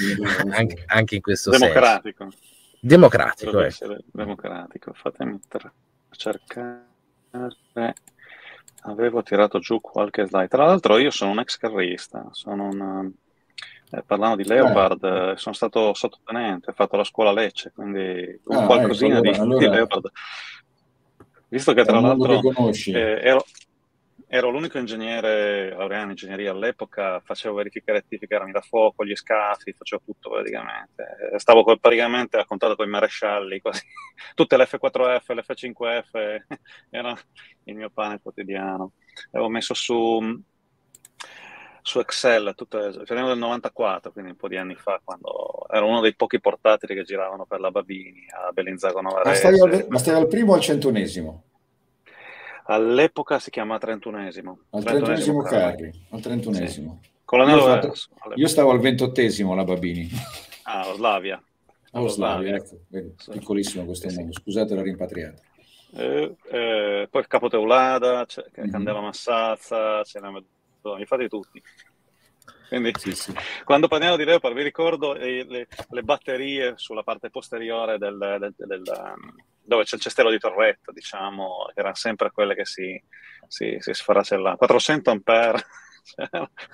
Speaker 1: anche, anche in questo Democratico. senso. Democratico. Democratico. Eh.
Speaker 3: democratico, fatemi tra- cercare. Avevo tirato giù qualche slide. Tra l'altro io sono un ex carrista, sono un... Eh, parlando di Leopard, eh. eh sono stato sottotenente, ho fatto la scuola Lecce, quindi ah, qualcosina ecco, allora, di, allora... di Leopard. Visto che eh, tra l'altro eh, ero, ero l'unico ingegnere laureato in ingegneria all'epoca, facevo verifiche rettifiche, erano da fuoco, gli scafi, facevo tutto praticamente. Stavo col, praticamente a contatto con i marescialli, quasi tutte le F4F, le F5F, era il mio pane quotidiano. Avevo messo su, su Excel, tutto, parliamo del 94, quindi un po' di anni fa, quando ero uno dei pochi portatili che giravano per la Babini a Bellinzago Novarese. Ma stai al, ma
Speaker 2: stai al primo o al centunesimo?
Speaker 3: all'epoca si chiama trentunesimo. Al trentunesimo, trentunesimo Carri,
Speaker 2: al trentunesimo. Sì. Colonnello io, io stavo al ventottesimo la Babini. Ah, Oslavia.
Speaker 3: Oslavia,
Speaker 2: ecco, ecco, sì. piccolissimo questo sì. mondo, scusate la rimpatriata.
Speaker 3: Eh, eh, poi il Capo Teulada, mm-hmm. Candela Massazza, ce ne mi fate tutti. Quindi, sì, sì. quando parliamo di Leopard, vi ricordo eh, le, le, batterie sulla parte posteriore del, del, del, dove c'è il cestello di torretta, diciamo, che erano sempre quelle che si, si, si sfaracellano. 400 ampere. Cioè,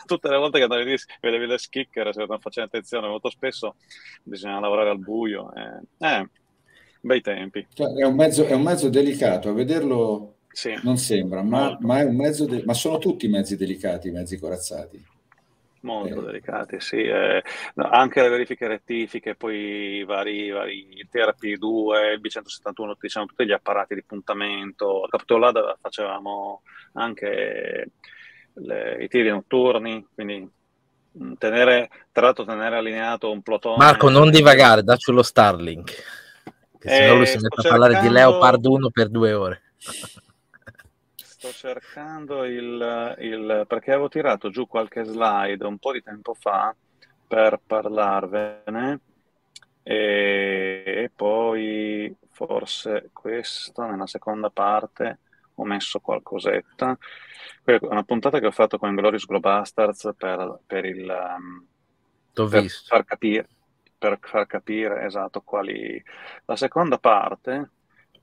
Speaker 3: tutte le volte che andavi lì vedevi le schicchere, se non facevi attenzione, molto spesso bisogna lavorare al buio. Eh, eh bei tempi.
Speaker 2: Cioè, è, un mezzo, è un mezzo delicato, a vederlo sì. non sembra, ma, ma, de- ma, sono tutti mezzi delicati, mezzi corazzati. Molto eh. delicati, sì. Eh,
Speaker 3: no, anche le verifiche rettifiche, poi i vari, vari Therapy 2, il B171, diciamo tutti gli apparati di puntamento. A Capitolada facevamo anche le, i tiri notturni, quindi mm, tenere, tra l'altro tenere allineato un plotone... Marco, non
Speaker 1: divagare, dacci lo Starlink, che eh, se no lui eh, si mette cercando... a parlare di Leopard 1 per due ore.
Speaker 3: sto cercando il, il, perché avevo tirato giù qualche slide un po' di tempo fa per parlarvene e, e poi forse questa nella seconda parte ho messo qualcosetta. Una puntata che ho fatto con Glorious Globusters per, per il um, per far capire per far capire esatto quali la seconda parte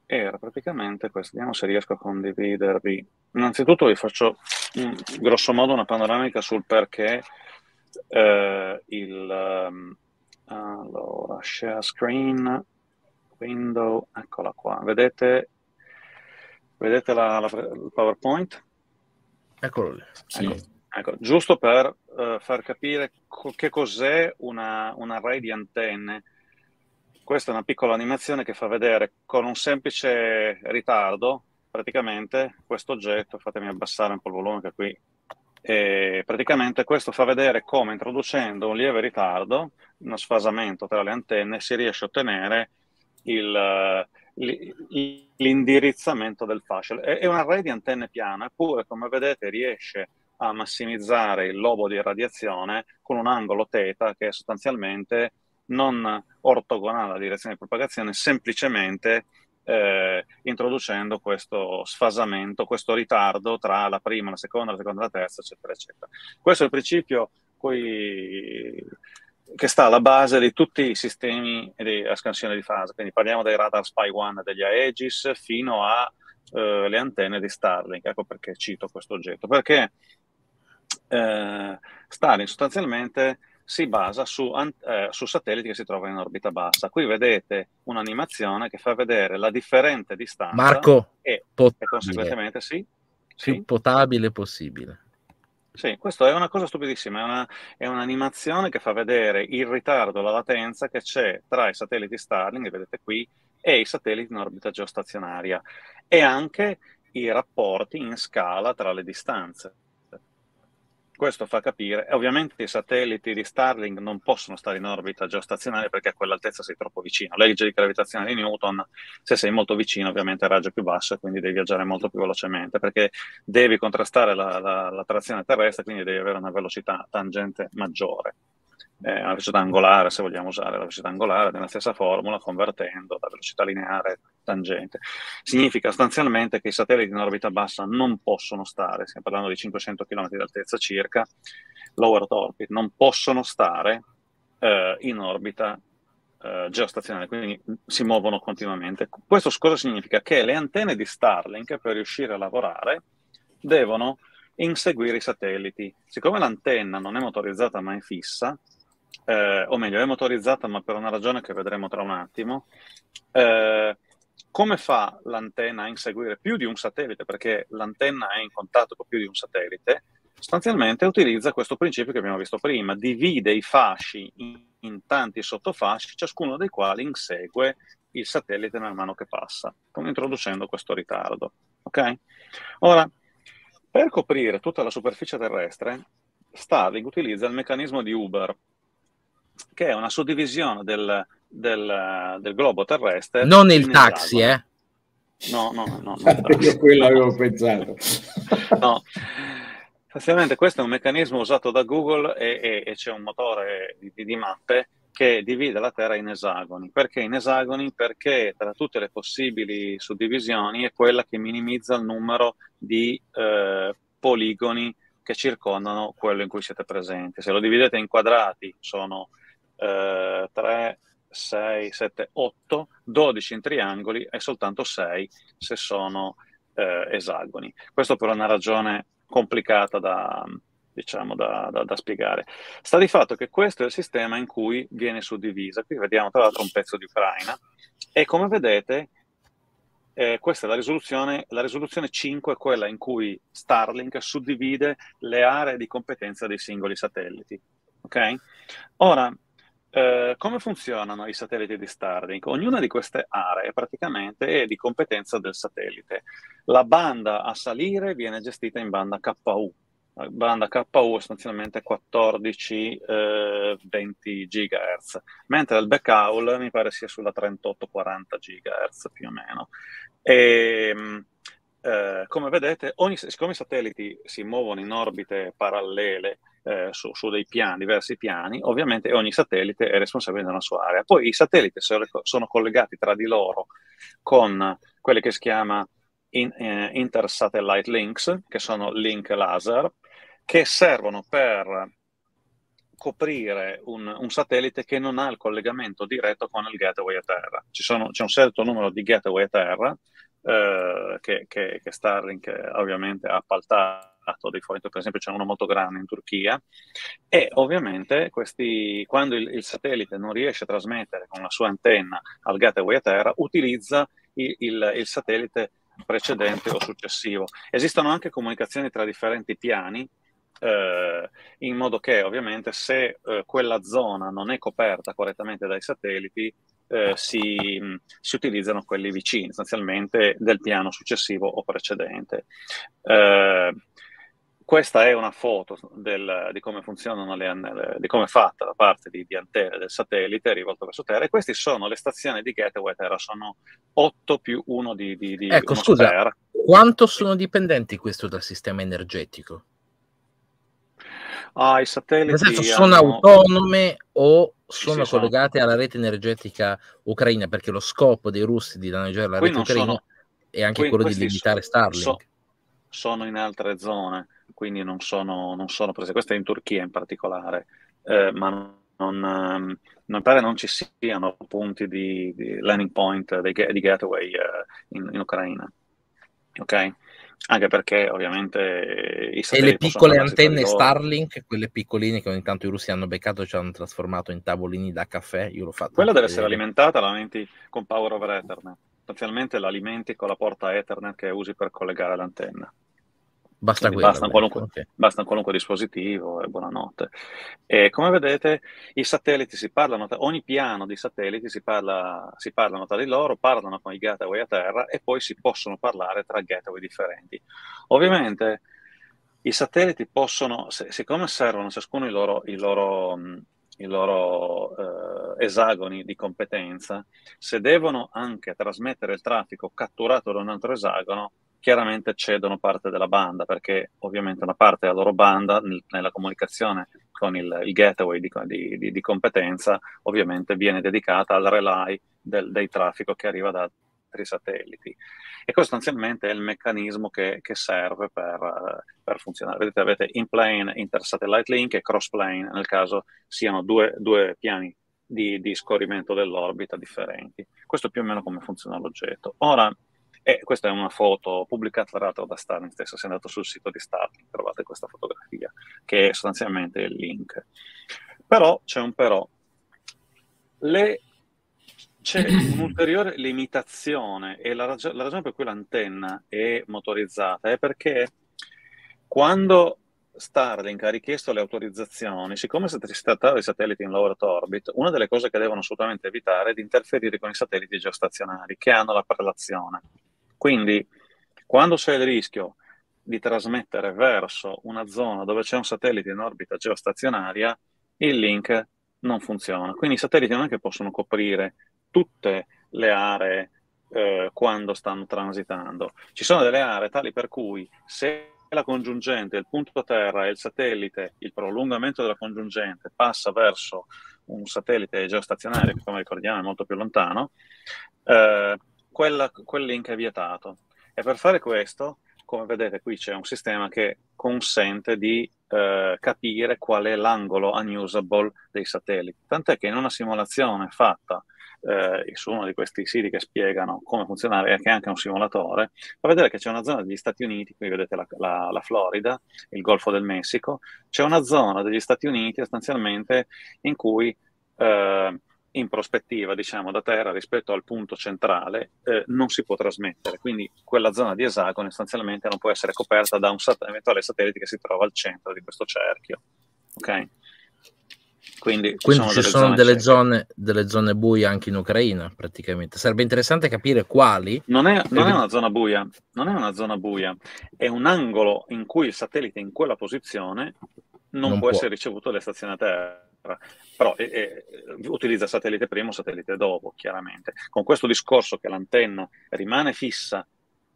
Speaker 3: era praticamente questo, vediamo se riesco a condividervi. Innanzitutto vi faccio un, mm, grosso modo una panoramica sul perché eh, il... Um, allora, share screen, window, eccola qua. Vedete, vedete la, la, il PowerPoint?
Speaker 1: Eccolo lì. Ecco, sì. Ecco,
Speaker 3: ecco, giusto per uh, far capire co- che cos'è una, un array di antenne questa è una piccola animazione che fa vedere con un semplice ritardo, praticamente, questo oggetto, fatemi abbassare un po' il volume che è qui e praticamente questo fa vedere come introducendo un lieve ritardo, uno sfasamento tra le antenne, si riesce a ottenere il, l'indirizzamento del fascio. È, un array di antenne piana, eppure come vedete riesce a massimizzare il lobo di radiazione con un angolo θ che è sostanzialmente non ortogonale alla direzione di propagazione, semplicemente eh, introducendo questo sfasamento, questo ritardo tra la prima, la seconda, la seconda, la terza, eccetera, eccetera. Questo è il principio cui, che sta alla base di tutti i sistemi di, a scansione di fase, quindi parliamo dei radar SPY-1 degli Aegis fino alle eh, antenne di Starlink, ecco perché cito questo oggetto, perché eh, Starlink sostanzialmente si basa su, eh, su, satelliti che si trovano in orbita bassa. Qui vedete un'animazione che fa vedere la differente distanza Marco, e, e conseguentemente sì,
Speaker 1: più sì. potabile possibile.
Speaker 3: Sì, questa è una cosa stupidissima, è, una, è, un'animazione che fa vedere il ritardo, la latenza che c'è tra i satelliti Starling, che vedete qui, e i satelliti in orbita geostazionaria e anche i rapporti in scala tra le distanze. Questo fa capire, ovviamente i satelliti di Starling non possono stare in orbita geostazionaria perché a quell'altezza sei troppo vicino. La legge di gravitazione di Newton, se sei molto vicino ovviamente il raggio è più basso e quindi devi viaggiare molto più velocemente perché devi contrastare la, la, la trazione terrestre, quindi devi avere una velocità tangente maggiore eh, una velocità angolare, se vogliamo usare la velocità angolare, nella stessa formula convertendo la velocità lineare tangente. Significa sostanzialmente che i satelliti in orbita bassa non possono stare, stiamo parlando di 500 km di altezza circa, lower orbit, non possono stare eh, in orbita eh, geostazionaria, quindi si muovono continuamente. Questo cosa significa? Che le antenne di Starlink per riuscire a lavorare devono inseguire i satelliti. Siccome l'antenna non è motorizzata ma è fissa, eh, o meglio, è motorizzata, ma per una ragione che vedremo tra un attimo. Eh, come fa l'antenna a inseguire più di un satellite? Perché l'antenna è in contatto con più di un satellite. Sostanzialmente utilizza questo principio che abbiamo visto prima, divide i fasci in, in tanti sottofasci, ciascuno dei quali insegue il satellite man mano che passa, introducendo questo ritardo. Okay? Ora, per coprire tutta la superficie terrestre, Starlink utilizza il meccanismo di Uber, che è una suddivisione del, del, del globo terrestre. Non il taxi, eh? No, no, no. Io quello avevo pensato. no. Sostanzialmente questo è un meccanismo usato da Google e, e, e c'è un motore di, di, mappe che divide la Terra in esagoni. Perché in esagoni? Perché tra tutte le possibili suddivisioni è quella che minimizza il numero di eh, poligoni che circondano quello in cui siete presenti. Se lo dividete in quadrati sono 3, 6, 7, 8, 12 in triangoli e soltanto 6 se sono eh, esagoni. Questo per una ragione complicata da, diciamo, da, da, da, spiegare. Sta di fatto che questo è il sistema in cui viene suddivisa. Qui vediamo tra l'altro un pezzo di Ucraina e come vedete eh, questa è la risoluzione, la risoluzione 5 è quella in cui Starlink suddivide le aree di competenza dei singoli satelliti. Okay? Ora, eh, come funzionano i satelliti di Starlink? Ognuna di queste aree praticamente è di competenza del satellite. La banda a salire viene gestita in banda KU. Eh, banda KU è sostanzialmente 14-20 uh, GHz, mentre il backhaul mi pare sia sulla 38-40 GHz più o meno. E, ehm, eh, come vedete, ogni, siccome i satelliti si muovono in orbite parallele eh, su, su, dei piani, diversi piani, ovviamente ogni satellite è responsabile della sua area. Poi i satelliti sono, collegati tra di loro con quelle che si chiama in, eh, intersatellite links, che sono link laser, che servono per coprire un, un, satellite che non ha il collegamento diretto con il gateway a terra. Sono, c'è un certo numero di gateway a terra eh, che, che, che, Starlink ovviamente ha appaltato dei fornitori, per esempio c'è uno molto grande in Turchia e ovviamente questi, quando il, il, satellite non riesce a trasmettere con la sua antenna al gateway a terra utilizza il, il, il satellite precedente o successivo. Esistono anche comunicazioni tra differenti piani eh, in modo che ovviamente se eh, quella zona non è coperta correttamente dai satelliti, eh, si, mm, si, utilizzano quelli vicini, sostanzialmente del piano successivo o precedente. Eh, questa è una foto del, di come funzionano le di come è fatta la parte di, di antenna del satellite rivolto verso Terra. E queste sono le stazioni di Gateway Terra, sono 8 più 1 di, di, di ecco, scusa, Terra.
Speaker 1: Quanto sono dipendenti questo dal sistema energetico?
Speaker 3: Ah, i satelliti. Nel senso, sono hanno...
Speaker 1: autonome o sono sì, sì, esatto. collegate sono. alla rete energetica ucraina, perché lo scopo dei russi di danneggiare la Qui rete ucraina sono... è anche Qui, quello di limitare so, Starlink. So,
Speaker 3: sono in altre zone, quindi non sono, non sono prese. Questa è in Turchia in particolare, eh, ma non, non, ehm, non, pare non ci siano punti di, di landing point, di, di gateway eh, in, in Ucraina. Ok? Anche perché ovviamente i E le piccole antenne Starlink,
Speaker 1: quelle piccoline che ogni tanto i russi hanno beccato e ci hanno trasformato in tavolini da caffè, io l'ho fatto. Quella deve essere alimentata,
Speaker 3: la metti con Power over Ethernet. Sostanzialmente l'alimenti con la porta Ethernet che usi per collegare l'antenna.
Speaker 1: Basta, quello, basta, qualunque, okay.
Speaker 3: basta qualunque, dispositivo e buonanotte. E come vedete, i satelliti si parlano, ogni piano di satelliti si, parla, si parlano tra di loro, parlano con i gateway a terra e poi si possono parlare tra gateway differenti. Ovviamente i satelliti possono, se, siccome servono ciascuno i loro, i loro, i loro eh, esagoni di competenza, se devono anche trasmettere il traffico catturato da un altro esagono, chiaramente cedono parte della banda, perché ovviamente una parte della loro banda nel, nella comunicazione con il, il gateway di, di, di, competenza ovviamente viene dedicata al relay del, del traffico che arriva da altri satelliti. E questo sostanzialmente è il meccanismo che, che serve per, per, funzionare. Vedete, avete in-plane, inter-satellite link e cross-plane, nel caso siano due, due piani di, di, scorrimento dell'orbita differenti. Questo è più o meno come funziona l'oggetto. Ora, e questa è una foto pubblicata tra l'altro da Starling stesso, se andate sul sito di Starling trovate questa fotografia, che è sostanzialmente il link. Però c'è un però. Le c'è un'ulteriore limitazione e la, ragio- la, ragione per cui l'antenna è motorizzata è perché quando Starlink ha richiesto le autorizzazioni, siccome si trattava di satelliti in low earth orbit, una delle cose che devono assolutamente evitare è di interferire con i satelliti geostazionari che hanno la parlazione. Quindi quando c'è il rischio di trasmettere verso una zona dove c'è un satellite in orbita geostazionaria, il link non funziona. Quindi i satelliti non è che possono coprire tutte le aree eh, quando stanno transitando. Ci sono delle aree tali per cui se la congiungente, il punto terra e il satellite, il prolungamento della congiungente passa verso un satellite geostazionario, come ricordiamo è molto più lontano, eh, quella, quel link è vietato. E per fare questo, come vedete qui c'è un sistema che consente di eh, capire qual è l'angolo unusable dei satelliti. Tant'è che in una simulazione fatta eh, su uno di questi siti che spiegano come funzionare, che è anche un simulatore, fa vedere che c'è una zona degli Stati Uniti, qui vedete la, la, la Florida, il Golfo del Messico, c'è una zona degli Stati Uniti sostanzialmente in cui eh, in prospettiva, diciamo, da terra rispetto al punto centrale, eh, non si può trasmettere. Quindi quella zona di esagono essenzialmente non può essere coperta da un sat- eventuale satellite che si trova al centro di questo cerchio. Ok? Quindi, Quindi sono ci delle sono zone delle,
Speaker 1: zone, delle, zone, buie anche in Ucraina, praticamente. Sarebbe interessante capire quali. Non, è, non è, una zona
Speaker 3: buia, non è una zona buia, è un angolo in cui il satellite in quella posizione non, non può, può, essere ricevuto dalle stazioni a terra eccetera. Però eh, eh, utilizza satellite prima o satellite dopo, chiaramente. Con questo discorso che l'antenna rimane fissa,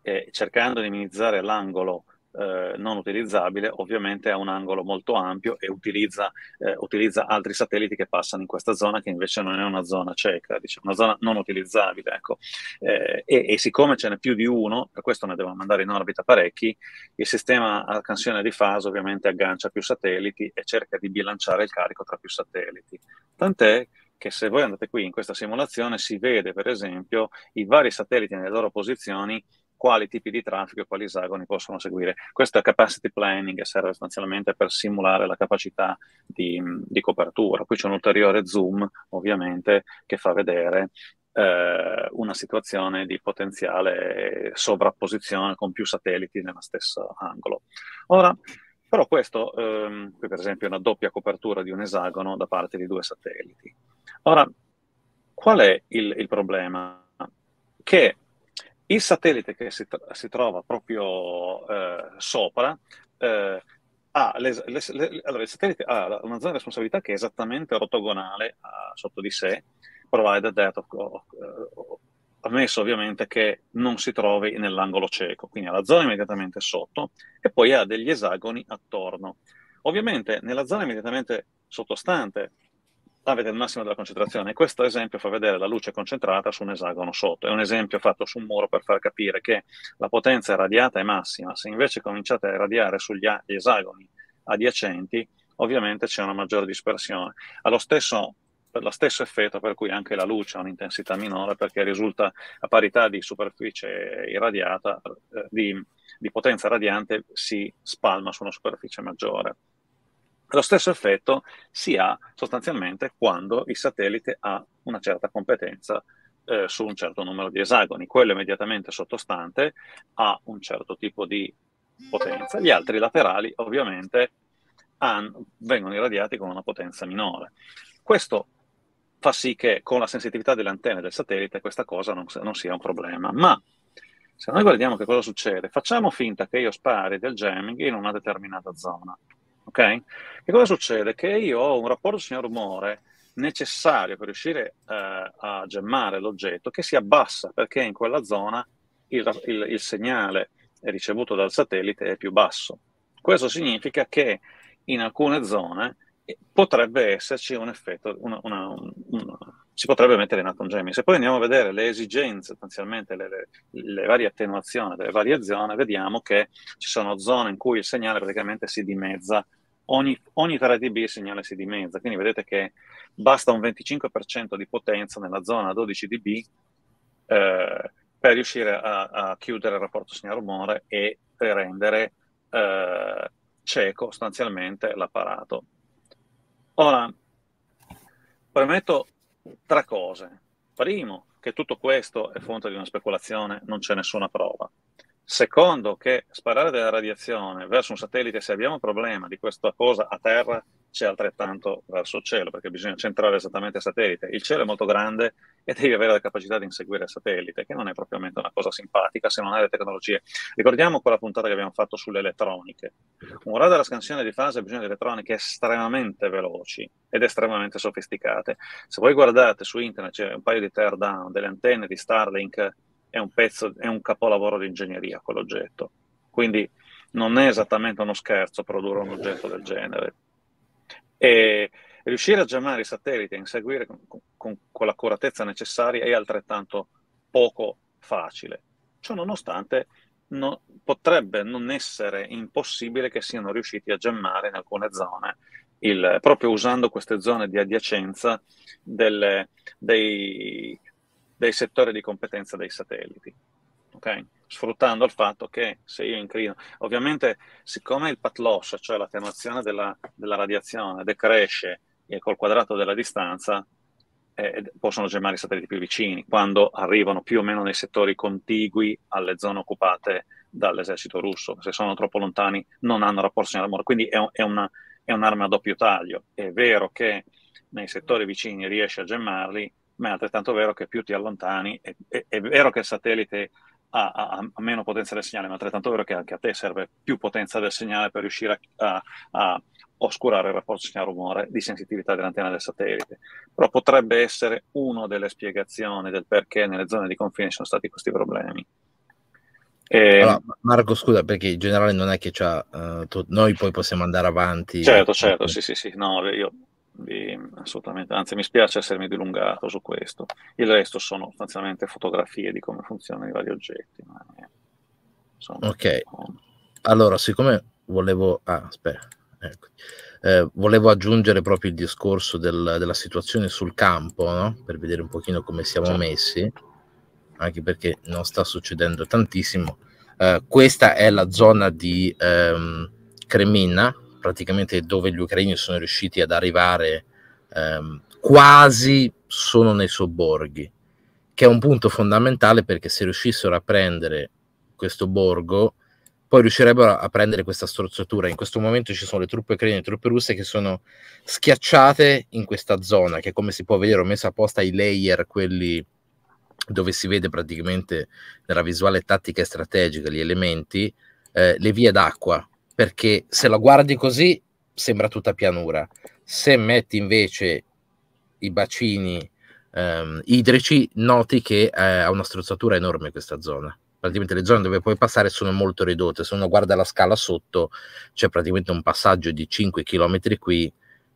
Speaker 3: eh, cercando di minimizzare l'angolo eh, non utilizzabile ovviamente ha un angolo molto ampio e utilizza, eh, utilizza, altri satelliti che passano in questa zona che invece non è una zona cieca, diciamo, una zona non utilizzabile. Ecco. Eh, e, e, siccome ce n'è più di uno, per questo ne devono mandare in orbita parecchi, il sistema a cansione di fase ovviamente aggancia più satelliti e cerca di bilanciare il carico tra più satelliti. Tant'è che se voi andate qui in questa simulazione si vede per esempio i vari satelliti nelle loro posizioni quali tipi di traffico e quali esagoni possono seguire. Questo è capacity planning che serve sostanzialmente per simulare la capacità di, di copertura. Qui c'è un ulteriore zoom, ovviamente, che fa vedere eh, una situazione di potenziale sovrapposizione con più satelliti nello stesso angolo. Ora, però questo, ehm, qui per esempio è una doppia copertura di un esagono da parte di due satelliti. Ora, qual è il, il problema? Che il satellite che si, tro- si trova proprio eh, sopra eh, ha, le, le, le, allora il satellite ha una zona di responsabilità che è esattamente ortogonale a, sotto di sé, provided that, of, of, of, eh, ammesso ovviamente che non si trovi nell'angolo cieco, quindi ha la zona immediatamente sotto e poi ha degli esagoni attorno. Ovviamente nella zona immediatamente sottostante avete il massimo della concentrazione. Questo esempio fa vedere la luce concentrata su un esagono sotto. È un esempio fatto su un muro per far capire che la potenza irradiata è massima. Se invece cominciate a irradiare sugli esagoni adiacenti, ovviamente c'è una maggiore dispersione. Allo stesso lo stesso effetto per cui anche la luce ha un'intensità minore perché risulta a parità di superficie irradiata, eh, di, di potenza radiante si spalma su una superficie maggiore. Lo stesso effetto si ha sostanzialmente quando il satellite ha una certa competenza eh, su un certo numero di esagoni. Quello immediatamente sottostante ha un certo tipo di potenza, gli altri laterali ovviamente hanno, vengono irradiati con una potenza minore. Questo fa sì che con la sensitività delle antenne del satellite questa cosa non, non sia un problema, ma se noi guardiamo che cosa succede, facciamo finta che io spari del jamming in una determinata zona. Okay? Che cosa succede? Che io ho un rapporto signore rumore necessario per riuscire eh, a gemmare l'oggetto che si abbassa perché in quella zona il, il, il segnale ricevuto dal satellite è più basso. Questo significa che in alcune zone eh, potrebbe esserci un effetto, una, una, una, si potrebbe mettere in atto un gemming. Se poi andiamo a vedere le esigenze, sostanzialmente le, le, le, varie attenuazioni delle varie zone, vediamo che ci sono zone in cui il segnale praticamente si dimezza ogni, ogni 3 dB il segnale si dimezza, quindi vedete che basta un 25% di potenza nella zona 12 dB eh, per riuscire a, a, chiudere il rapporto segnale-rumore e rendere eh, cieco sostanzialmente l'apparato. Ora, premetto tre cose. Primo, che tutto questo è fonte di una speculazione, non c'è nessuna prova. Secondo, che sparare della radiazione verso un satellite, se abbiamo un problema di questa cosa a terra, c'è altrettanto verso il cielo, perché bisogna centrare esattamente il satellite. Il cielo è molto grande e devi avere la capacità di inseguire il satellite, che non è propriamente una cosa simpatica se non hai le tecnologie. Ricordiamo quella puntata che abbiamo fatto sulle elettroniche. Un radar a scansione di fase ha bisogno di elettroniche estremamente veloci ed estremamente sofisticate. Se voi guardate su internet c'è un paio di teardown delle antenne di Starlink è un pezzo, è un capolavoro di ingegneria quell'oggetto. Quindi non è esattamente uno scherzo produrre un oggetto del genere. E riuscire a gemare i satelliti e inseguire con, con, con l'accuratezza necessaria è altrettanto poco facile. Ciononostante, no, potrebbe non essere impossibile che siano riusciti a gemmare in alcune zone, il, proprio usando queste zone di adiacenza delle, dei, dei settori di competenza dei satelliti. Okay? Sfruttando il fatto che se io incrino, ovviamente, siccome il path loss, cioè l'attenuazione della, della radiazione, decresce col quadrato della distanza, eh, possono gemmare i satelliti più vicini quando arrivano più o meno nei settori contigui alle zone occupate dall'esercito russo. Se sono troppo lontani, non hanno rapporto segnale morto. Quindi è, è, una, è un'arma a doppio taglio. È vero che nei settori vicini riesce a gemmarli, ma è altrettanto vero che più ti allontani, è, è, è vero che il satellite ha, ha, ha, meno potenza del segnale, ma è altrettanto vero che anche a te serve più potenza del segnale per riuscire a, a oscurare il rapporto segnale-rumore di sensitività dell'antenna del satellite. Però potrebbe essere una delle spiegazioni del perché nelle zone di confine ci sono stati questi problemi.
Speaker 1: E... Allora, Marco, scusa, perché in generale non è che c'ha, uh, tu, noi poi possiamo andare avanti. Certo, certo, sì,
Speaker 3: sì, sì, no, io quindi, assolutamente, anzi mi spiace essermi dilungato su questo. Il resto sono sostanzialmente fotografie di come funzionano i vari oggetti. Eh,
Speaker 1: insomma, ok, no. Ecco. allora siccome volevo... Ah, aspetta. Ecco. Eh, volevo aggiungere proprio il discorso del, della situazione sul campo, no? per vedere un pochino come siamo certo. messi, anche perché non sta succedendo tantissimo. Eh, questa è la zona di ehm, Cremina, praticamente dove gli ucraini sono riusciti ad arrivare ehm, quasi sono nei sobborghi, che è un punto fondamentale perché se riuscissero a prendere questo borgo, poi riuscirebbero a prendere questa strozzatura. In questo momento ci sono le truppe ucraine e le truppe russe che sono schiacciate in questa zona, che come si può vedere ho messo apposta i layer, quelli dove si vede praticamente nella visuale tattica e strategica gli elementi, eh, le vie d'acqua, perché se la guardi così sembra tutta pianura. Se metti invece i bacini ehm, idrici, noti che eh, ha una strozzatura enorme questa zona. Praticamente le zone dove puoi passare sono molto ridotte. Se uno guarda la scala sotto, c'è praticamente un passaggio di 5 km qui,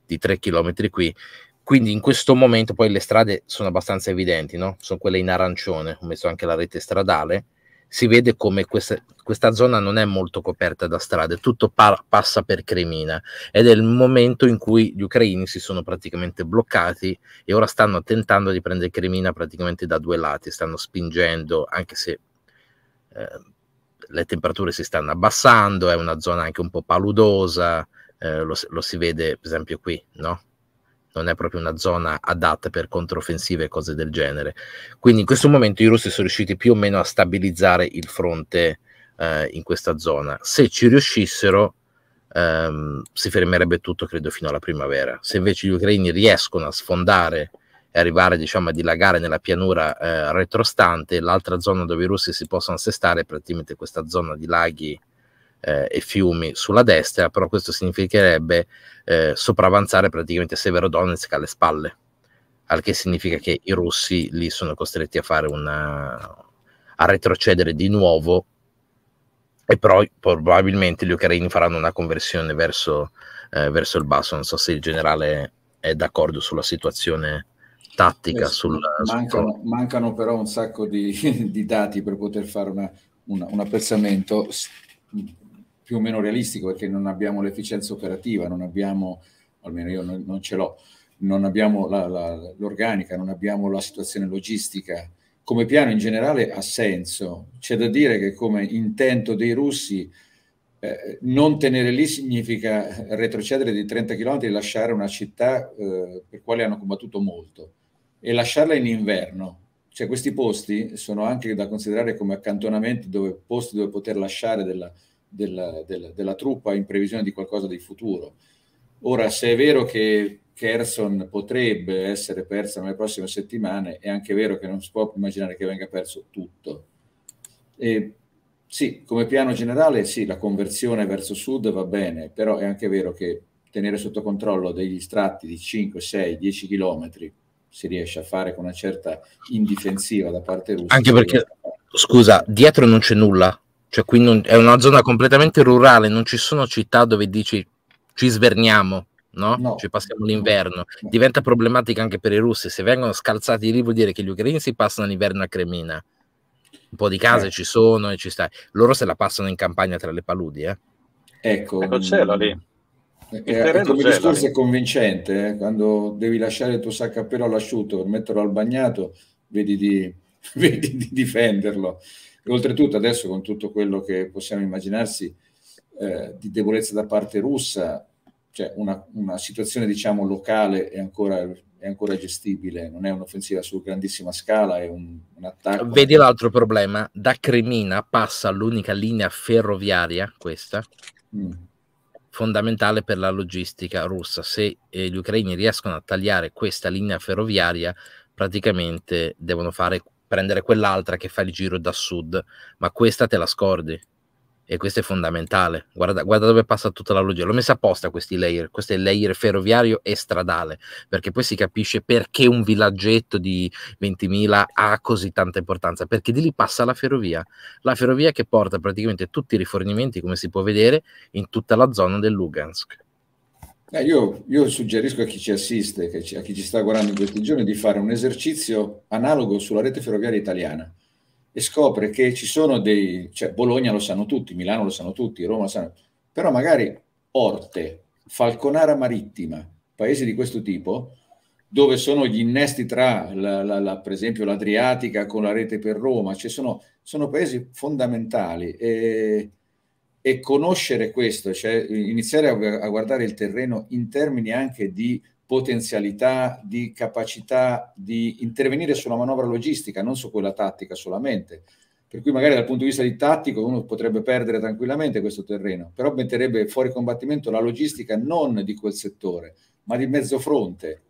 Speaker 1: di 3 km qui. Quindi in questo momento poi le strade sono abbastanza evidenti, no? Sono quelle in arancione, ho messo anche la rete stradale, si vede come questa, questa zona non è molto coperta da strade, tutto pa- passa per Cremina ed è il momento in cui gli ucraini si sono praticamente bloccati e ora stanno tentando di prendere Cremina praticamente da due lati, stanno spingendo anche se eh, le temperature si stanno abbassando, è una zona anche un po' paludosa, eh, lo, lo si vede per esempio qui, no? non è proprio una zona adatta per controffensive e cose del genere. Quindi in questo momento i russi sono riusciti più o meno a stabilizzare il fronte eh, in questa zona. Se ci riuscissero, ehm, si fermerebbe tutto, credo, fino alla primavera. Se invece gli ucraini riescono a sfondare e arrivare, diciamo, a dilagare nella pianura eh, retrostante, l'altra zona dove i russi si possono assestare è praticamente questa zona di laghi eh, e fiumi sulla destra, però questo significherebbe eh, sopravanzare praticamente Severodonetsk alle spalle, al che significa che i russi lì sono costretti a fare una a retrocedere di nuovo e però probabilmente gli ucraini faranno una conversione verso, eh, verso il basso. Non so se il generale è d'accordo sulla situazione tattica. Sul, mancano, sul...
Speaker 2: mancano, però un sacco di, di, dati per poter fare una, una, un apprezzamento più o meno realistico perché non abbiamo l'efficienza operativa, non abbiamo, almeno io non, non ce l'ho, non abbiamo l'organica, non abbiamo la situazione logistica. Come piano in generale ha senso. C'è da dire che come intento dei russi eh, non tenere lì significa retrocedere di 30 km e lasciare una città eh, per quale hanno combattuto molto e lasciarla in inverno. Cioè questi posti sono anche da considerare come accantonamenti dove posti dove poter lasciare della, della, della, della, truppa in previsione di qualcosa di futuro. Ora, se è vero che Kerson potrebbe essere persa nelle prossime settimane, è anche vero che non si può immaginare che venga perso tutto. E, sì, come piano generale, sì, la conversione verso sud va bene, però è anche vero che tenere sotto controllo degli strati di 5, 6, 10 chilometri si riesce a fare con una certa indifensiva da parte russa. Anche perché,
Speaker 1: scusa, dietro non c'è nulla, cioè, qui non, è una zona completamente rurale, non ci sono città dove dici ci sverniamo, no? no. Ci cioè, passiamo l'inverno. No. Diventa problematica anche per i russi. Se vengono scalzati lì vuol dire che gli ucraini si passano l'inverno a Cremina. Un po' di case eh. ci sono e ci sta. Loro se la passano in campagna tra le paludi, eh. Ecco, ecco cielo lì. Eh,
Speaker 2: il, ecco, il come discorso è convincente, eh? quando devi lasciare il tuo sacco a pelo all'asciutto per metterlo al bagnato, vedi di, vedi di difenderlo. E oltretutto adesso con tutto quello che possiamo immaginarsi eh, di debolezza da parte russa, cioè una, una situazione diciamo locale è ancora, è ancora, gestibile, non è un'offensiva su grandissima scala, è un, un attacco. Vedi l'altro
Speaker 1: problema, da Cremina passa l'unica linea ferroviaria, questa, mm. fondamentale per la logistica russa. Se eh, gli ucraini riescono a tagliare questa linea ferroviaria, praticamente devono fare prendere quell'altra che fa il giro da sud, ma questa te la scordi. E questo è fondamentale. Guarda, guarda dove passa tutta la logica. L'ho messa apposta questi layer. Questo è il layer ferroviario e stradale, perché poi si capisce perché un villaggetto di 20.000 ha così tanta importanza, perché di lì passa la ferrovia. La ferrovia che porta praticamente tutti i rifornimenti, come si può vedere, in tutta la zona del Lugansk.
Speaker 2: Eh, io, io, suggerisco a chi ci assiste, a chi ci sta guardando in questi giorni, di fare un esercizio analogo sulla rete ferroviaria italiana e scopre che ci sono dei... cioè Bologna lo sanno tutti, Milano lo sanno tutti, Roma lo sanno, però magari Orte, Falconara Marittima, paesi di questo tipo, dove sono gli innesti tra, la, la, la, per esempio, l'Adriatica con la rete per Roma, cioè sono, sono paesi fondamentali. E e conoscere questo, cioè iniziare a, guardare il terreno in termini anche di potenzialità, di capacità di intervenire sulla manovra logistica, non su quella tattica solamente. Per cui magari dal punto di vista di tattico uno potrebbe perdere tranquillamente questo terreno, però metterebbe fuori combattimento la logistica non di quel settore, ma di mezzo fronte.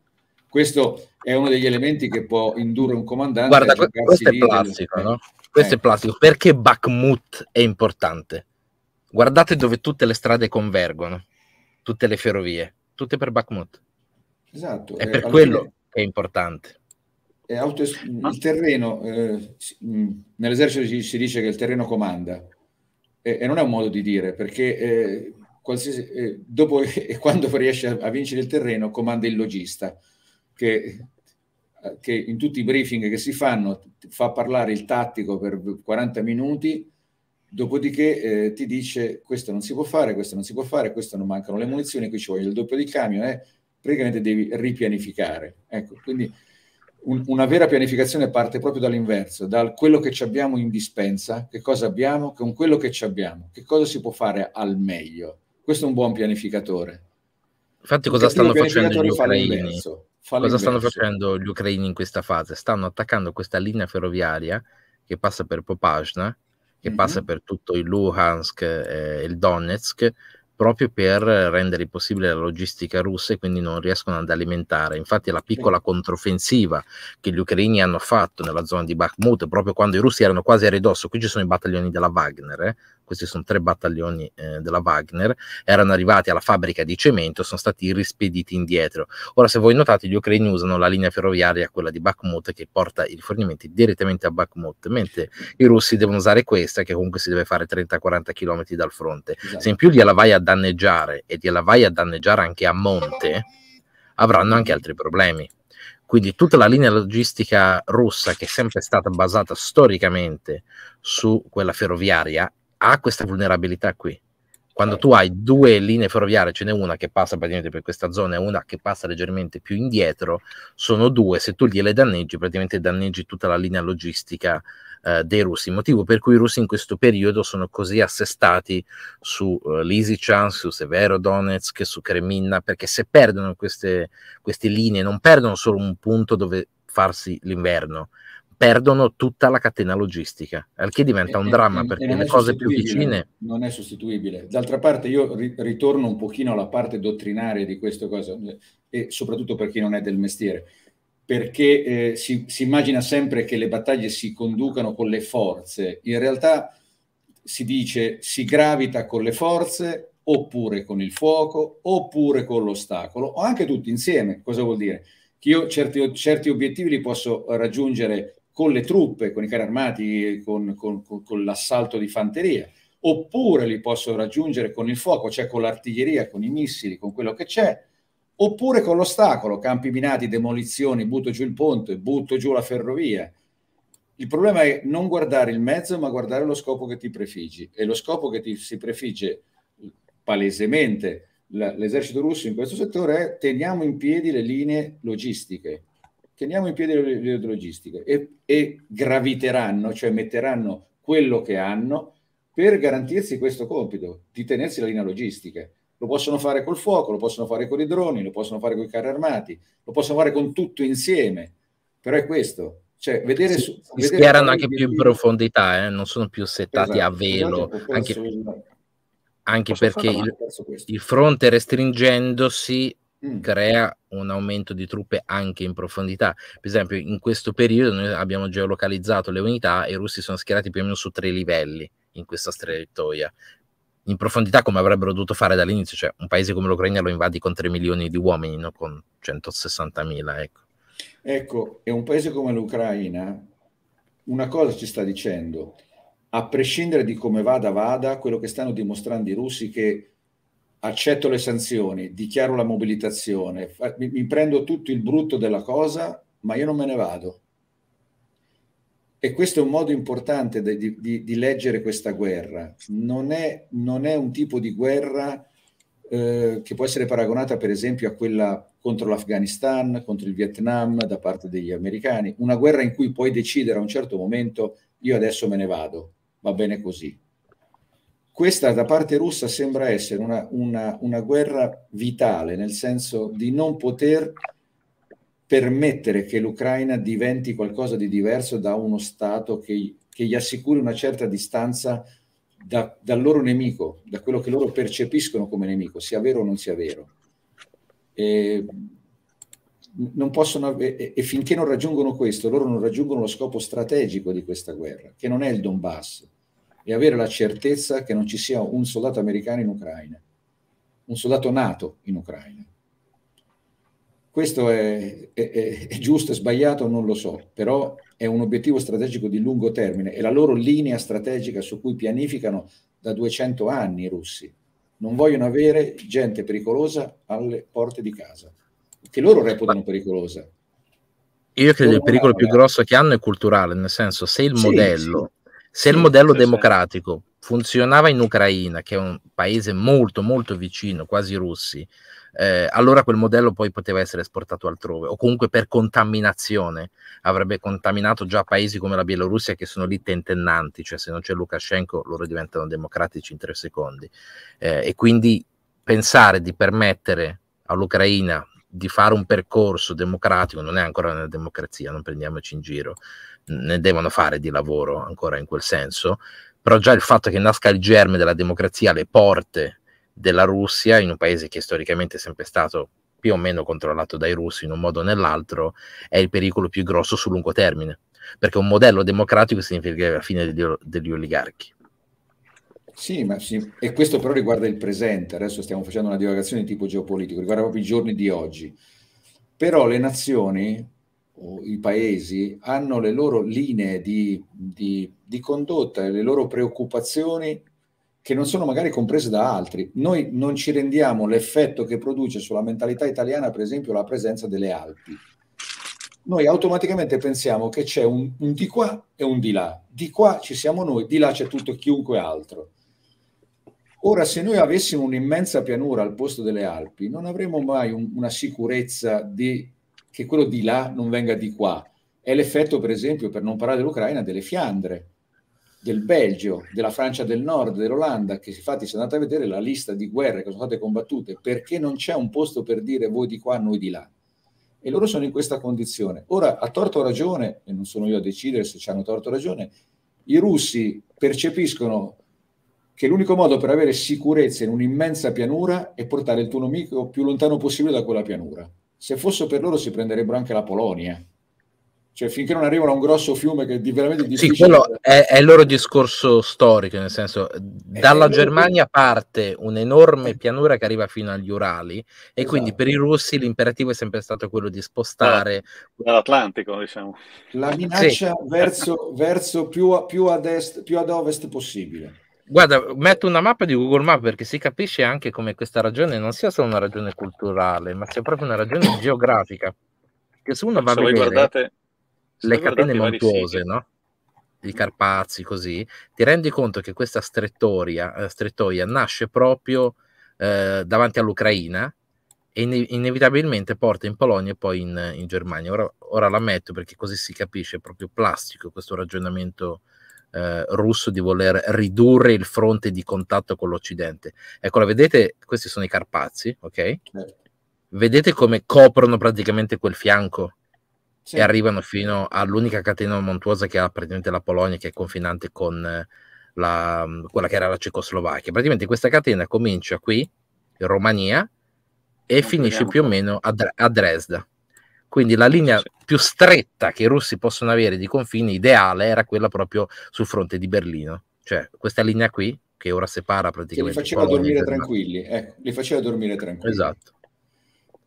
Speaker 2: Questo è uno degli elementi che può indurre un comandante Guarda, eh. questo è classico, no?
Speaker 1: Questo eh. è plastico. Perché Bakhmut è importante? Guardate dove tutte le strade convergono, tutte le ferrovie, tutte per Bakhmut. Esatto. È eh, per quello fine, che è importante.
Speaker 2: È autoes- Ma... Il terreno, eh, mm, nell'esercito si, si, dice che il terreno comanda, e, e, non è un modo di dire, perché eh, qualsiasi, eh, dopo e quando riesce a, a vincere il terreno, comanda il logista, che che in tutti i briefing che si fanno fa parlare il tattico per 40 minuti Dopodiché eh, ti dice questo non si può fare, questo non si può fare, questo non mancano le munizioni, qui ci voglio il doppio di camion, eh, praticamente devi ripianificare. Ecco, quindi un, una vera pianificazione parte proprio dall'inverso, da quello che abbiamo in dispensa, che cosa abbiamo, con quello che abbiamo, che cosa si può fare al meglio. Questo è un buon pianificatore.
Speaker 1: Infatti cosa stanno facendo gli ucraini? Fa cosa stanno facendo gli ucraini in questa fase? Stanno attaccando questa linea ferroviaria che passa per Popasna, che passa per tutto il Luhansk e il Donetsk, proprio per rendere possibile la logistica russa e quindi non riescono ad alimentare. Infatti la piccola controffensiva che gli ucraini hanno fatto nella zona di Bakhmut, proprio quando i russi erano quasi a ridosso, qui ci sono i battaglioni della Wagner, eh, questi sono tre battaglioni eh, della Wagner, erano arrivati alla fabbrica di cemento e sono stati rispediti indietro. Ora, se voi notate, gli ucraini usano la linea ferroviaria, quella di Bakhmut, che porta i rifornimenti direttamente a Bakhmut, mentre i russi devono usare questa, che comunque si deve fare 30-40 km dal fronte. Esatto. Se in più gliela vai a danneggiare e gliela vai a danneggiare anche a monte, avranno anche altri problemi. Quindi tutta la linea logistica russa, che è sempre stata basata storicamente su quella ferroviaria, ha questa vulnerabilità qui. Quando tu certo. hai due linee ferroviarie, ce n'è una che passa praticamente per questa zona e una che passa leggermente più indietro, sono due, se tu gliele danneggi, praticamente danneggi tutta la linea logistica eh, dei russi, motivo per cui i russi in questo periodo sono così assestati su eh, Lisichan, su Severodonetsk, su Kremlin, perché se perdono queste, queste linee non perdono solo un punto dove farsi l'inverno, perdono tutta la catena logistica, al che diventa eh, un eh, dramma eh, perché le cose più vicine...
Speaker 2: Non è sostituibile. D'altra parte io ritorno un pochino alla parte dottrinaria di questa cosa, e soprattutto per chi non è del mestiere, perché eh, si, si immagina sempre che le battaglie si conducano con le forze, in realtà si dice si gravita con le forze oppure con il fuoco, oppure con l'ostacolo, o anche tutti insieme. Cosa vuol dire? Che io certi, certi obiettivi li posso raggiungere con le truppe, con i carri armati, con, con, con, con l'assalto di fanteria, oppure li posso raggiungere con il fuoco, cioè con l'artiglieria, con i missili, con quello che c'è, oppure con l'ostacolo, campi minati, demolizioni, butto giù il ponte, butto giù la ferrovia. Il problema è non guardare il mezzo, ma guardare lo scopo che ti prefiggi. E lo scopo che ti si prefigge palesemente l'esercito russo in questo settore è teniamo in piedi le linee logistiche, teniamo in piedi le, le logistiche e, e graviteranno, cioè metteranno quello che hanno per garantirsi questo compito di tenersi la linea logistica. Lo possono fare col fuoco, lo possono fare con i droni, lo possono fare con i carri armati, lo possono fare con tutto insieme. Però è questo. Cioè, vedere si, su, si vedere anche più in
Speaker 1: profondità, eh? non sono più settati esatto. a esatto, velo. Anche, anche perché il, il fronte restringendosi Mm. crea un aumento di truppe anche in profondità. Per esempio, in questo periodo noi abbiamo geolocalizzato le unità e i russi sono schierati più o meno su tre livelli in questa strettoia. In profondità, come avrebbero dovuto fare dall'inizio, cioè un paese come l'Ucraina lo invadi con 3 milioni di uomini, non con 160.000. Ecco.
Speaker 2: ecco, e un paese come l'Ucraina, una cosa ci sta dicendo, a prescindere di come vada, vada, quello che stanno dimostrando i russi che accetto le sanzioni, dichiaro la mobilitazione, mi, mi prendo tutto il brutto della cosa, ma io non me ne vado. E questo è un modo importante de, di, di, di, leggere questa guerra. Non è, non è un tipo di guerra eh, che può essere paragonata, per esempio, a quella contro l'Afghanistan, contro il Vietnam da parte degli americani. Una guerra in cui puoi decidere a un certo momento, io adesso me ne vado, va bene così questa da parte russa sembra essere una, una, una, guerra vitale, nel senso di non poter permettere che l'Ucraina diventi qualcosa di diverso da uno Stato che, che gli assicuri una certa distanza da, dal loro nemico, da quello che loro percepiscono come nemico, sia vero o non sia vero. E, non possono, e, e finché non raggiungono questo, loro non raggiungono lo scopo strategico di questa guerra, che non è il Donbass, e avere la certezza che non ci sia un soldato americano in Ucraina, un soldato nato in Ucraina. Questo è, è, è giusto e sbagliato, non lo so, però è un obiettivo strategico di lungo termine, è la loro linea strategica su cui pianificano da 200 anni i russi. Non vogliono avere gente pericolosa alle porte di casa, che loro reputano pericolosa.
Speaker 1: Io credo che il pericolo più grosso che hanno è culturale, nel senso se il sì, modello sì se il modello democratico funzionava in Ucraina, che è un paese molto molto vicino, quasi russi, eh, allora quel modello poi poteva essere esportato altrove o comunque per contaminazione avrebbe contaminato già paesi come la Bielorussia che sono lì tentennanti, cioè se non c'è Lukashenko loro diventano democratici in tre secondi eh, e quindi pensare di permettere all'Ucraina di fare un percorso democratico, non è ancora una democrazia, non prendiamoci in giro, ne devono fare di lavoro ancora in quel senso, però già il fatto che nasca il germe della democrazia alle porte della Russia, in un paese che storicamente è sempre stato più o meno controllato dai russi in un modo o nell'altro, è il pericolo più grosso sul lungo termine, perché un modello democratico significa la fine degli, degli oligarchi.
Speaker 2: Sì, ma sì. e questo però riguarda il presente, adesso stiamo facendo una divagazione di tipo geopolitico, riguarda proprio i giorni di oggi. Però le nazioni o i paesi hanno le loro linee di, di, di condotta e le loro preoccupazioni che non sono magari comprese da altri. Noi non ci rendiamo l'effetto che produce sulla mentalità italiana, per esempio, la presenza delle Alpi. Noi automaticamente pensiamo che c'è un, un di qua e un di là, di qua ci siamo noi, di là c'è tutto chiunque altro. Ora, se noi avessimo un'immensa pianura al posto delle Alpi, non avremmo mai un, una sicurezza di, che quello di là non venga di qua. È l'effetto, per esempio, per non parlare dell'Ucraina, delle Fiandre, del Belgio, della Francia del Nord, dell'Olanda, che infatti se andate a vedere la lista di guerre che sono state combattute, perché non c'è un posto per dire voi di qua, noi di là. E loro sono in questa condizione. Ora, a torto ragione, e non sono io a decidere se ci hanno torto ragione, i russi percepiscono che l'unico modo per avere sicurezza in un'immensa pianura è portare il tuo nemico più lontano possibile da quella pianura. Se fosse per loro si prenderebbero anche la Polonia. Cioè, finché non arrivano a un grosso fiume che è veramente difficile. Sì, quello è, è il loro
Speaker 1: discorso storico, nel senso, eh, dalla eh, eh. Germania parte un'enorme pianura che arriva fino agli Urali, e esatto. quindi per i russi l'imperativo è sempre stato quello di spostare.
Speaker 3: Dall'Atlantico,
Speaker 2: diciamo. La minaccia sì. verso, verso più, a, più, ad est, più ad ovest possibile
Speaker 1: Guarda, metto una mappa di Google Maps perché si capisce anche come questa ragione non sia solo una ragione culturale, ma sia proprio una ragione geografica. Che se uno va a vedere guardate,
Speaker 3: le catene montuose,
Speaker 1: no? i Carpazi, così, ti rendi conto che questa strettoria, eh, strettoia nasce proprio eh, davanti all'Ucraina e ine- inevitabilmente porta in Polonia e poi in, in Germania. Ora, ora, la metto perché così si capisce, è proprio plastico questo ragionamento eh, russo di voler ridurre il fronte di contatto con l'Occidente. Eccola, vedete, questi sono i Carpazi, ok? Vedete come coprono praticamente quel fianco sì. e arrivano fino all'unica catena montuosa che ha praticamente la Polonia, che è confinante con eh, la, mm, quella che era la Cecoslovacchia. Praticamente questa catena comincia qui, in Romania, e finisce più o meno a, a Dresda. Quindi la linea più stretta che i russi possono avere di confini ideale era quella proprio sul fronte di Berlino. Cioè questa linea qui, che ora separa praticamente... Che li faceva dormire tranquilli,
Speaker 2: ecco, li faceva dormire tranquilli. Esatto.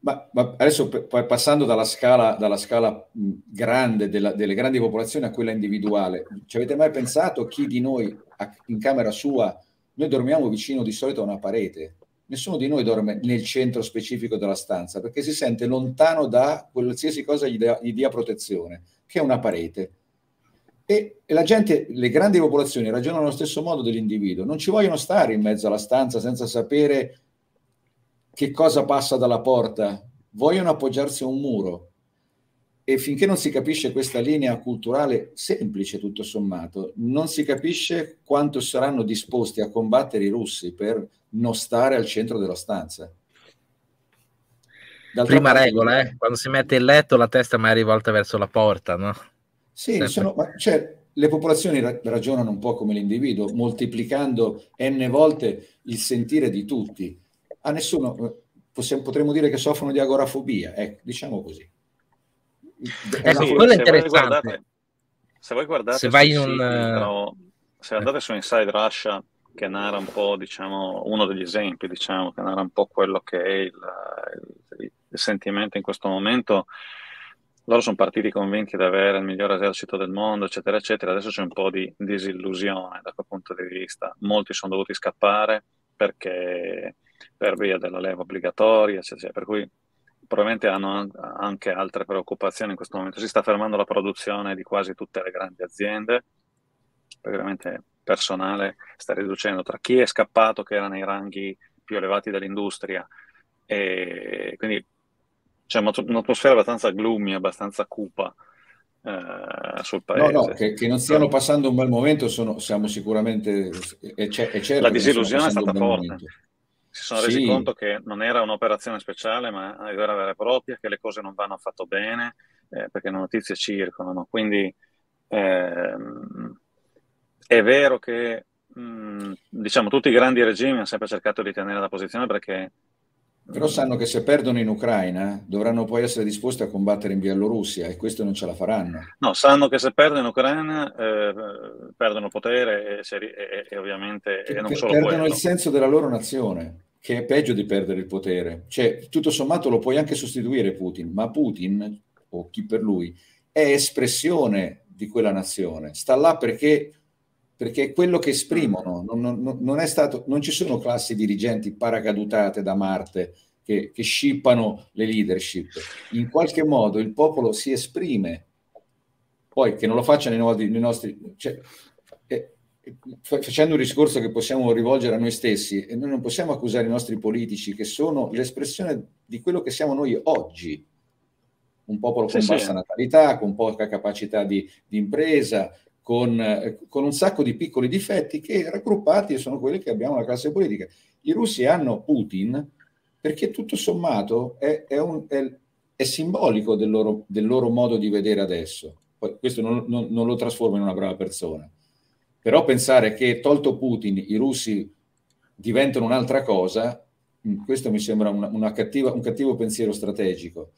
Speaker 2: Ma, ma, adesso p- passando dalla scala, dalla scala grande della, delle grandi popolazioni a quella individuale, ci avete mai pensato chi di noi in camera sua, noi dormiamo vicino di solito a una parete, nessuno di noi dorme nel centro specifico della stanza perché si sente lontano da qualsiasi cosa gli, da, gli dia protezione, che è una parete. E, e la gente, le grandi popolazioni ragionano allo stesso modo dell'individuo, non ci vogliono stare in mezzo alla stanza senza sapere che cosa passa dalla porta, vogliono appoggiarsi a un muro e finché non si capisce questa linea culturale semplice tutto sommato, non si capisce quanto saranno disposti a combattere i russi per non stare al centro della stanza.
Speaker 1: D'altra Prima parte, regola, eh? quando si mette in letto la testa mai rivolta verso la porta, no?
Speaker 2: Sì, sono, cioè, le popolazioni ra- ragionano un po' come l'individuo, moltiplicando n volte il sentire di tutti. A nessuno, eh, possiamo, potremmo dire che soffrono di agorafobia, ecco, diciamo così. Ecco, sì, quello è
Speaker 3: interessante. se voi guardate, se, vai in un... Eh, però, se andate su Inside Russia, che narra un po', diciamo, uno degli esempi, diciamo, che narra un po' quello che è il, il, eh, il sentimento in questo momento, loro sono partiti convinti di avere il miglior esercito del mondo, eccetera, eccetera. Adesso c'è un po' di disillusione da quel punto di vista. Molti sono dovuti scappare perché per via della leva obbligatoria, eccetera. Per cui probabilmente hanno anche altre preoccupazioni in questo momento. Si sta fermando la produzione di quasi tutte le grandi aziende, veramente personale sta riducendo tra chi è scappato, che era nei ranghi più elevati dell'industria, e quindi c'è un'atmosfera abbastanza gloomy, abbastanza cupa. Eh, sul paese. No, no, che, che, non stiano
Speaker 2: passando un bel momento, sono, siamo sicuramente. È, è certo la disillusione è stata forte. Momento
Speaker 3: si sono resi conto che non era un'operazione speciale, ma era vera e propria, che le cose non vanno affatto bene, eh, perché le notizie circolano. Quindi ehm, è vero che mh, mm, diciamo, tutti i grandi regimi hanno sempre cercato di tenere la posizione perché...
Speaker 2: Però sanno che se perdono in Ucraina dovranno poi essere disposti a combattere in Bielorussia e questo non ce la faranno.
Speaker 3: No, sanno che se perdono in Ucraina eh, perdono potere e, e, e ovviamente... E non solo perdono quello.
Speaker 2: il senso della loro nazione che è peggio di perdere il potere. Cioè, tutto sommato lo puoi anche sostituire Putin, ma Putin, o chi per lui, è espressione di quella nazione, sta là perché, perché è quello che esprimono, non, non, non, stato, non, ci sono classi dirigenti paracadutate da Marte che, che scippano le leadership. In qualche modo il popolo si esprime, poi che non lo facciano i, nostri... Cioè, facendo un discorso che possiamo rivolgere a noi stessi, e noi non possiamo accusare i nostri politici che sono l'espressione di quello che siamo noi oggi, un popolo con sì, bassa sì. natalità, con poca capacità di, di impresa, con, eh, con, un sacco di piccoli difetti che raggruppati sono quelli che abbiamo la classe politica. I russi hanno Putin perché tutto sommato è, è, un, è, è simbolico del loro, del loro, modo di vedere adesso. Poi questo non, non, non lo trasforma in una brava persona però pensare che tolto Putin i russi diventano un'altra cosa, mm, questo mi sembra una, una cattiva, un cattivo pensiero strategico.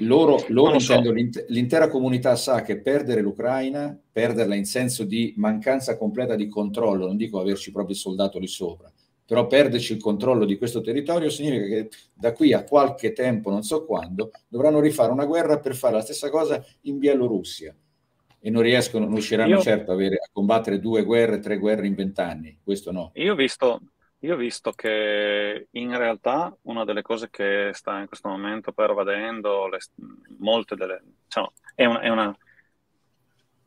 Speaker 2: Loro, loro so. intendo, l'intera comunità sa che perdere l'Ucraina, perderla in senso di mancanza completa di controllo, non dico averci proprio il soldato lì sopra, però perderci il controllo di questo territorio significa che da qui a qualche tempo, non so quando, dovranno rifare una guerra per fare la stessa cosa in Bielorussia e non riescono, non riusciranno io, certo a, avere, a, combattere due guerre, tre guerre in vent'anni, questo no.
Speaker 3: Io ho, visto, io visto, che in realtà una delle cose che sta in questo momento pervadendo le, molte delle... Cioè, è, una, è, una,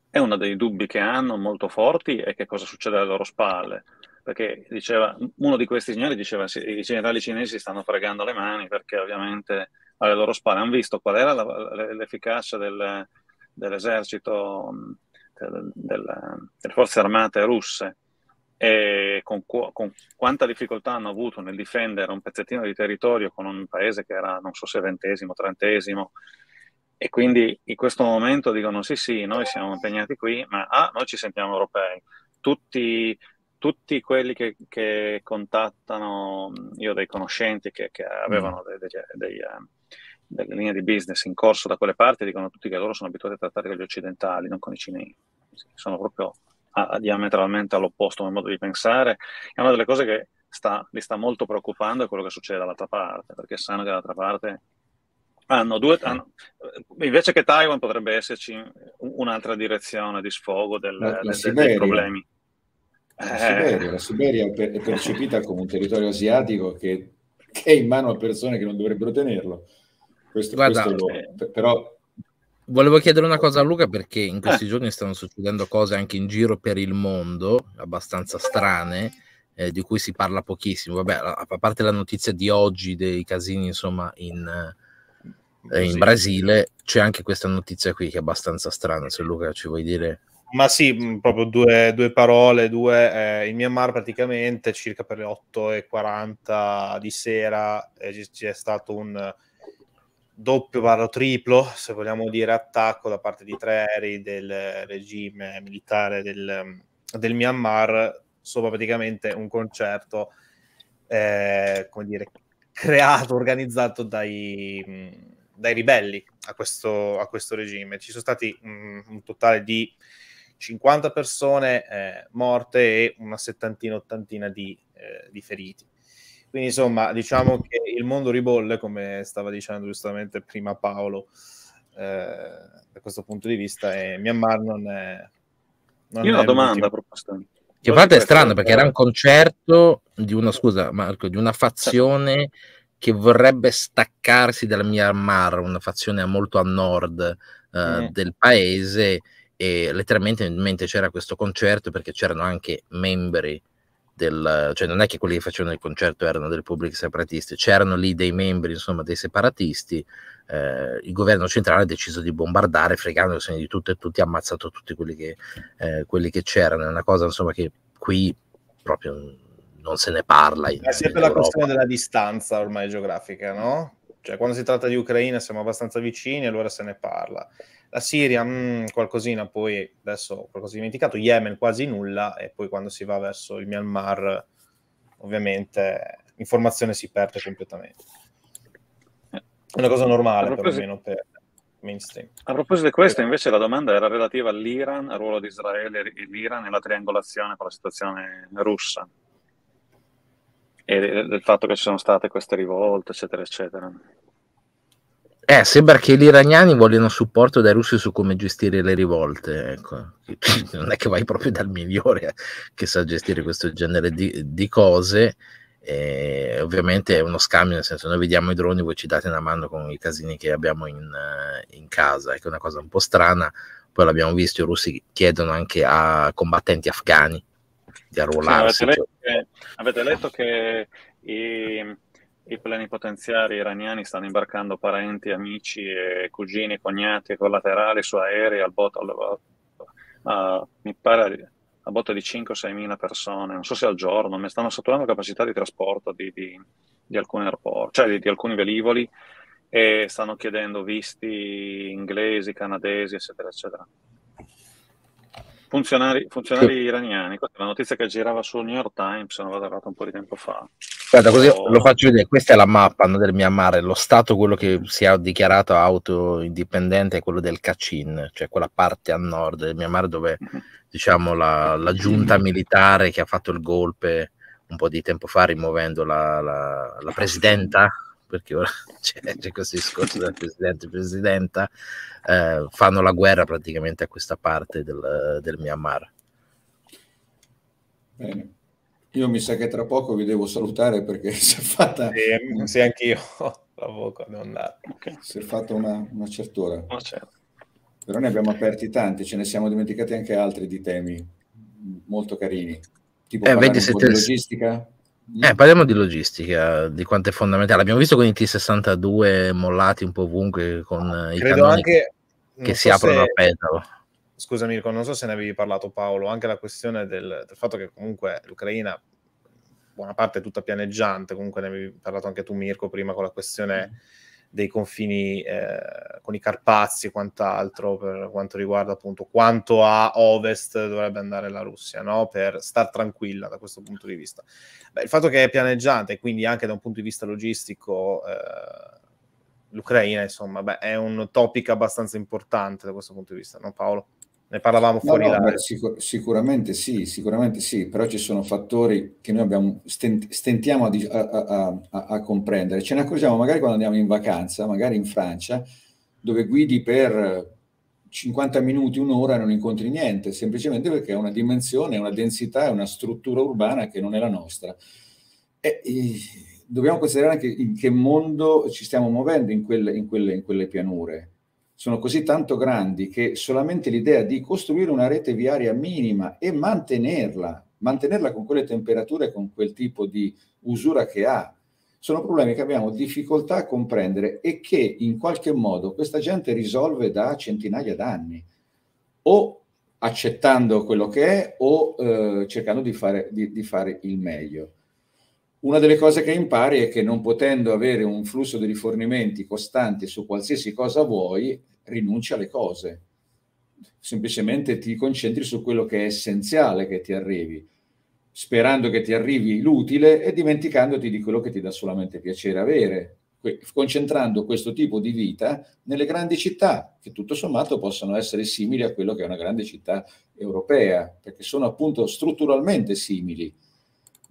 Speaker 3: è uno dei dubbi che hanno molto forti è che cosa succede alle loro spalle perché diceva, uno di questi signori diceva che i generali cinesi stanno fregando le mani perché ovviamente alle loro spalle hanno visto qual era la, l'efficacia del, dell'esercito, delle, delle forze armate russe e con, con, quanta difficoltà hanno avuto nel difendere un pezzettino di territorio con un paese che era, non so se ventesimo, trentesimo, e quindi in questo momento dicono sì sì, noi siamo impegnati qui, ma ah, noi ci sentiamo europei. Tutti, tutti quelli che, che, contattano, io ho dei conoscenti che, che avevano mm. dei, dei, dei eh, delle linee di business in corso da quelle parti dicono tutti che loro sono abituati a trattare con gli occidentali, non con i cinesi. Sono proprio a, a diametralmente all'opposto nel modo di pensare. È una delle cose che sta, li sta molto preoccupando è quello che succede dall'altra parte, perché sanno che dall'altra parte hanno due... Hanno, invece che Taiwan potrebbe esserci un'altra direzione di sfogo del, la, la del, dei problemi.
Speaker 2: La Siberia, la Siberia è, percepita come un territorio asiatico che, che è in mano a persone che non dovrebbero tenerlo questo, Guarda, questo lo, eh, però...
Speaker 1: Volevo chiedere una cosa a eh. Luca perché in questi eh. giorni stanno succedendo cose anche in giro per il mondo abbastanza strane. Eh, di cui si parla pochissimo. Vabbè, a parte la notizia di oggi dei casini, insomma, in, eh, in Brasile, c'è anche questa notizia qui che è abbastanza strana. Se Luca ci vuoi dire.
Speaker 4: Ma sì, proprio due, due parole, due, eh, in Myanmar praticamente circa per le 8.40 di sera c'è stato un, doppio barra triplo, se vogliamo dire, attacco da parte di tre aerei del regime militare del, del Myanmar sopra praticamente un concerto, eh, come dire, creato, organizzato dai, dai ribelli a questo, a questo, regime. Ci sono stati un, mm, un totale di 50 persone eh, morte e una settantina, ottantina di, eh, di feriti. Quindi insomma, diciamo che il mondo ribolle, come stava dicendo giustamente prima Paolo, eh, da questo punto di vista, e eh, Myanmar non è... Non Io ho una domanda proposta. Che a parte è strano perché era un
Speaker 1: concerto di una, scusa Marco, di una fazione che vorrebbe staccarsi dal Myanmar, una fazione molto a nord uh, mm. del paese e letteralmente c'era questo concerto perché c'erano anche membri del, cioè non è che quelli che facevano il concerto erano delle pubbliche separatiste, c'erano lì dei membri insomma dei separatisti, eh, il governo centrale ha deciso di bombardare fregandosene di tutto e tutti, ha ammazzato tutti quelli che, eh, quelli che c'erano, è una cosa insomma che qui proprio non se ne parla. In, è sempre la questione
Speaker 4: della distanza ormai geografica, no? Cioè quando si tratta di Ucraina siamo abbastanza vicini, allora se ne parla la Siria, mh, mm, qualcosina, poi adesso qualcosa dimenticato. Yemen, quasi nulla. E poi quando si va verso il Myanmar, ovviamente l'informazione si perde completamente. È una cosa normale, perlomeno per mainstream.
Speaker 3: A proposito di questo, invece, la domanda era relativa all'Iran, al ruolo di Israele e l'Iran e la triangolazione con la situazione russa e del fatto che ci sono state queste rivolte, eccetera, eccetera.
Speaker 1: Eh, sembra che gli iraniani vogliono supporto dai russi su come gestire le rivolte. Ecco. Non è che vai proprio dal migliore eh, che sa gestire questo genere di, di cose. E ovviamente è uno scambio, nel senso noi vediamo i droni, voi ci date una mano con i casini che abbiamo in, eh, in casa, È una cosa un po' strana. Poi l'abbiamo visto, i russi chiedono anche a combattenti afghani di arruolarsi. Sì, avete, cioè letto
Speaker 3: che, avete letto che i i plenipotenziari iraniani stanno imbarcando parenti, amici, e cugini, cognati, e collaterali su aerei al botto, al, a, mi pare a botta di 5-6 mila persone, non so se al giorno, ma stanno saturando capacità di trasporto di, di, di alcuni aeroporti, cioè di, di, alcuni velivoli e stanno chiedendo visti inglesi, canadesi, eccetera, eccetera. Funzionari, funzionari sì. iraniani, questa è una notizia che girava sul New York Times, non vado errato un po' di tempo fa.
Speaker 1: Guarda, così oh. lo faccio vedere, questa è la mappa no, del Myanmar, lo stato quello che si è dichiarato autoindipendente è quello del Kachin, cioè quella parte a nord del Myanmar dove mhm. diciamo la, la, giunta militare che ha fatto il golpe un po' di tempo fa rimuovendo la, la, la presidenta perché ora c'è, c'è questo discorso del presidente e presidenta, eh, fanno la guerra praticamente a questa parte del, del Myanmar. Bene.
Speaker 2: Io mi sa che tra poco vi devo salutare perché si è fatta... Sì, sì anch'io, tra poco devo andare. Si è fatta una, una cert'ora. Oh, certo. Però ne abbiamo aperti tanti, ce ne siamo dimenticati anche altri di temi molto carini. Tipo eh, vedi se te... logistica. Eh,
Speaker 1: parliamo di logistica, di quanto è fondamentale. Abbiamo visto con i T62 mollati un po' ovunque, con ah, i Credo anche, che so aprono se... a petalo.
Speaker 4: Scusami, Mirko, non so se ne avevi parlato Paolo, anche la questione del, del fatto che comunque l'Ucraina, buona parte è tutta pianeggiante, comunque ne avevi parlato anche tu Mirko prima con la questione... Mm dei confini eh, con i Carpazi e quant'altro per quanto riguarda appunto quanto a ovest dovrebbe andare la Russia no? per star tranquilla da questo punto di vista. Beh, il fatto che è pianeggiante quindi anche da un punto di vista logistico eh, l'Ucraina insomma beh, è un topic abbastanza importante da questo punto di vista, no Paolo? Ne parlavamo fuori no, no beh,
Speaker 2: sicur sicuramente sì, sicuramente sì, però ci sono fattori che noi abbiamo, stent stentiamo a, a, a, a, comprendere. Ce ne accorgiamo magari quando andiamo in vacanza, magari in Francia, dove guidi per 50 minuti, un'ora e non incontri niente, semplicemente perché è una dimensione, una densità, una struttura urbana che non è la nostra. E, e dobbiamo considerare anche in che mondo ci stiamo muovendo in quelle, in quelle, in quelle pianure sono così tanto grandi che solamente l'idea di costruire una rete viaria minima e mantenerla, mantenerla con quelle temperature, con quel tipo di usura che ha, sono problemi che abbiamo difficoltà a comprendere e che in qualche modo questa gente risolve da centinaia d'anni, o accettando quello che è o eh, cercando di fare, di, di fare, il meglio. Una delle cose che impari è che non potendo avere un flusso di rifornimenti costanti su qualsiasi cosa vuoi, rinunci alle cose, semplicemente ti concentri su quello che è essenziale che ti arrivi, sperando che ti arrivi l'utile e dimenticandoti di quello che ti dà solamente piacere avere, concentrando questo tipo di vita nelle grandi città, che tutto sommato possono essere simili a quello che è una grande città europea, perché sono appunto strutturalmente simili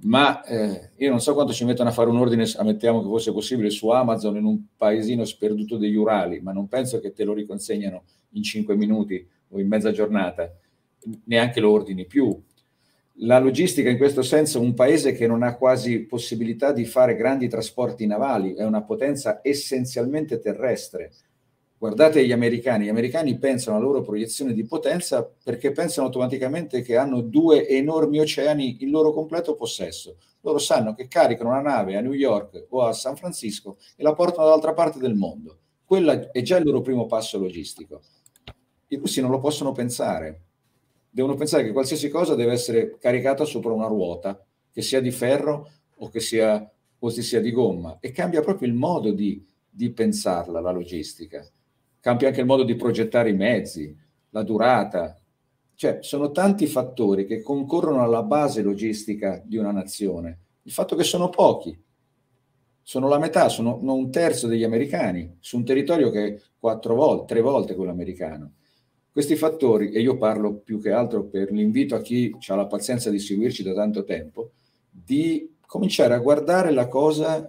Speaker 2: ma eh, io non so quanto ci mettono a fare un ordine, ammettiamo che fosse possibile, su Amazon in un paesino sperduto degli Urali, ma non penso che te lo riconsegnano in 5 minuti o in mezza giornata, neanche lo ordini più. La logistica in questo senso, un paese che non ha quasi possibilità di fare grandi trasporti navali, è una potenza essenzialmente terrestre, Guardate gli americani, gli americani pensano alla loro proiezione di potenza perché pensano automaticamente che hanno due enormi oceani in loro completo possesso. Loro sanno che caricano una nave a New York o a San Francisco e la portano dall'altra parte del mondo. Quello è già il loro primo passo logistico. I russi non lo possono pensare. Devono pensare che qualsiasi cosa deve essere caricata sopra una ruota, che sia di ferro o che sia, o sia di gomma. E cambia proprio il modo di, di pensarla, la logistica cambia anche il modo di progettare i mezzi, la durata, cioè sono tanti fattori che concorrono alla base logistica di una nazione. Il fatto che sono pochi, sono la metà, sono un terzo degli americani, su un territorio che è quattro volte, tre volte quello americano. Questi fattori, e io parlo più che altro per l'invito a chi ha la pazienza di seguirci da tanto tempo, di cominciare a guardare la cosa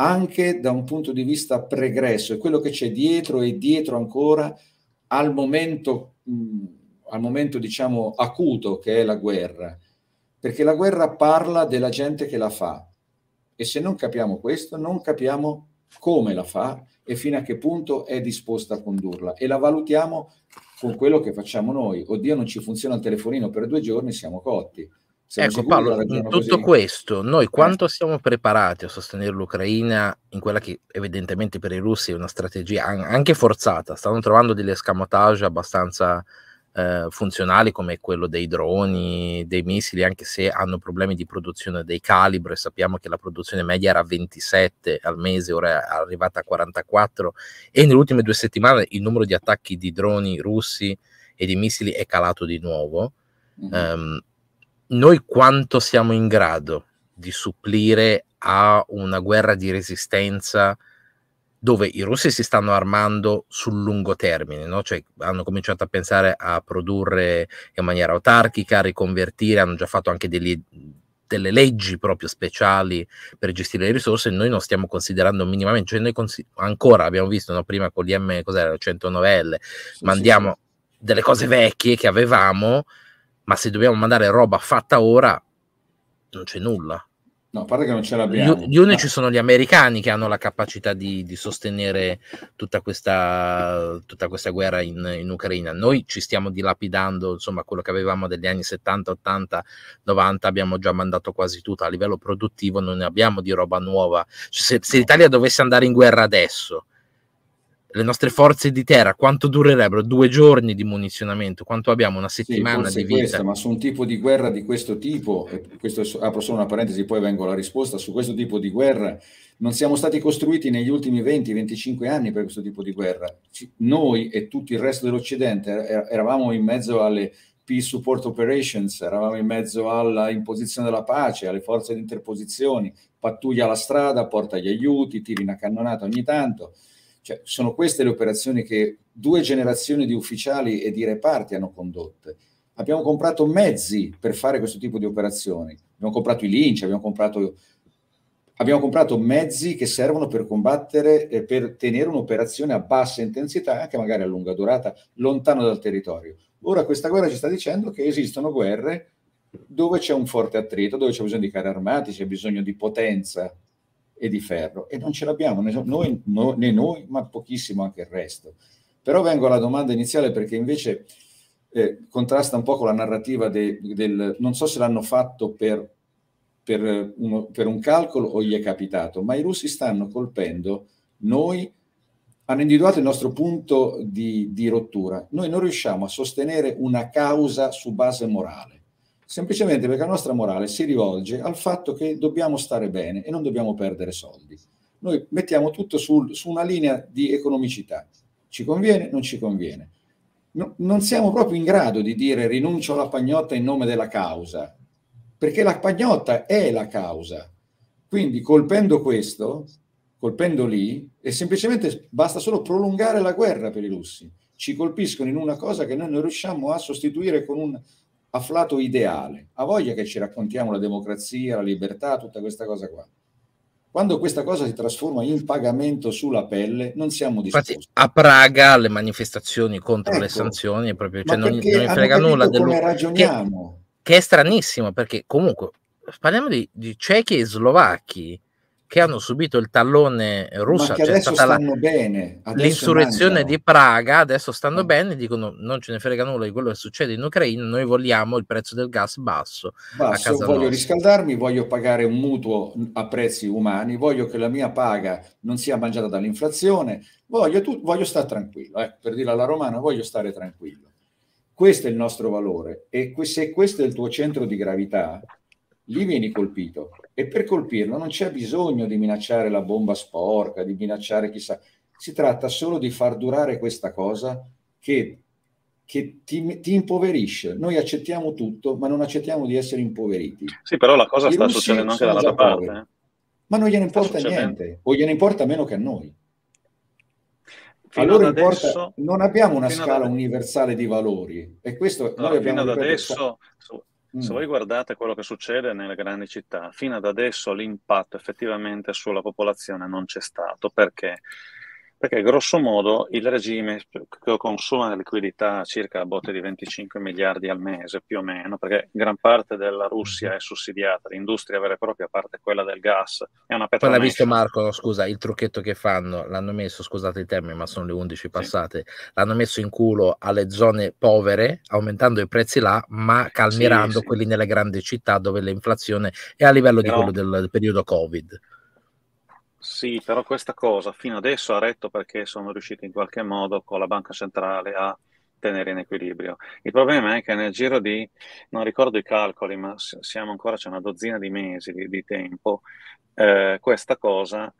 Speaker 2: anche da un punto di vista pregresso, è quello che c'è dietro e dietro ancora al momento, mh, al momento diciamo acuto che è la guerra, perché la guerra parla della gente che la fa e se non capiamo questo non capiamo come la fa e fino a che punto è disposta a condurla e la valutiamo con quello che facciamo noi. Oddio non ci funziona il telefonino per due giorni, siamo cotti. Ecco Paolo, in tutto così.
Speaker 1: questo, noi eh. quanto siamo preparati a sostenere l'Ucraina in quella che evidentemente per i russi è una strategia anche forzata, stanno trovando delle escamotage abbastanza eh, funzionali come quello dei droni, dei missili, anche se hanno problemi di produzione dei calibri, sappiamo che la produzione media era 27 al mese, ora è arrivata a 44 e nelle ultime due settimane il numero di attacchi di droni russi e di missili è calato di nuovo. Mm-hmm. Um, noi quanto siamo in grado di supplire a una guerra di resistenza dove i russi si stanno armando sul lungo termine, no? cioè hanno cominciato a pensare a produrre in maniera autarchica, a riconvertire, hanno già fatto anche degli, delle leggi proprio speciali per gestire le risorse, noi non stiamo considerando minimamente, cioè noi ancora abbiamo visto no? prima con l'IM, cos'era, 109L, sì, mandiamo sì. delle cose vecchie che avevamo, ma se dobbiamo mandare roba fatta ora, non c'è nulla. No, a parte che non ce l'abbiamo. Gli, unici no. Ah. sono gli americani che hanno la capacità di, di sostenere tutta questa, tutta questa guerra in, in, Ucraina. Noi ci stiamo dilapidando, insomma, quello che avevamo degli anni 70, 80, 90, abbiamo già mandato quasi tutto. A livello produttivo non ne abbiamo di roba nuova. Cioè, se, se l'Italia dovesse andare in guerra adesso, le nostre forze di terra quanto durerebbero? Due giorni di munizionamento, quanto abbiamo? Una settimana sì, di vita? Questa, ma
Speaker 2: su un tipo di guerra di questo tipo, e questo apro solo una parentesi, poi vengo alla risposta, su questo tipo di guerra non siamo stati costruiti negli ultimi 20-25 anni per questo tipo di guerra. Noi e tutto il resto dell'Occidente er, er, eravamo in mezzo alle peace support operations, eravamo in mezzo alla imposizione della pace, alle forze di interposizioni, pattuglia la strada, porta gli aiuti, tiri una cannonata ogni tanto. Cioè, sono queste le operazioni che due generazioni di ufficiali e di reparti hanno condotte. Abbiamo comprato mezzi per fare questo tipo di operazioni. Abbiamo comprato i Lynch, abbiamo comprato, abbiamo comprato mezzi che servono per combattere, e per tenere un'operazione a bassa intensità, anche magari a lunga durata, lontano dal territorio. Ora questa guerra ci sta dicendo che esistono guerre dove c'è un forte attrito, dove c'è bisogno di carri armati, c'è bisogno di potenza e di ferro e non ce l'abbiamo né noi, no, né noi ma pochissimo anche il resto. Però vengo alla domanda iniziale perché invece eh, contrasta un po' con la narrativa de, del... non so se l'hanno fatto per, per, uno, per un calcolo o gli è capitato, ma i russi stanno colpendo noi hanno individuato il nostro punto di, di, rottura. Noi non riusciamo a sostenere una causa su base morale semplicemente perché la nostra morale si rivolge al fatto che dobbiamo stare bene e non dobbiamo perdere soldi. Noi mettiamo tutto sul, su una linea di economicità, ci conviene, non ci conviene. No, non siamo proprio in grado di dire rinuncio alla pagnotta in nome della causa, perché la pagnotta è la causa. Quindi colpendo questo, colpendo lì, e semplicemente basta solo prolungare la guerra per i russi. Ci colpiscono in una cosa che noi non riusciamo a sostituire con un, afflato ideale. Ha voglia che ci raccontiamo la
Speaker 1: democrazia, la libertà,
Speaker 2: tutta questa cosa qua. Quando questa cosa si trasforma in pagamento sulla pelle, non siamo disposti. Infatti,
Speaker 1: a Praga le manifestazioni contro ecco, le sanzioni, proprio, cioè non, non mi frega nulla. Dello, come ragioniamo. Che, che, è stranissimo, perché comunque parliamo di, di cechi e slovacchi che hanno subito il tallone russo. Ma cioè adesso stanno la,
Speaker 2: bene. Adesso l'insurrezione mangiano.
Speaker 1: di Praga, adesso stanno eh. bene, dicono non ce ne frega nulla di quello che succede in Ucraina, noi vogliamo il prezzo del gas basso. basso voglio nostra.
Speaker 2: riscaldarmi, voglio pagare un mutuo a prezzi umani, voglio che la mia paga non sia mangiata dall'inflazione, voglio, tu, voglio stare tranquillo, eh, per dirla alla romana, voglio stare tranquillo. Questo è il nostro valore e se questo è il tuo centro di gravità, lì vieni colpito. E per colpirlo non c'è bisogno di minacciare la bomba sporca, di minacciare chissà. Si tratta solo di far durare questa cosa che, che ti, ti, impoverisce. Noi accettiamo tutto, ma non accettiamo di essere impoveriti.
Speaker 3: Sì, però la cosa I sta succedendo anche dall'altra parte. Eh?
Speaker 2: Ma non gliene importa niente, o gliene importa meno che a noi.
Speaker 3: Fino allora importa, non
Speaker 2: abbiamo una scala universale di valori. E questo no, noi abbiamo... Fino ad adesso... Pensato se mm.
Speaker 3: voi guardate quello che succede nelle grandi città, fino ad adesso l'impatto effettivamente sulla popolazione non c'è stato perché perché grosso modo il regime consuma liquidità circa a botte di 25 miliardi al mese più o meno, perché gran parte della Russia è sussidiata, l'industria vera e propria, a parte quella del gas, è una petrolina. Poi l'ha visto
Speaker 1: Marco, scusa, il trucchetto che fanno, l'hanno messo, scusate i termine, ma sono le 11 passate, sì. l'hanno messo in culo alle zone povere, aumentando i prezzi là, ma calmirando sì, sì. quelli nelle grandi città dove l'inflazione è a livello di quello del, del periodo Covid.
Speaker 3: Sì, però questa cosa fino adesso ha retto perché sono riusciti in qualche modo con la banca centrale a tenere in equilibrio. Il problema è che nel giro di, non ricordo i calcoli, ma siamo ancora, c'è una dozzina di mesi di, di tempo, eh, questa cosa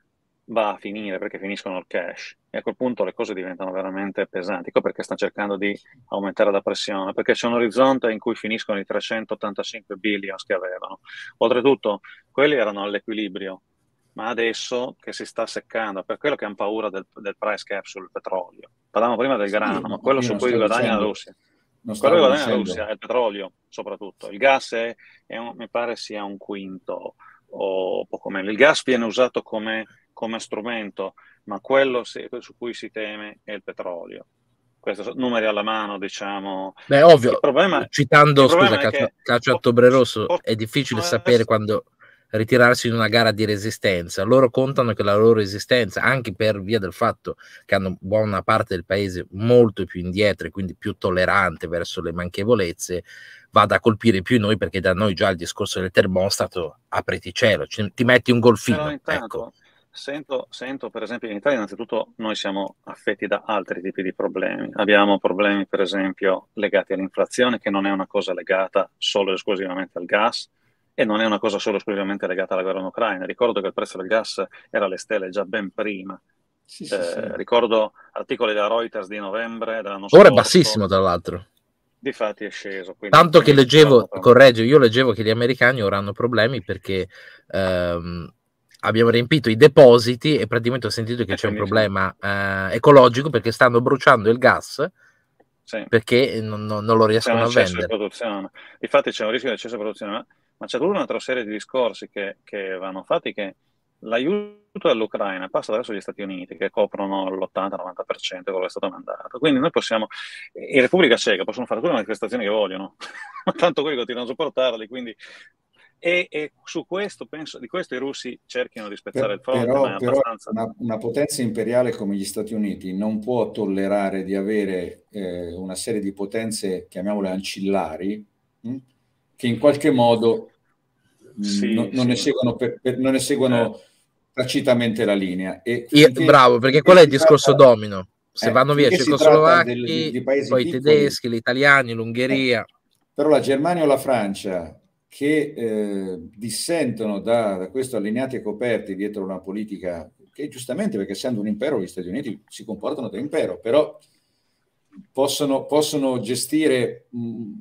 Speaker 3: va a finire perché finiscono il cash e a quel punto le cose diventano veramente pesanti. Ecco perché stanno cercando di aumentare la pressione, perché c'è un orizzonte in cui finiscono i 385 billion che avevano. Oltretutto, quelli erano all'equilibrio ma adesso che si sta seccando, per quello che hanno paura del, del price cap sul petrolio. Parlavamo prima del grano, ma quello su cui guadagna la Russia. Quello che guadagna la Russia è il petrolio, soprattutto. Il gas è, è un, mi pare sia un quinto o poco meno. Il gas viene usato come, come strumento, ma quello se, su cui si teme è il petrolio. Questi sono numeri alla mano, diciamo.
Speaker 1: Beh, ovvio. Il problema, citando, il problema scusa, Caccia, che... Caccia Ottobre Rosso, è difficile sapere po- quando ritirarsi in una gara di resistenza. Loro contano che la loro resistenza, anche per via del fatto che hanno buona parte del paese molto più indietro e quindi più tollerante verso le manchevolezze, vada a colpire più noi perché da noi già il discorso del termostato apriti cielo, ci, ti metti un golfino.
Speaker 3: Intanto, ecco. Sento, sento per esempio in Italia innanzitutto noi siamo affetti da altri tipi di problemi. Abbiamo problemi per esempio legati all'inflazione che non è una cosa legata solo e esclusivamente al gas, e non è una cosa solo esclusivamente legata alla guerra in Ucraina. Ricordo che il prezzo del gas era alle stelle già ben prima. Sì, eh, sì, sì. Eh, ricordo articoli della Reuters di novembre dell'anno Ora scorso. Ora è
Speaker 1: bassissimo, tra l'altro.
Speaker 3: Difatti è sceso. Tanto che leggevo,
Speaker 1: correggio, io leggevo che gli americani ora hanno problemi perché ehm, abbiamo riempito i depositi e praticamente ho sentito che e eh, c'è un problema eh, ecologico perché stanno bruciando il gas perché non, non, lo riescono a vendere.
Speaker 3: Di Difatti c'è un rischio di eccesso di produzione ma c'è tutta un'altra serie di discorsi che, che vanno fatti che l'aiuto all'Ucraina passa verso gli Stati Uniti che coprono l'80-90% di quello che è stato mandato. Quindi noi possiamo, eh, in Repubblica Ceca possono fare tutte le manifestazioni che vogliono, ma tanto quelli continuano a sopportarli, quindi... E, e, su questo penso, di questo i russi cerchino di spezzare il fronte. Però, abbastanza... però
Speaker 2: una, una, potenza imperiale come gli Stati Uniti non può tollerare di avere eh, una serie di potenze, chiamiamole ancillari, mh? Hm, che in qualche modo mm, sì, non, non, sì. Ne seguono per, per, non ne seguono eh. tacitamente la linea. E Io, bravo, perché quello è il discorso tratta,
Speaker 1: domino. Se eh, vanno via Cecoslovacchi, di,
Speaker 2: di poi piccoli, i tedeschi, gli
Speaker 1: italiani, l'Ungheria. Eh, però la Germania
Speaker 2: o la Francia che eh, dissentono da, da, questo allineati e coperti dietro una politica che giustamente perché essendo un impero gli Stati Uniti si comportano da impero, però possono, possono gestire mh, mm,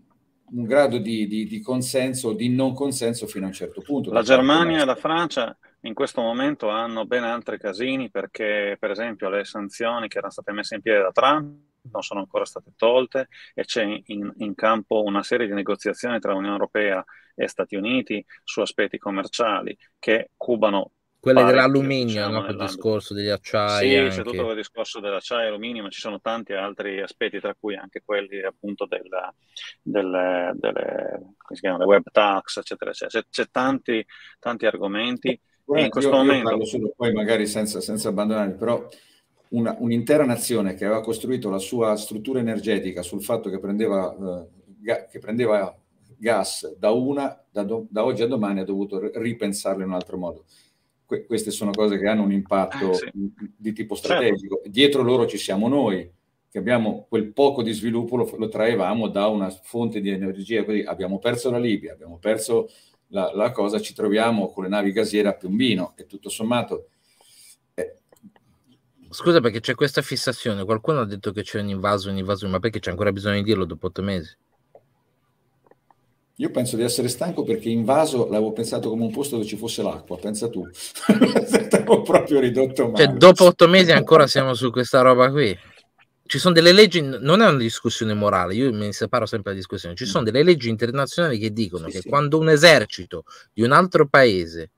Speaker 2: un grado di, di, di consenso o di non consenso fino a un certo punto. La Germania
Speaker 3: e la Francia in questo momento hanno ben altri casini perché per esempio le sanzioni che erano state messe in piedi da Trump non sono ancora state tolte e c'è in, in campo una serie di negoziazioni tra Unione Europea e Stati Uniti su aspetti commerciali che cubano
Speaker 1: quelle dell'alluminio, diciamo, no? quel discorso degli acciai. Sì, anche. c'è tutto il
Speaker 3: discorso dell'acciaio e alluminio, ma ci sono tanti altri aspetti, tra cui anche quelli appunto della, delle, delle, chiama, web tax, eccetera, eccetera. C'è, c'è tanti,
Speaker 2: tanti argomenti. Guarda, in questo io, momento... Io solo poi magari senza, senza abbandonare, però una, un'intera nazione che aveva costruito la sua struttura energetica sul fatto che prendeva, eh, che prendeva gas da una, da, do, da oggi a domani ha dovuto ripensarlo in un altro modo que- queste sono cose che hanno un impatto eh, sì. di tipo certo. strategico. Certo. Dietro loro ci siamo noi, che abbiamo quel poco di sviluppo, lo, lo traevamo da una fonte di energia, quindi abbiamo perso la Libia, abbiamo perso la, la cosa, ci troviamo con le navi gasiere a Piombino e tutto sommato... Eh.
Speaker 1: Scusa perché c'è questa fissazione, qualcuno ha detto che c'è un invaso, un invaso, ma perché c'è ancora bisogno di dirlo dopo otto mesi?
Speaker 2: Io penso di essere stanco perché invaso l'avevo pensato come un posto dove ci fosse l'acqua, pensa tu. Stavo proprio ridotto male. Cioè, dopo
Speaker 1: otto mesi ancora siamo su questa roba qui. Ci sono delle leggi, non è una discussione morale, io mi separo sempre dalla discussione, ci sono delle leggi internazionali che dicono sì, che sì. quando un esercito di un altro paese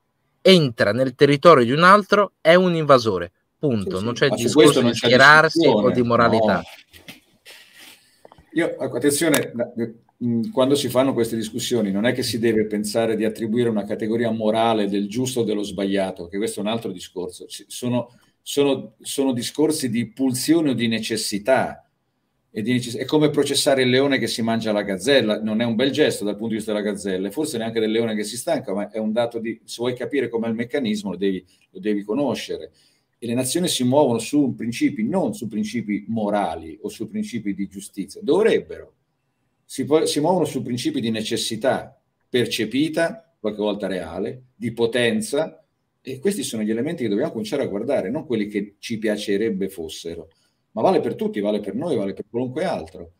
Speaker 1: entra nel territorio di un altro è un invasore, punto. Sì, non c'è Ma discorso di schierarsi o di moralità. No.
Speaker 2: Io, ecco, attenzione, quando si fanno queste discussioni non è che si deve pensare di attribuire una categoria morale del giusto o dello sbagliato, che questo è un altro discorso, sono, sono, sono discorsi di pulsione o di necessità. E di necess- è come processare il leone che si mangia la gazzella, non è un bel gesto dal punto di vista della gazzella, e forse neanche del leone che si stanca, ma è un dato di, se vuoi capire com'è il meccanismo, lo devi, lo devi conoscere. E le nazioni si muovono su principi, non su principi morali o su principi di giustizia, dovrebbero, si, può, si muovono su principi di necessità percepita, qualche volta reale, di potenza, e questi sono gli elementi che dobbiamo cominciare a guardare, non quelli che ci piacerebbe fossero, ma vale per tutti, vale per noi, vale per qualunque altro.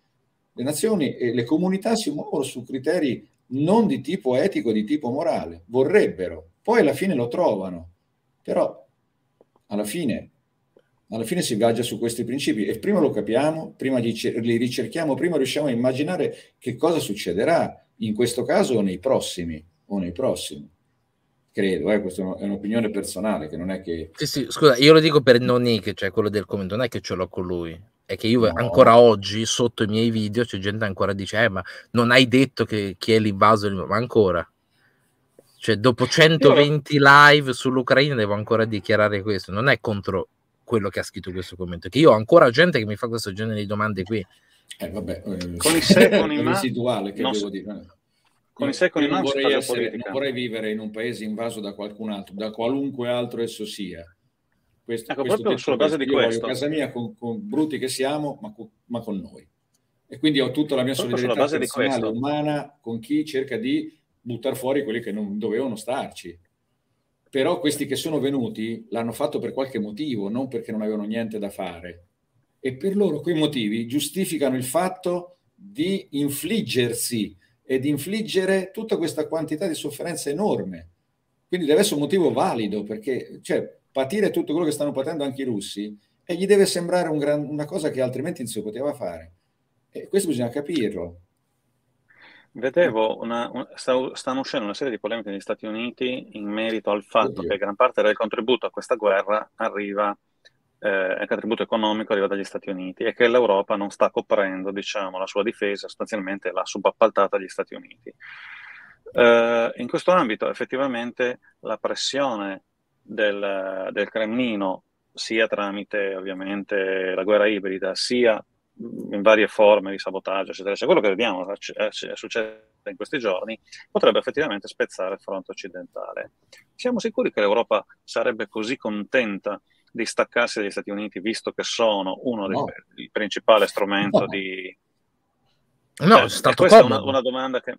Speaker 2: Le nazioni e le comunità si muovono su criteri non di tipo etico, di tipo morale, vorrebbero, poi alla fine lo trovano, però alla fine alla fine si viaggia su questi principi e prima lo capiamo, prima li, ricerchiamo, prima riusciamo a immaginare che cosa succederà in questo caso o nei prossimi, o nei prossimi. Credo, eh, questa è un'opinione personale che non è che...
Speaker 1: Sì, sì, scusa, io lo dico per che cioè quello del commento, non è che ce l'ho con lui, è che io no. ancora oggi sotto i miei video c'è gente ancora dice eh, ma non hai detto che chi è l'invaso ma ancora cioè dopo 120 live sull'Ucraina devo ancora dichiarare questo non è contro quello che ha scritto questo commento. Che io ho ancora gente che mi fa questo genere di domande qui. Eh, vabbè, eh, con i sé, con i ma... residuale che no, devo dire. Eh.
Speaker 2: Con i sé, con i non, vorrei essere, non vorrei vivere in un paese invaso da qualcun altro, da qualunque altro esso sia. Questo, ecco, questo proprio sulla base di questo. casa mia con, con, brutti che siamo, ma con, ma con noi. E quindi ho tutta la mia proprio solidarietà personale, umana, con chi cerca di buttare fuori quelli che non dovevano starci però questi che sono venuti l'hanno fatto per qualche motivo, non perché non avevano niente da fare. E per loro quei motivi giustificano il fatto di infliggersi e di infliggere tutta questa quantità di sofferenza enorme. Quindi deve essere un motivo valido, perché cioè, patire tutto quello che stanno patendo anche i russi e gli deve sembrare un gran, una cosa che altrimenti non si poteva fare. E questo bisogna capirlo.
Speaker 3: Vedevo una, un, stavo, stanno uscendo una serie di polemiche negli Stati Uniti in merito al fatto Oddio. che gran parte del contributo a questa guerra arriva, eh, il contributo economico arriva dagli Stati Uniti e che l'Europa non sta coprendo diciamo, la sua difesa, sostanzialmente l'ha subappaltata agli Stati Uniti. Eh, in questo ambito effettivamente la pressione del, del Cremlino sia tramite ovviamente la guerra ibrida, sia in varie forme di sabotaggio, eccetera. se quello che vediamo eh, eh, è successo in questi giorni potrebbe effettivamente spezzare il fronte occidentale. Siamo sicuri che l'Europa sarebbe così contenta di staccarsi dagli Stati Uniti, visto che sono uno dei no. il principale strumento no. di...
Speaker 1: No, eh, è stato questa comodo. è una, una, domanda che...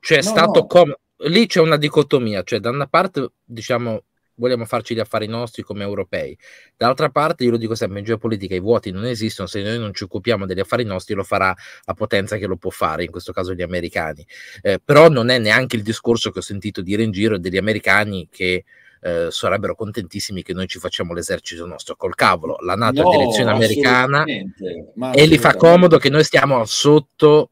Speaker 1: Cioè, è no, stato no. Com... Lì c'è una dicotomia, cioè da una parte, diciamo, vogliamo farci gli affari nostri come europei. D'altra parte, io lo dico sempre, in geopolitica i vuoti non esistono, se noi non ci occupiamo degli affari nostri lo farà la potenza che lo può fare, in questo caso gli americani. Eh, però non è neanche il discorso che ho sentito dire in giro degli americani che eh, sarebbero contentissimi che noi ci facciamo l'esercito nostro col cavolo. La Nato no, è direzione americana e gli fa comodo che noi stiamo sotto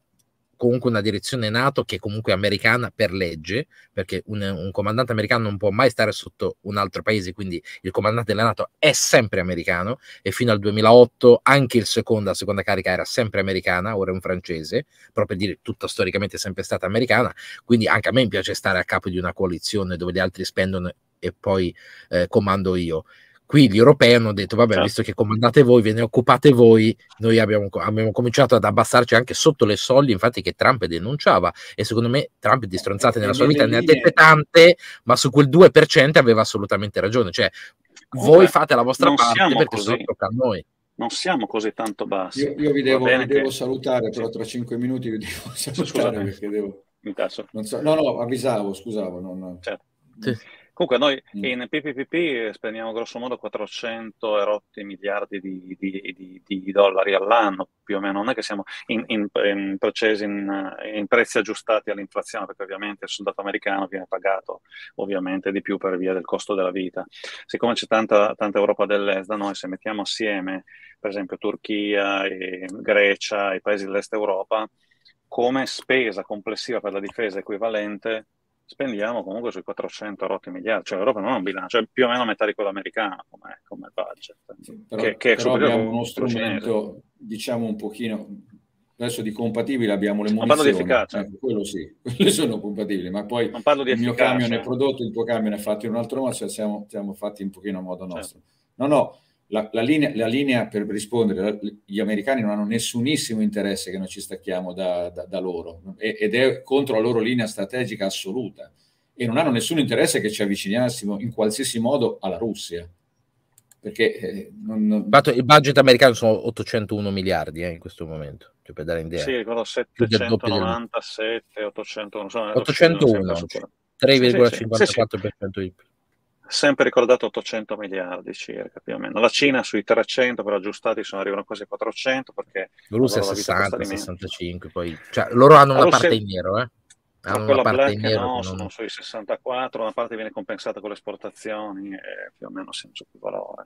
Speaker 1: comunque una direzione NATO che è comunque americana per legge, perché un, un, comandante americano non può mai stare sotto un altro paese, quindi il comandante della NATO è sempre americano e fino al 2008 anche il secondo, la seconda carica era sempre americana, ora è un francese, proprio per dire tutta storicamente è sempre stata americana, quindi anche a me piace stare a capo di una coalizione dove gli altri spendono e poi eh, comando io. Qui gli europei hanno detto, vabbè, certo. visto che comandate voi, ve ne occupate voi, noi abbiamo, abbiamo, cominciato ad abbassarci anche sotto le soglie, infatti che Trump denunciava, e secondo me Trump di stronzate nella sua vita ne ha dette tante, ma su quel 2% aveva assolutamente ragione, cioè
Speaker 2: Vabbè, voi fate la vostra parte perché così. solo
Speaker 1: a noi. Non siamo così tanto bassi. Io, io vi devo, vi
Speaker 2: devo che... salutare, però tra cinque minuti vi devo salutare Scusate. perché devo... Mi tasso. So... No, no, avvisavo, scusavo. No, no. Certo.
Speaker 3: Sì. Comunque noi mm. in PPP spendiamo grossomodo 400 e rotti miliardi di, di, di, di, dollari all'anno, più o meno, non è che siamo in, in, in, in prezzi aggiustati all'inflazione, perché ovviamente il soldato americano viene pagato ovviamente di più per via del costo della vita. Siccome c'è tanta, tanta Europa dell'Est, da noi se mettiamo assieme per esempio Turchia, e Grecia, i paesi dell'Est Europa, come spesa complessiva per la difesa equivalente spendiamo comunque sui 400 rotti miliardi, cioè l'Europa non ha un bilancio, è più o meno metà di quello americano come, come budget. Sì,
Speaker 2: però, che, che però abbiamo uno strumento, diciamo un pochino, adesso di compatibile abbiamo le munizioni. Non parlo di efficacia. Eh, quello sì, quelle sono compatibili, ma poi non parlo di il mio camion è prodotto, il tuo camion è fatto in un altro modo, cioè siamo, siamo fatti un pochino a modo certo. nostro. Certo. No, no, la, la, linea, la, linea, per rispondere, gli americani non hanno nessunissimo interesse che noi ci stacchiamo da, da, da loro ed è contro la loro linea strategica assoluta e non hanno nessun interesse che ci avvicinassimo in qualsiasi modo alla Russia. Perché eh, non, non...
Speaker 1: il budget americano sono 801 miliardi eh, in questo momento, cioè per dare idea. Sì, ricordo 797,
Speaker 3: 801, 801
Speaker 1: 3,54% sì, sì. sì,
Speaker 3: sempre ricordato 800 miliardi circa, più o meno. La Cina sui 300, però aggiustati sono, arrivano quasi a 400 perché... La Russia 60, 65,
Speaker 1: poi... Cioè, loro hanno ah, una Russia... parte in nero, eh? Hanno quella parte black nero, no, non... sono
Speaker 3: sui 64, una parte viene compensata con le esportazioni e più o meno senza più valore.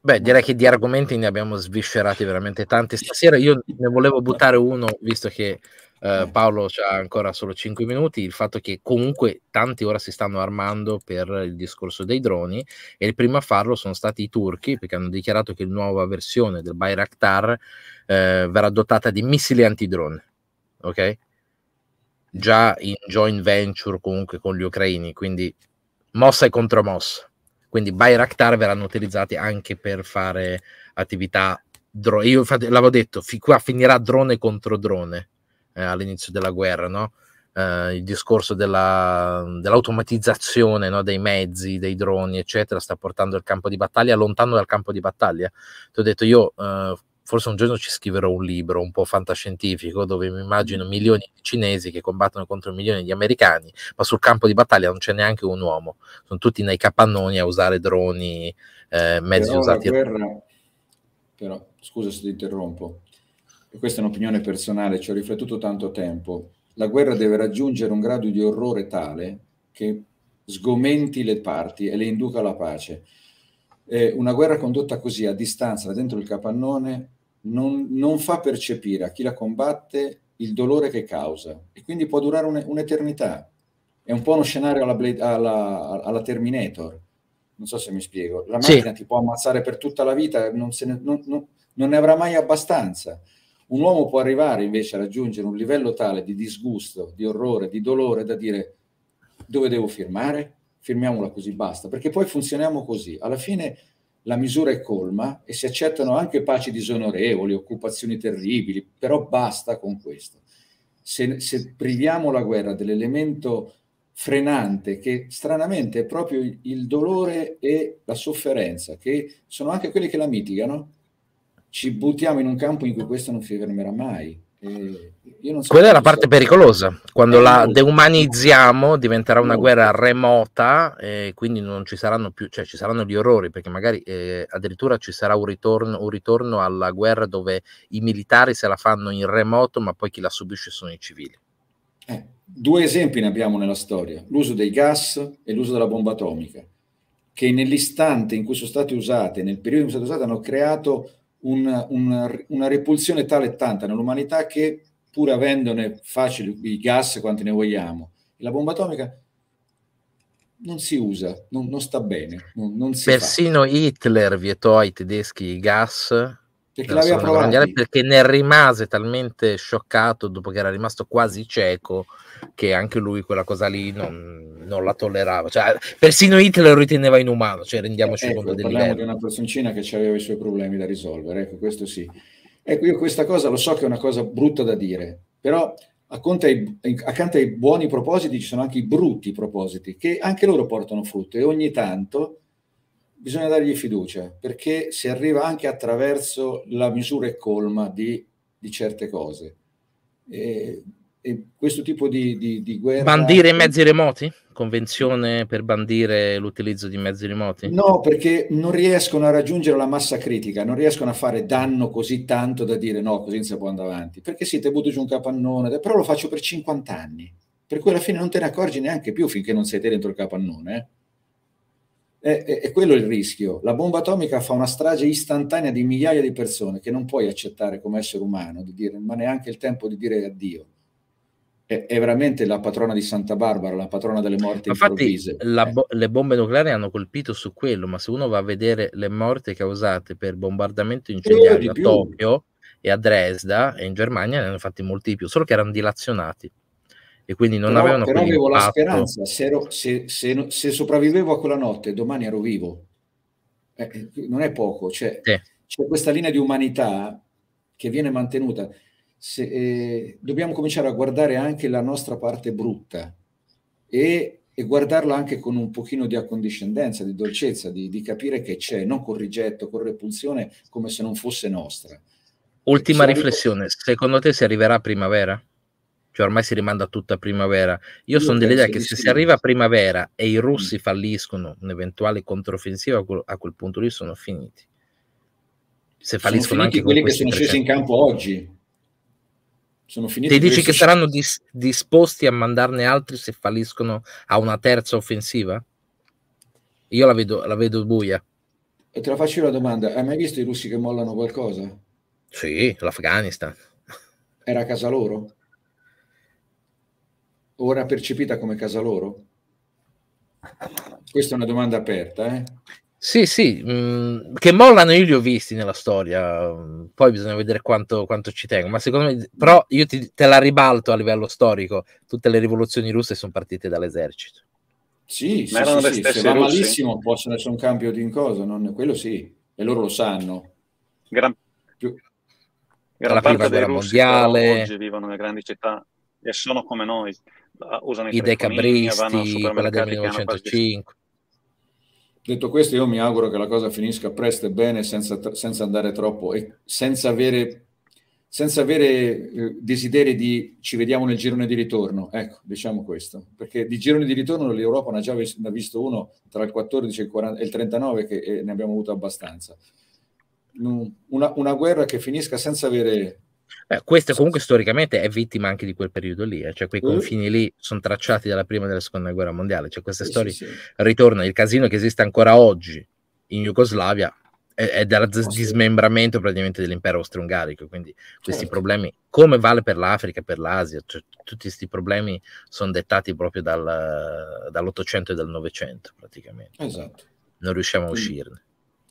Speaker 1: Beh, direi che di argomenti ne abbiamo sviscerati veramente tanti stasera. Io ne volevo buttare uno, visto che eh, eh. Paolo ha ancora solo 5 minuti. Il fatto che comunque tanti ora si stanno armando per il discorso dei droni e il primo a farlo sono stati i turchi perché hanno dichiarato che la nuova versione del Bayraktar eh, verrà dotata di missili antidrone. Ok? Già in joint venture comunque con gli ucraini, quindi mossa e contromossa. Quindi Bayraktar verranno utilizzati anche per fare attività drone. Io infatti, l'avevo detto, fi- qua finirà drone contro drone eh, all'inizio della guerra, no? eh, il discorso della, dell'automatizzazione no? dei mezzi, dei droni, eccetera, sta portando il campo di battaglia lontano dal campo di battaglia. Ti ho detto io, eh, forse un giorno ci scriverò un libro un po' fantascientifico dove mi immagino mm. milioni di cinesi che combattono contro milioni di americani, ma sul campo di battaglia non c'è neanche un uomo, sono tutti nei capannoni a usare droni, eh, mezzi però usati.
Speaker 2: Guerra, però,
Speaker 1: scusa se ti interrompo, e
Speaker 2: questa è un'opinione personale, ci ho riflettuto tanto tempo, la guerra deve raggiungere un grado di orrore tale che sgomenti le parti e le induca alla pace. Eh, una guerra condotta così a distanza, dentro il capannone, non, non, fa percepire a chi la combatte il dolore che causa e quindi può durare un, un'eternità. È un po' uno scenario alla, Blade, alla, alla Terminator. Non so se mi spiego. La macchina sì. ti può ammazzare per tutta la vita, non, ne, non, non ne avrà mai abbastanza. Un uomo può arrivare invece a raggiungere un livello tale di disgusto, di orrore, di dolore da dire dove devo firmare? Firmiamola così basta, perché poi funzioniamo così. Alla fine la misura è colma e si accettano anche paci disonorevoli, occupazioni terribili, però basta con questo. Se, se priviamo la guerra dell'elemento frenante che stranamente è proprio il dolore e la sofferenza, che sono anche quelli che la mitigano, ci buttiamo in un campo in cui questo non si fermerà mai. So Quella è la parte so. pericolosa,
Speaker 1: quando eh, la deumanizziamo diventerà una guerra remota e quindi non ci saranno più, cioè ci saranno gli orrori perché magari eh, addirittura ci sarà un ritorno, un ritorno, alla guerra dove i militari se la fanno in remoto ma poi chi la subisce sono i civili.
Speaker 2: Eh, due esempi ne abbiamo nella storia, l'uso dei gas e l'uso della bomba atomica, che nell'istante in cui sono state usate, nel periodo in cui sono state usate hanno creato un, un, una repulsione tale e tanta nell'umanità che pur avendone facili i gas quanti ne vogliamo, la bomba atomica non si usa, non, non sta bene. Non, non Persino
Speaker 1: fa. Hitler vietò ai tedeschi i gas perché l'aveva provato perché ne rimase talmente scioccato dopo che era rimasto quasi cieco che anche lui quella cosa lì non, non la tollerava cioè, persino Hitler lo riteneva inumano cioè rendiamoci ecco, conto del parliamo di
Speaker 2: una personcina che aveva i suoi problemi da risolvere ecco questo sì ecco io questa cosa lo so che è una cosa brutta da dire però accanto ai, accanto ai buoni propositi ci sono anche i brutti propositi che anche loro portano frutto e ogni tanto bisogna dargli fiducia, perché si arriva anche attraverso la misura e colma di, di certe cose. E, e questo tipo di, di, di, guerra... Bandire i mezzi
Speaker 1: remoti? Convenzione per bandire l'utilizzo di mezzi remoti? No,
Speaker 2: perché non riescono a raggiungere la massa critica, non riescono a fare danno così tanto da dire no, così non si può andare avanti. Perché sì, ti butto giù un capannone, però lo faccio per 50 anni, per cui alla fine non te ne accorgi neanche più finché non sei te dentro il capannone, eh? È, è, è, quello il rischio. La bomba atomica fa una strage istantanea di migliaia di persone che non puoi accettare come essere umano, di dire, ma neanche il tempo di dire addio. È, è veramente la patrona di Santa Barbara, la patrona delle morti Infatti,
Speaker 1: eh. bo- le bombe nucleari hanno colpito su quello, ma se uno va a vedere le morti causate per bombardamento incendiario a Tokyo e a Dresda e in Germania ne hanno fatti molti di più, solo che erano dilazionati e quindi non però, avevano però avevo la speranza,
Speaker 2: se, ero, se, se, se, sopravvivevo a quella notte, domani ero vivo. Eh, eh, non è poco, cioè, sì. c'è questa linea di umanità che viene mantenuta. Se, eh, dobbiamo cominciare a guardare anche la nostra parte brutta e, e, guardarla anche con un pochino di accondiscendenza, di dolcezza, di, di capire che c'è, non con rigetto, con repulsione, come se non fosse nostra.
Speaker 1: Ultima riflessione, secondo te si arriverà a primavera? cioè ormai si rimanda tutta a primavera. Io, Io sono dell'idea che se si arriva a primavera e i russi falliscono un'eventuale controffensiva, a quel, punto lì sono finiti. Se falliscono sono anche quelli che sono scesi in
Speaker 2: campo oggi. Sono finiti Ti dici che saranno
Speaker 1: dis- disposti a mandarne altri se falliscono a una terza offensiva? Io la vedo, la vedo buia.
Speaker 2: E te la faccio la domanda: hai mai visto i russi che mollano qualcosa?
Speaker 1: Sì, l'Afghanistan.
Speaker 2: Era a casa loro? ora percepita come casa loro? Questa è una domanda aperta, eh?
Speaker 1: Sì, sì, mh, mm, che mollano io li ho visti nella storia, mm, poi bisogna vedere quanto, quanto ci tengo, ma secondo me, però io ti, te la ribalto a livello storico, tutte le rivoluzioni russe sono partite dall'esercito.
Speaker 2: Sì, ma sì, erano sì, le stesse sì. se va malissimo possono essere un cambio di cosa, non, quello sì, e loro lo sanno. Gran, Più,
Speaker 1: gran la prima guerra
Speaker 2: mondiale. Oggi
Speaker 3: vivono nelle grandi città e sono come noi, usano i, I decabristi, quella del 1905.
Speaker 2: Detto questo, io mi auguro che la cosa finisca presto e bene, senza, senza andare troppo e senza avere, senza avere eh, desideri di ci vediamo nel girone di ritorno. Ecco, diciamo questo, perché di girone di ritorno l'Europa ne ha già vis- ne ha visto uno tra il 14 e il, 40, e il 39, che eh, ne abbiamo avuto abbastanza.
Speaker 1: Una,
Speaker 2: una guerra che finisca senza avere
Speaker 1: eh, questa comunque storicamente è vittima anche di quel periodo lì, eh, cioè quei mm. confini lì sono tracciati dalla prima e dalla seconda guerra mondiale, cioè queste sì, storia sì, sì. ritorna, il casino che esiste ancora oggi in Jugoslavia è, è dal oh, dismembramento praticamente dell'impero austro-ungarico, quindi questi certo. problemi, come vale per l'Africa, per l'Asia, cioè, tutti questi problemi sono dettati proprio dal, dall'Ottocento e dal Novecento praticamente. Esatto. Non riusciamo quindi, a uscirne.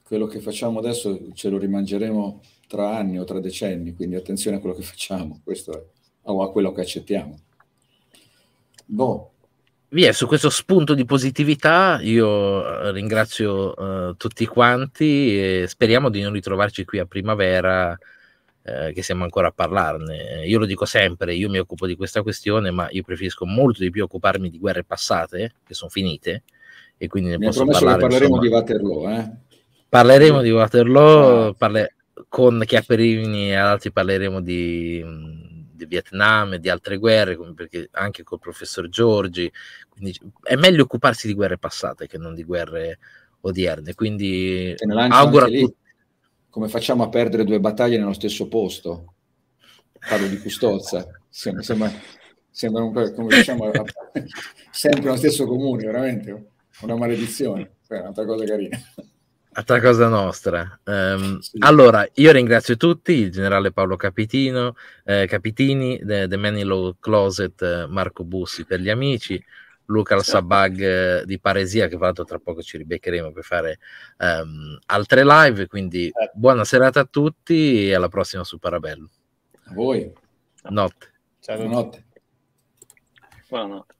Speaker 2: Quello che facciamo adesso ce lo rimangeremo tra anni o tra decenni, quindi attenzione a quello che facciamo, questo è, o a quello che accettiamo.
Speaker 1: Boh. Via, su questo spunto di positività io eh, ringrazio uh, tutti quanti e speriamo di non ritrovarci qui a primavera eh, che siamo ancora a parlarne. Io lo dico sempre, io mi occupo di questa questione, ma io preferisco molto di più occuparmi di guerre passate, che sono finite, e quindi ne mi posso parlare. parleremo insomma. di Waterloo, eh? Parleremo di Waterloo, parle- con Chiapperini e altri parleremo di, di Vietnam e di altre guerre, perché anche col professor Giorgi, quindi è meglio occuparsi di guerre passate che non di guerre odierne, quindi auguro a tutti. Come facciamo a perdere due battaglie nello stesso posto?
Speaker 2: Parlo di Custozza, sembra, sembra, sembra un, come diciamo, sempre lo stesso comune, veramente una maledizione, è cioè, un'altra cosa carina.
Speaker 1: Altra cosa nostra. Um, sì. Allora, io ringrazio tutti, il generale Paolo Capitino, eh, Capitini, The, The Man in Law Closet, Marco Bussi per gli amici, Luca al Sabag eh, di Paresia, che tra tra poco ci ribeccheremo per fare um, altre live. Quindi eh. buona serata a tutti e alla prossima su Parabello. A voi. Notte. Ciao, buonanotte.
Speaker 3: Buonanotte.